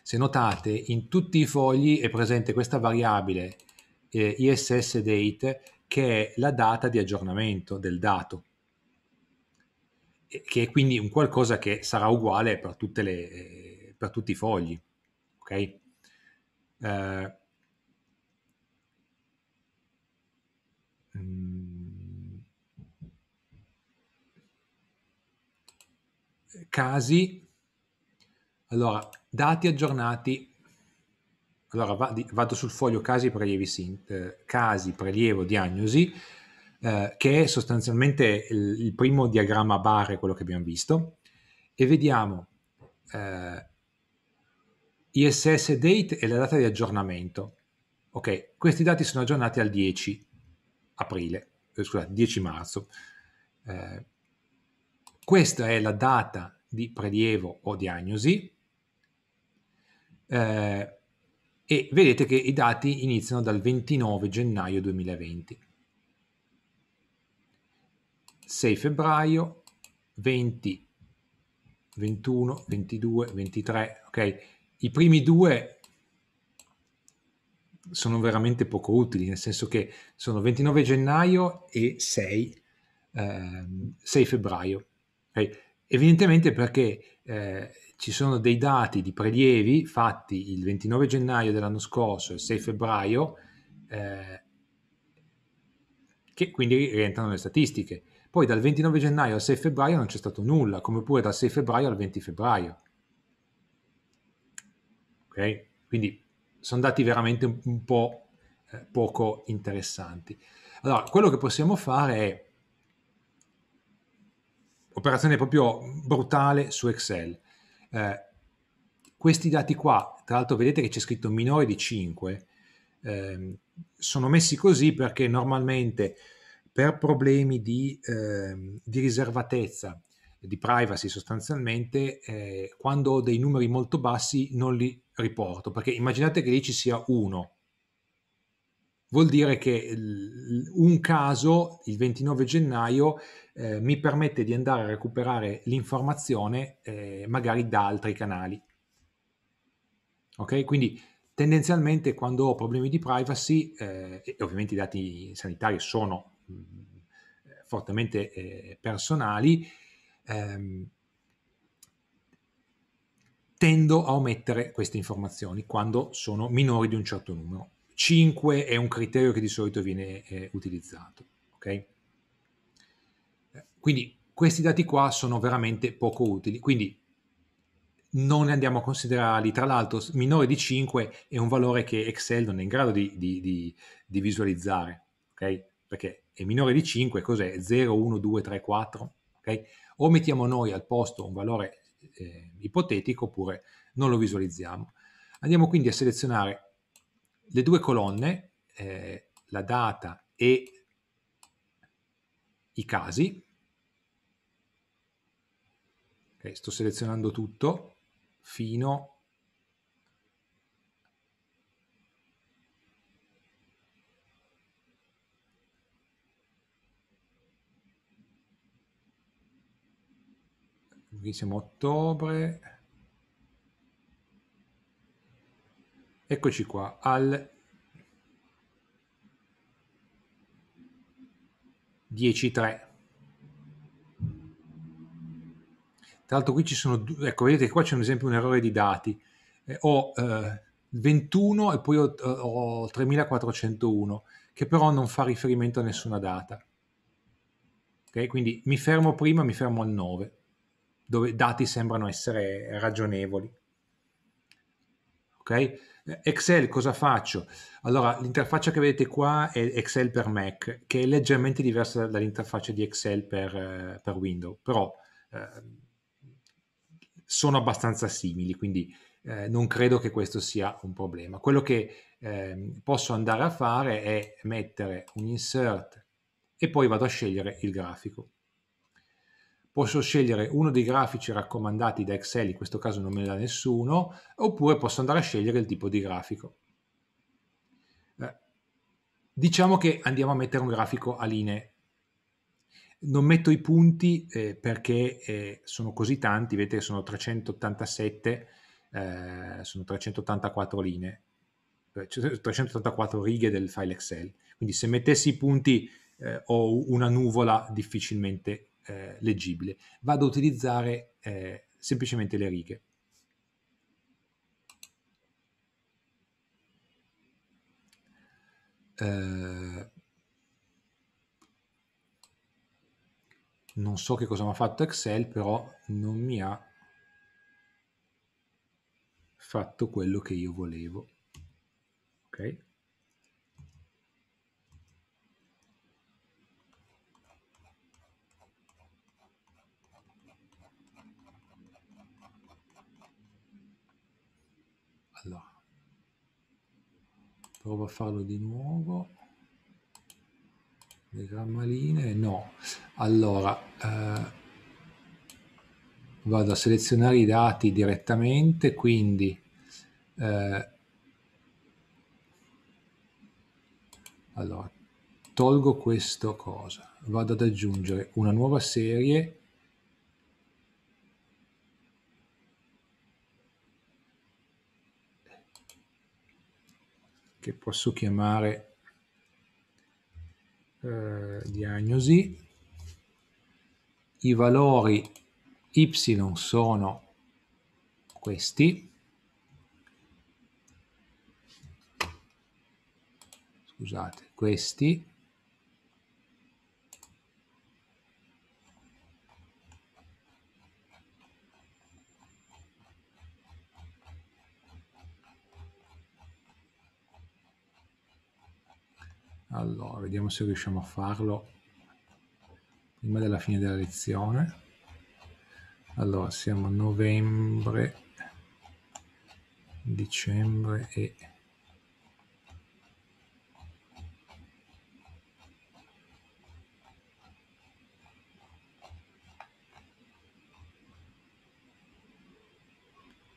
Se notate, in tutti i fogli è presente questa variabile eh, ISS date che è la data di aggiornamento del dato, che è quindi un qualcosa che sarà uguale per, le, eh, per tutti i fogli. Okay? Eh, mm, casi, allora, dati aggiornati, allora vado sul foglio casi, prelievi, sint- eh, casi, prelievo, diagnosi, eh, che è sostanzialmente il, il primo diagramma a barre, quello che abbiamo visto, e vediamo eh, ISS date e la data di aggiornamento. Ok, questi dati sono aggiornati al 10 aprile, eh, scusate, 10 marzo. Eh, questa è la data di prelievo o diagnosi eh, e vedete che i dati iniziano dal 29 gennaio 2020. 6 febbraio, 20, 21, 22, 23, ok? I primi due sono veramente poco utili, nel senso che sono 29 gennaio e 6, ehm, 6 febbraio. Okay? Evidentemente perché eh, ci sono dei dati di prelievi fatti il 29 gennaio dell'anno scorso e il 6 febbraio eh, che quindi rientrano nelle statistiche. Poi dal 29 gennaio al 6 febbraio non c'è stato nulla, come pure dal 6 febbraio al 20 febbraio. Okay? Quindi sono dati veramente un po' eh, poco interessanti. Allora, quello che possiamo fare è operazione proprio brutale su Excel. Eh, questi dati qua, tra l'altro vedete che c'è scritto minore di 5, eh, sono messi così perché normalmente per problemi di, eh, di riservatezza, di privacy sostanzialmente, eh, quando ho dei numeri molto bassi non li riporto, perché immaginate che lì ci sia uno, vuol dire che un caso, il 29 gennaio, eh, mi permette di andare a recuperare l'informazione eh, magari da altri canali. Ok? Quindi tendenzialmente quando ho problemi di privacy, eh, e ovviamente i dati sanitari sono mh, mm, fortemente eh, personali, ehm, tendo a omettere queste informazioni quando sono minori di un certo numero. 5 è un criterio che di solito viene eh, utilizzato. Okay? Quindi questi dati qua sono veramente poco utili, quindi non ne andiamo a considerarli. Tra l'altro, minore di 5 è un valore che Excel non è in grado di, di, di, di visualizzare, okay? perché è minore di 5, cos'è? 0, 1, 2, 3, 4. Okay? O mettiamo noi al posto un valore eh, ipotetico oppure non lo visualizziamo. Andiamo quindi a selezionare le due colonne, eh, la data e i casi. Okay, sto selezionando tutto fino a qui siamo a ottobre, eccoci qua, al 10.3. Tra l'altro qui ci sono, ecco vedete qua c'è un esempio, un errore di dati, eh, ho eh, 21 e poi ho, eh, ho 3401, che però non fa riferimento a nessuna data. Okay? Quindi mi fermo prima, mi fermo al 9 dove i dati sembrano essere ragionevoli. Okay? Excel cosa faccio? Allora, l'interfaccia che vedete qua è Excel per Mac, che è leggermente diversa dall'interfaccia di Excel per, eh, per Windows, però eh, sono abbastanza simili, quindi eh, non credo che questo sia un problema. Quello che eh, posso andare a fare è mettere un insert e poi vado a scegliere il grafico posso scegliere uno dei grafici raccomandati da Excel, in questo caso non me ne dà nessuno, oppure posso andare a scegliere il tipo di grafico. Eh, diciamo che andiamo a mettere un grafico a linee. Non metto i punti eh, perché eh, sono così tanti, vedete che sono 387, eh, sono 384 linee, 384 eh, cioè, righe del file Excel. Quindi se mettessi i punti ho una nuvola difficilmente eh, leggibile. Vado a utilizzare eh, semplicemente le righe. Eh, non so che cosa mi ha fatto Excel, però non mi ha fatto quello che io volevo. Ok? provo a farlo di nuovo le grammaline no allora eh, vado a selezionare i dati direttamente quindi eh, allora tolgo questo cosa vado ad aggiungere una nuova serie che posso chiamare eh, diagnosi. I valori y sono questi. Scusate, questi Allora, vediamo se riusciamo a farlo prima della fine della lezione. Allora, siamo a novembre, dicembre e...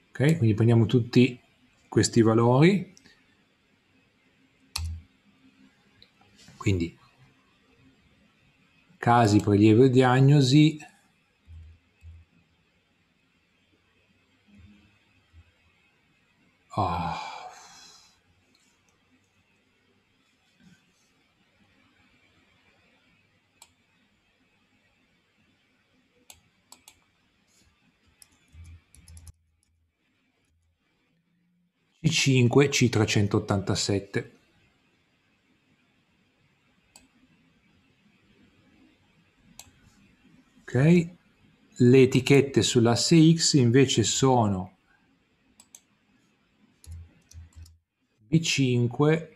Ok, quindi prendiamo tutti questi valori Quindi casi, prelievo e diagnosi, oh. C5, C387. ok? Le etichette sull'asse X invece sono B5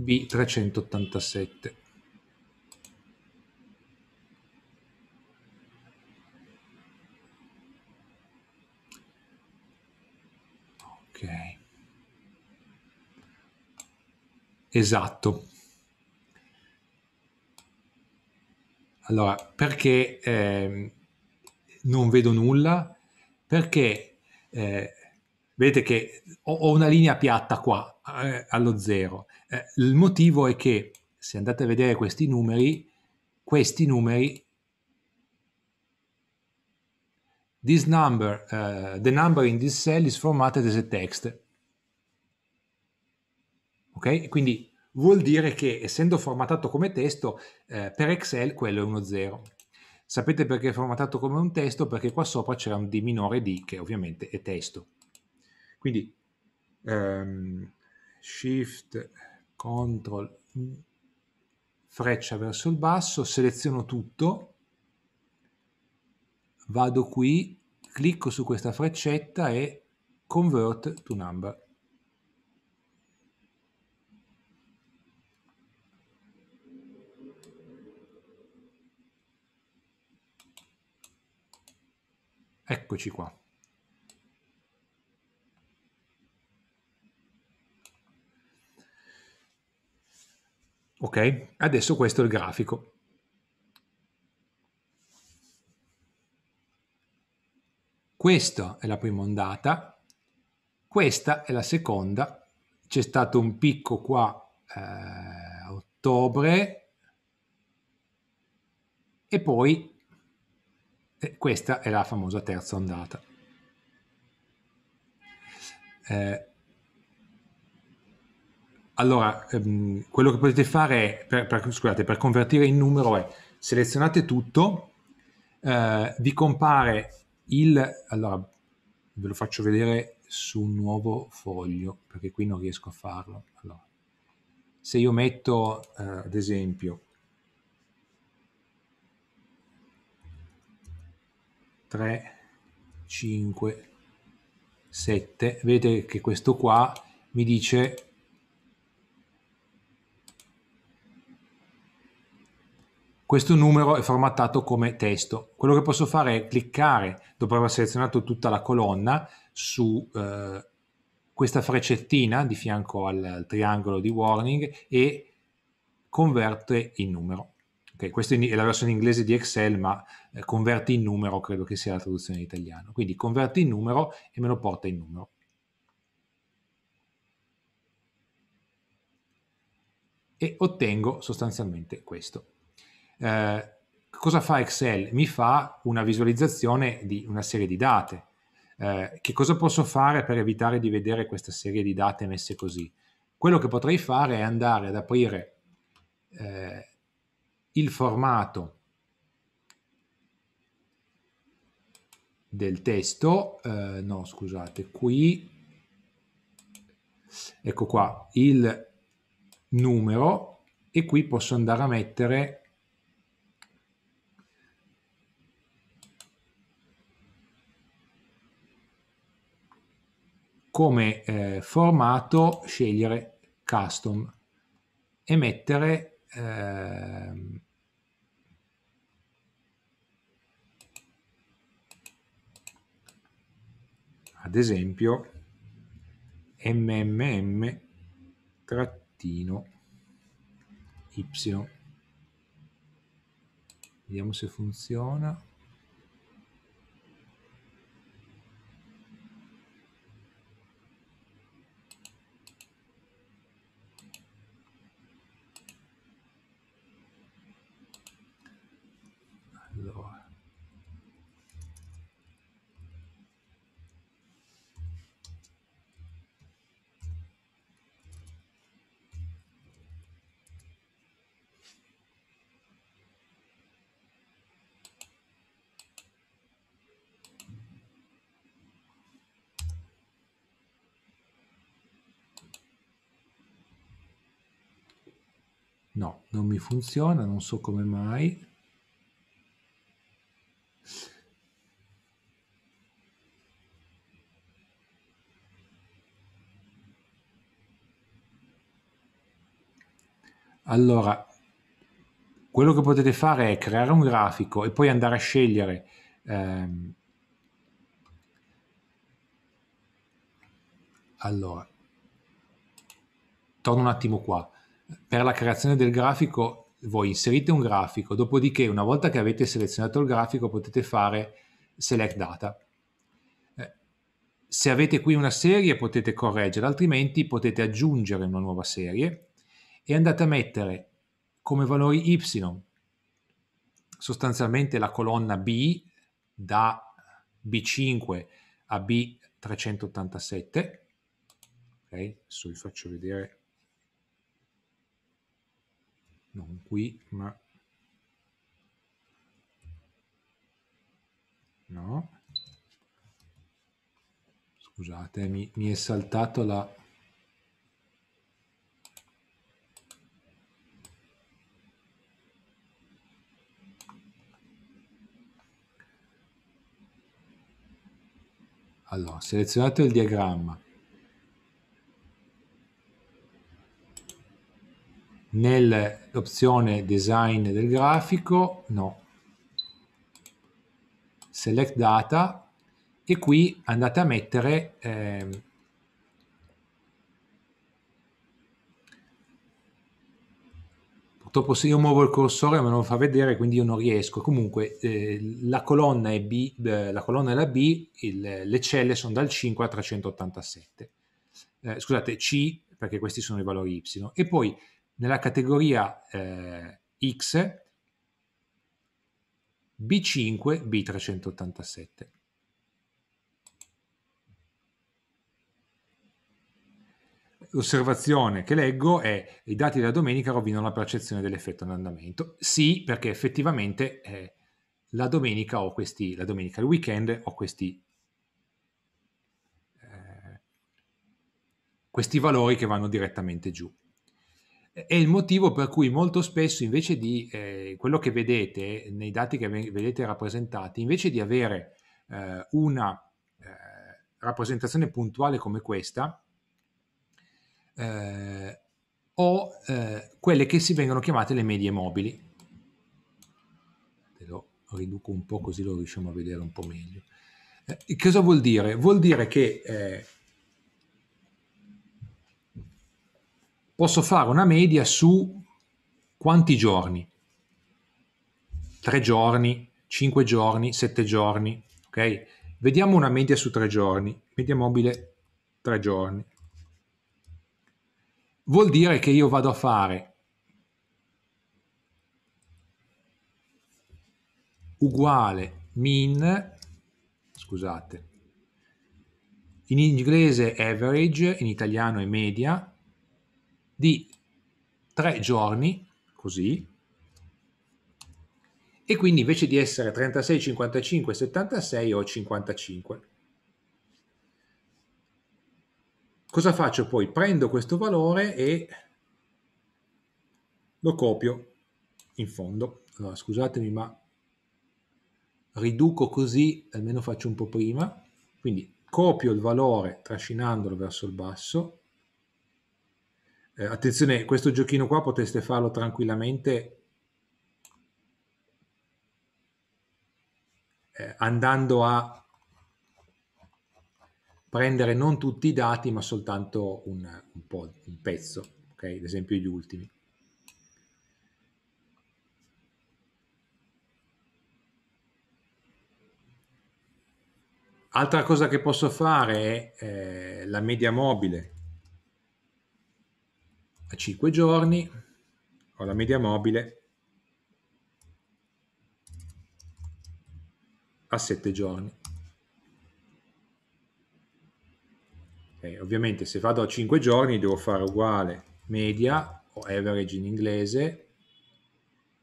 B387. Ok. Esatto. Allora, perché eh, non vedo nulla? Perché eh, vedete che ho, ho, una linea piatta qua eh, allo zero. Eh, il motivo è che se andate a vedere questi numeri, questi numeri, this number, uh, the number in this cell is formatted as a text. Ok? Quindi vuol dire che essendo formatato come testo, eh, per Excel quello è uno 0. Sapete perché è formatato come un testo? Perché qua sopra c'era un D minore di che ovviamente è testo. Quindi um, Shift, Ctrl, mm, freccia verso il basso, seleziono tutto, vado qui, clicco su questa freccetta e convert to number. Eccoci qua. Ok, adesso questo è il grafico. Questa è la prima ondata, questa è la seconda, c'è stato un picco qua eh, a ottobre e poi e questa è la famosa terza ondata. Eh, allora, ehm, quello che potete fare è, per, per, scusate, per convertire in numero è selezionate tutto, eh, vi compare il... Allora, ve lo faccio vedere su un nuovo foglio, perché qui non riesco a farlo. Allora, se io metto, eh, ad esempio, 3, 5, 7. Vedete che questo qua mi dice questo numero è formattato come testo. Quello che posso fare è cliccare, dopo aver selezionato tutta la colonna, su eh, questa freccettina di fianco al, al triangolo di warning e converte in numero. Okay, questa è la versione inglese di Excel, ma eh, converti in numero credo che sia la traduzione in italiano. Quindi converti in numero e me lo porta in numero. E ottengo sostanzialmente questo. Eh, cosa fa Excel? Mi fa una visualizzazione di una serie di date. Eh, che cosa posso fare per evitare di vedere questa serie di date messe così? Quello che potrei fare è andare ad aprire eh, il formato del testo, eh, no scusate, qui, ecco qua, il numero e qui posso andare a mettere come eh, formato scegliere custom e mettere ehm, ad esempio mmm trattino y vediamo se funziona non mi funziona, non so come mai. Allora, quello che potete fare è creare un grafico e poi andare a scegliere ehm, allora torno un attimo qua per la creazione del grafico voi inserite un grafico, dopodiché una volta che avete selezionato il grafico potete fare select data. Eh, se avete qui una serie potete correggere, altrimenti potete aggiungere una nuova serie e andate a mettere come valori y sostanzialmente la colonna B da B5 a B387. Ok, adesso vi faccio vedere non qui, ma no. Scusate, mi, mi è saltato la... Allora, selezionate il diagramma, nell'opzione design del grafico no select data e qui andate a mettere eh, purtroppo se io muovo il cursore me lo fa vedere quindi io non riesco comunque eh, la colonna è B eh, la colonna è la B il, le celle sono dal 5 a 387 eh, scusate C perché questi sono i valori Y e poi nella categoria eh, X B5 B387. L'osservazione che leggo è i dati della domenica rovinano la percezione dell'effetto in andamento. Sì, perché effettivamente eh, la domenica ho questi, la domenica, il weekend ho questi, eh, questi valori che vanno direttamente giù è il motivo per cui molto spesso invece di eh, quello che vedete nei dati che vedete rappresentati, invece di avere eh, una eh, rappresentazione puntuale come questa, ho eh, eh, quelle che si vengono chiamate le medie mobili. Te lo riduco un po' così lo riusciamo a vedere un po' meglio. Eh, cosa vuol dire? Vuol dire che posso fare una media su quanti giorni? 3 giorni, 5 giorni, 7 giorni, ok? Vediamo una media su 3 giorni, media mobile 3 giorni. Vuol dire che io vado a fare uguale min, scusate, in inglese average, in italiano è media, di tre giorni, così, e quindi invece di essere 36, 55, 76 ho 55. Cosa faccio poi? Prendo questo valore e lo copio in fondo. Allora, scusatemi, ma riduco così, almeno faccio un po' prima. Quindi copio il valore trascinandolo verso il basso, eh, attenzione, questo giochino qua potreste farlo tranquillamente eh, andando a prendere non tutti i dati ma soltanto un, un, po', un pezzo, okay? ad esempio gli ultimi. Altra cosa che posso fare è eh, la media mobile a 5 giorni, ho la media mobile a 7 giorni. Okay, ovviamente se vado a 5 giorni devo fare uguale media o average in inglese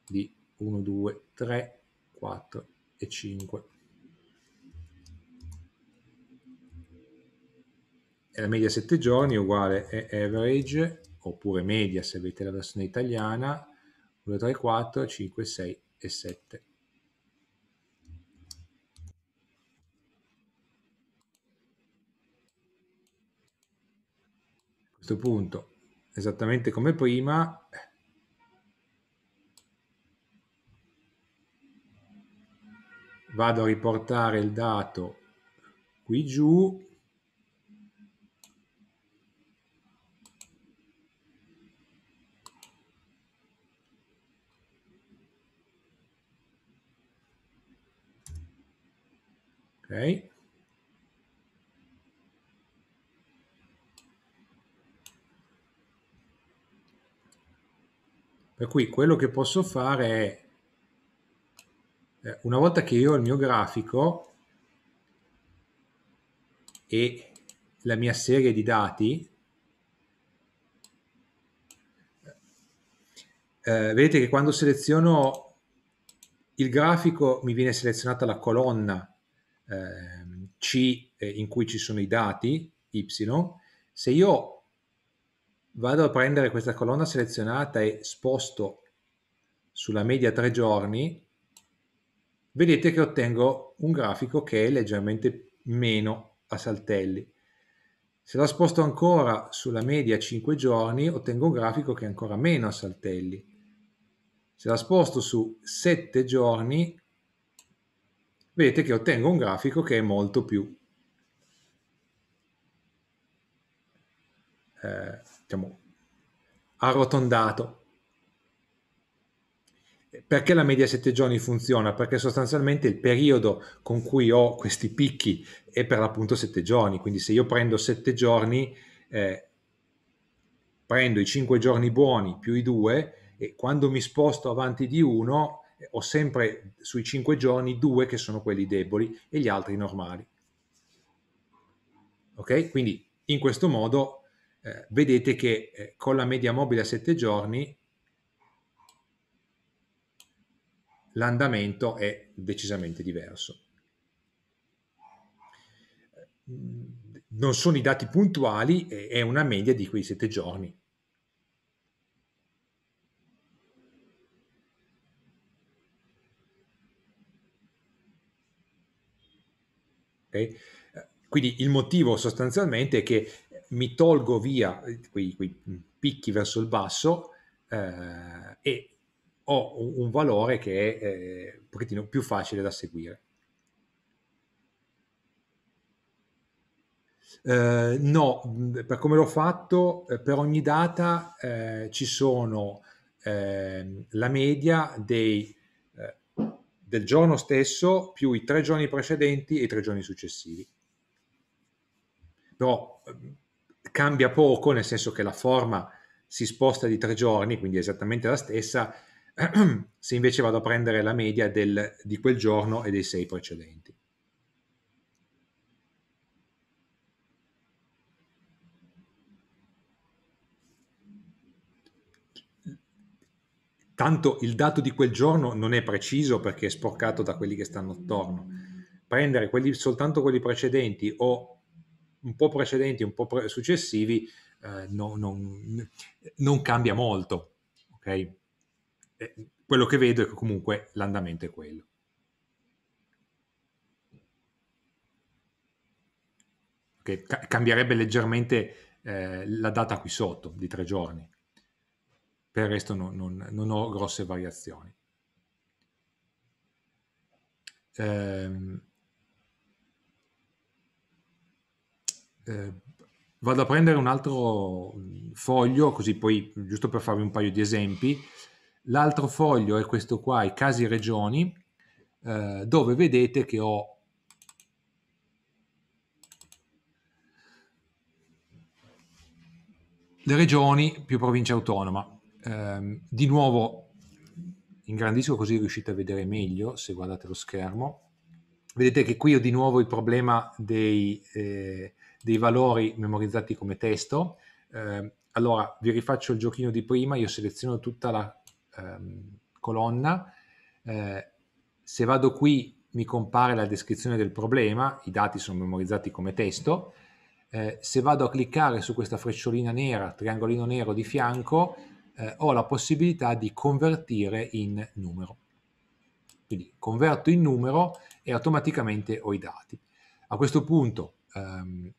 di 1, 2, 3, 4 e 5. E la media 7 giorni è uguale è average oppure media se avete la versione italiana, 1, 3, 4, 5, 6 e 7. A questo punto, esattamente come prima, vado a riportare il dato qui giù Ok. Per cui quello che posso fare è, eh, una volta che io ho il mio grafico e la mia serie di dati, eh, vedete che quando seleziono il grafico mi viene selezionata la colonna Ehm, eh, C in cui ci sono i dati, Y, se io vado a prendere questa colonna selezionata e sposto sulla media tre giorni, vedete che ottengo un grafico che è leggermente meno a saltelli. Se la sposto ancora sulla media 5 giorni, ottengo un grafico che è ancora meno a saltelli. Se la sposto su 7 giorni, vedete che ottengo un grafico che è molto più eh, diciamo, arrotondato. Perché la media 7 giorni funziona? Perché sostanzialmente il periodo con cui ho questi picchi è per l'appunto 7 giorni, quindi se io prendo 7 giorni, eh, prendo i 5 giorni buoni più i 2 e quando mi sposto avanti di 1 ho sempre sui 5 giorni due che sono quelli deboli e gli altri normali. Ok? Quindi in questo modo eh, vedete che eh, con la media mobile a 7 giorni l'andamento è decisamente diverso. Mm, non sono i dati puntuali, è una media di quei 7 giorni, Okay? Quindi il motivo sostanzialmente è che mi tolgo via quei, quei picchi verso il basso eh, e ho un, un valore che è eh, un pochettino più facile da seguire. Eh, no, per come l'ho fatto, eh, per ogni data eh, ci sono ehm, la media dei del giorno stesso più i tre giorni precedenti e i tre giorni successivi. Però ehm, cambia poco, nel senso che la forma si sposta di tre giorni, quindi è esattamente la stessa, se invece vado a prendere la media del, di quel giorno e dei sei precedenti. Tanto il dato di quel giorno non è preciso perché è sporcato da quelli che stanno attorno. Prendere quelli, soltanto quelli precedenti o un po' precedenti, un po' pre- successivi, eh, no, non, non, cambia molto. Okay? Eh, quello che vedo è che comunque l'andamento è quello. Okay? Ca- cambierebbe leggermente eh, la data qui sotto di tre giorni per il resto non, non, non ho grosse variazioni. Eh, eh, vado a prendere un altro mm, foglio, così poi, mm, giusto per farvi un paio di esempi, l'altro foglio è questo qua, i casi regioni, eh, dove vedete che ho le regioni più provincia autonoma ehm, di nuovo ingrandisco così riuscite a vedere meglio se guardate lo schermo. Vedete che qui ho di nuovo il problema dei, eh, dei valori memorizzati come testo. Eh, allora, vi rifaccio il giochino di prima, io seleziono tutta la ehm, colonna, eh, se vado qui mi compare la descrizione del problema, i dati sono memorizzati come testo, eh, se vado a cliccare su questa frecciolina nera, triangolino nero di fianco, eh, ho la possibilità di convertire in numero. Quindi converto in numero e automaticamente ho i dati. A questo punto, ehm,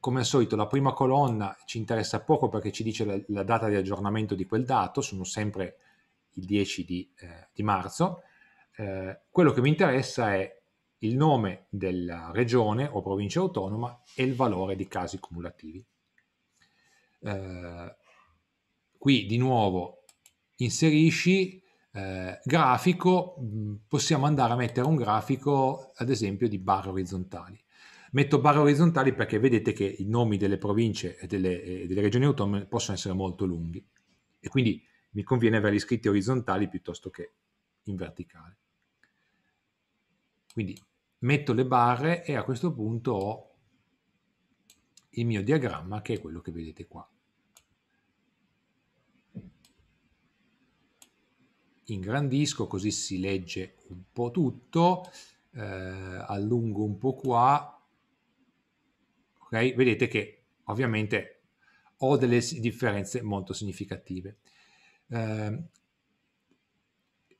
come al solito, la prima colonna ci interessa poco perché ci dice la, la data di aggiornamento di quel dato, sono sempre il 10 di, eh, di marzo. Eh, quello che mi interessa è il nome della regione o provincia autonoma e il valore di casi cumulativi. Eh, qui di nuovo inserisci eh, grafico, mm, possiamo andare a mettere un grafico ad esempio di barre orizzontali. Metto barre orizzontali perché vedete che i nomi delle province e delle, e delle regioni autonome possono essere molto lunghi e quindi mi conviene averli scritti orizzontali piuttosto che in verticale. Quindi metto le barre e a questo punto ho il mio diagramma che è quello che vedete qua. ingrandisco così si legge un po' tutto, eh, allungo un po' qua, ok? Vedete che ovviamente ho delle differenze molto significative. Eh,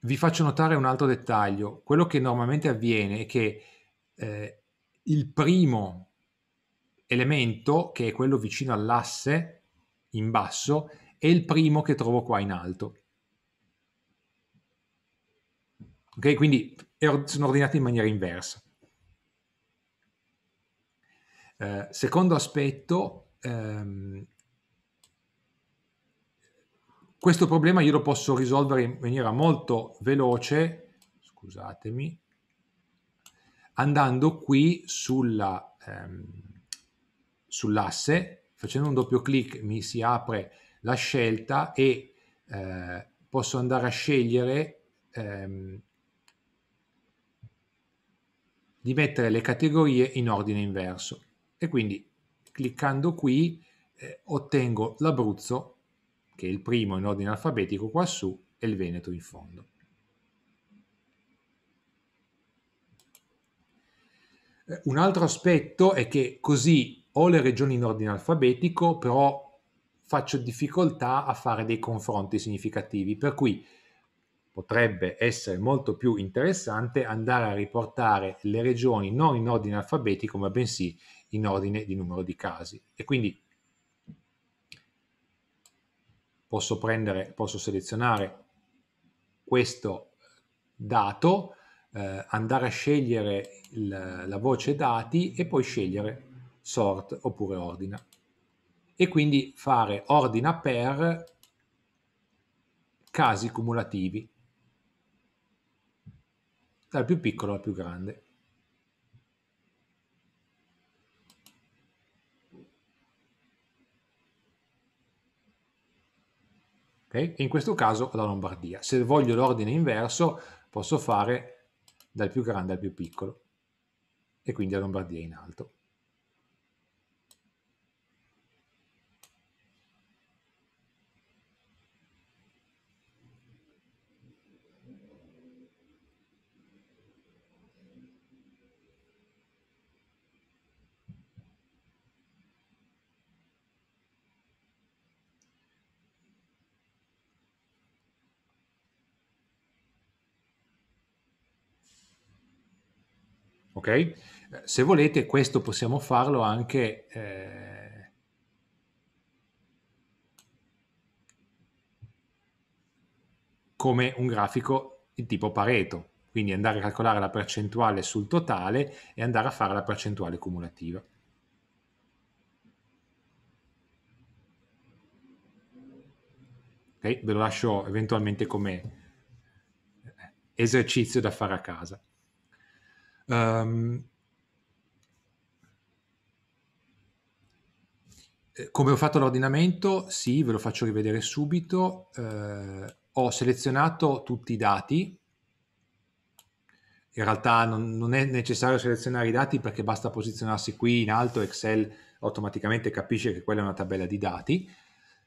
vi faccio notare un altro dettaglio, quello che normalmente avviene è che eh, il primo elemento, che è quello vicino all'asse in basso, è il primo che trovo qua in alto Okay? Quindi sono ordinati in maniera inversa. Eh, secondo aspetto, ehm, questo problema io lo posso risolvere in maniera molto veloce, scusatemi, andando qui sulla, ehm, sull'asse, facendo un doppio clic mi si apre la scelta e eh, posso andare a scegliere ehm, di mettere le categorie in ordine inverso e quindi cliccando qui eh, ottengo l'Abruzzo che è il primo in ordine alfabetico quassù e il Veneto in fondo. Eh, un altro aspetto è che così ho le regioni in ordine alfabetico, però faccio difficoltà a fare dei confronti significativi, per cui potrebbe essere molto più interessante andare a riportare le regioni non in ordine alfabetico, ma bensì in ordine di numero di casi. E quindi posso prendere, posso selezionare questo dato, eh, andare a scegliere il, la voce dati e poi scegliere sort oppure ordina. E quindi fare ordina per casi cumulativi dal più piccolo al più grande. In questo caso la Lombardia. Se voglio l'ordine inverso posso fare dal più grande al più piccolo e quindi la Lombardia in alto. Ok? Eh, se volete, questo possiamo farlo anche. Eh... come un grafico di tipo Pareto, quindi andare a calcolare la percentuale sul totale e andare a fare la percentuale cumulativa. Okay? Ve lo lascio eventualmente come eh, esercizio da fare a casa. Um, come ho fatto l'ordinamento? Sì, ve lo faccio rivedere subito. Uh, ho selezionato tutti i dati. In realtà non, non, è necessario selezionare i dati perché basta posizionarsi qui in alto, Excel automaticamente capisce che quella è una tabella di dati,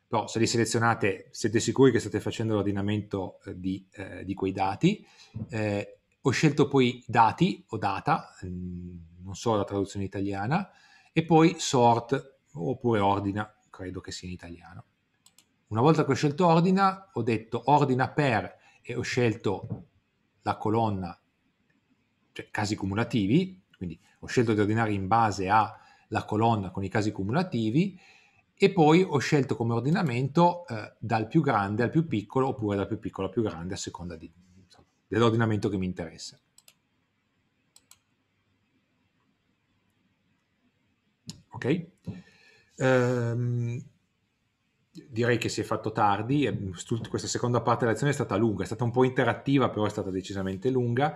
però se li selezionate siete sicuri che state facendo l'ordinamento eh, di, eh, di quei dati. Eh, ho scelto poi dati o data, mm, non so la traduzione italiana, e poi sort oppure ordina, credo che sia in italiano. Una volta che ho scelto ordina, ho detto ordina per e ho scelto la colonna, cioè casi cumulativi, quindi ho scelto di ordinare in base alla colonna con i casi cumulativi e poi ho scelto come ordinamento eh, dal più grande al più piccolo oppure dal più piccolo al più grande a seconda di, dell'ordinamento che mi interessa. Ok? Ehm, direi che si è fatto tardi, questa seconda parte della lezione è stata lunga, è stata un po' interattiva, però è stata decisamente lunga.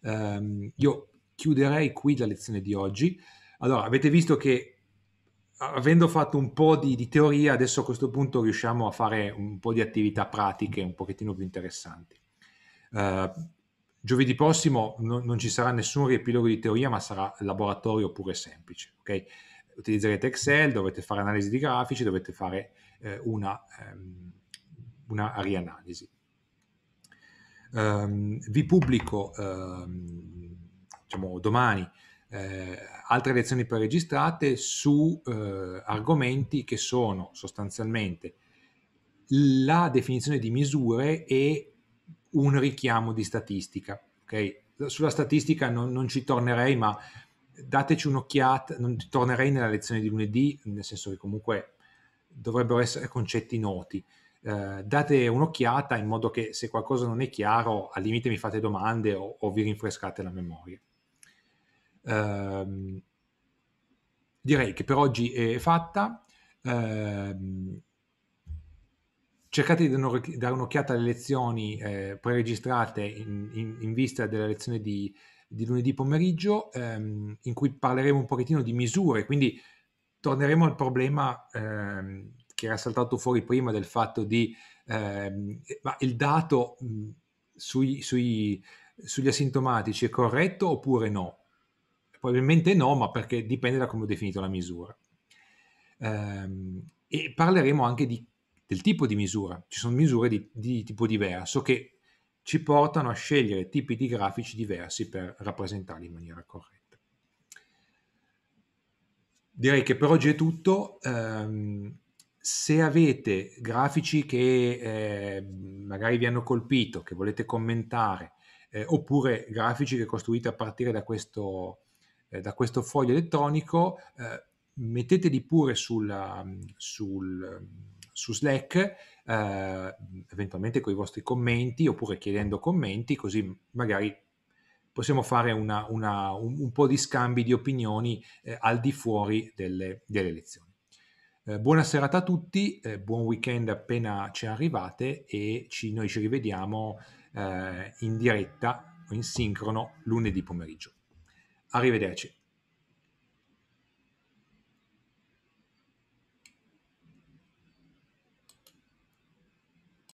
Ehm, io chiuderei qui la lezione di oggi. Allora, avete visto che avendo fatto un po' di, di, teoria, adesso a questo punto riusciamo a fare un po' di attività pratiche un pochettino più interessanti. Eh, giovedì prossimo no, non ci sarà nessun riepilogo di teoria, ma sarà laboratorio pure semplice. Okay? Utilizzerete Excel, dovete fare analisi di grafici, dovete fare eh, una, um, una, rianalisi. Um, vi pubblico um, diciamo, domani eh, altre lezioni pre-registrate su eh, argomenti che sono sostanzialmente la definizione di misure e un richiamo di statistica. Okay? Sulla statistica non, non ci tornerei, ma dateci un'occhiata, non tornerei nella lezione di lunedì, nel senso che comunque dovrebbero essere concetti noti. Eh, date un'occhiata in modo che se qualcosa non è chiaro, al limite mi fate domande o, o vi rinfrescate la memoria. Eh, direi che per oggi è fatta. Eh, cercate di dare un'occhiata alle lezioni eh, pre-registrate in, in, in, vista della lezione di, di lunedì pomeriggio, ehm, in cui parleremo un pochettino di misure, quindi torneremo al problema ehm, che era saltato fuori prima del fatto di ehm, il dato mh, sui, sui, sugli asintomatici è corretto oppure no? Probabilmente no, ma perché dipende da come ho definito la misura. Ehm, e parleremo anche di del tipo di misura, ci sono misure di, di tipo diverso che ci portano a scegliere tipi di grafici diversi per rappresentarli in maniera corretta. Direi che per oggi è tutto. Um, se avete grafici che eh, magari vi hanno colpito, che volete commentare, eh, oppure grafici che costruite a partire da questo, eh, da questo foglio elettronico, eh, metteteli pure sulla, sul, su Slack, eh, eventualmente con i vostri commenti oppure chiedendo commenti, così magari possiamo fare una, una, un, un, po' di scambi di opinioni eh, al di fuori delle, delle elezioni. Eh, buona serata a tutti, eh, buon weekend appena ci arrivate e ci, noi ci rivediamo eh, in diretta o in sincrono lunedì pomeriggio. Arrivederci.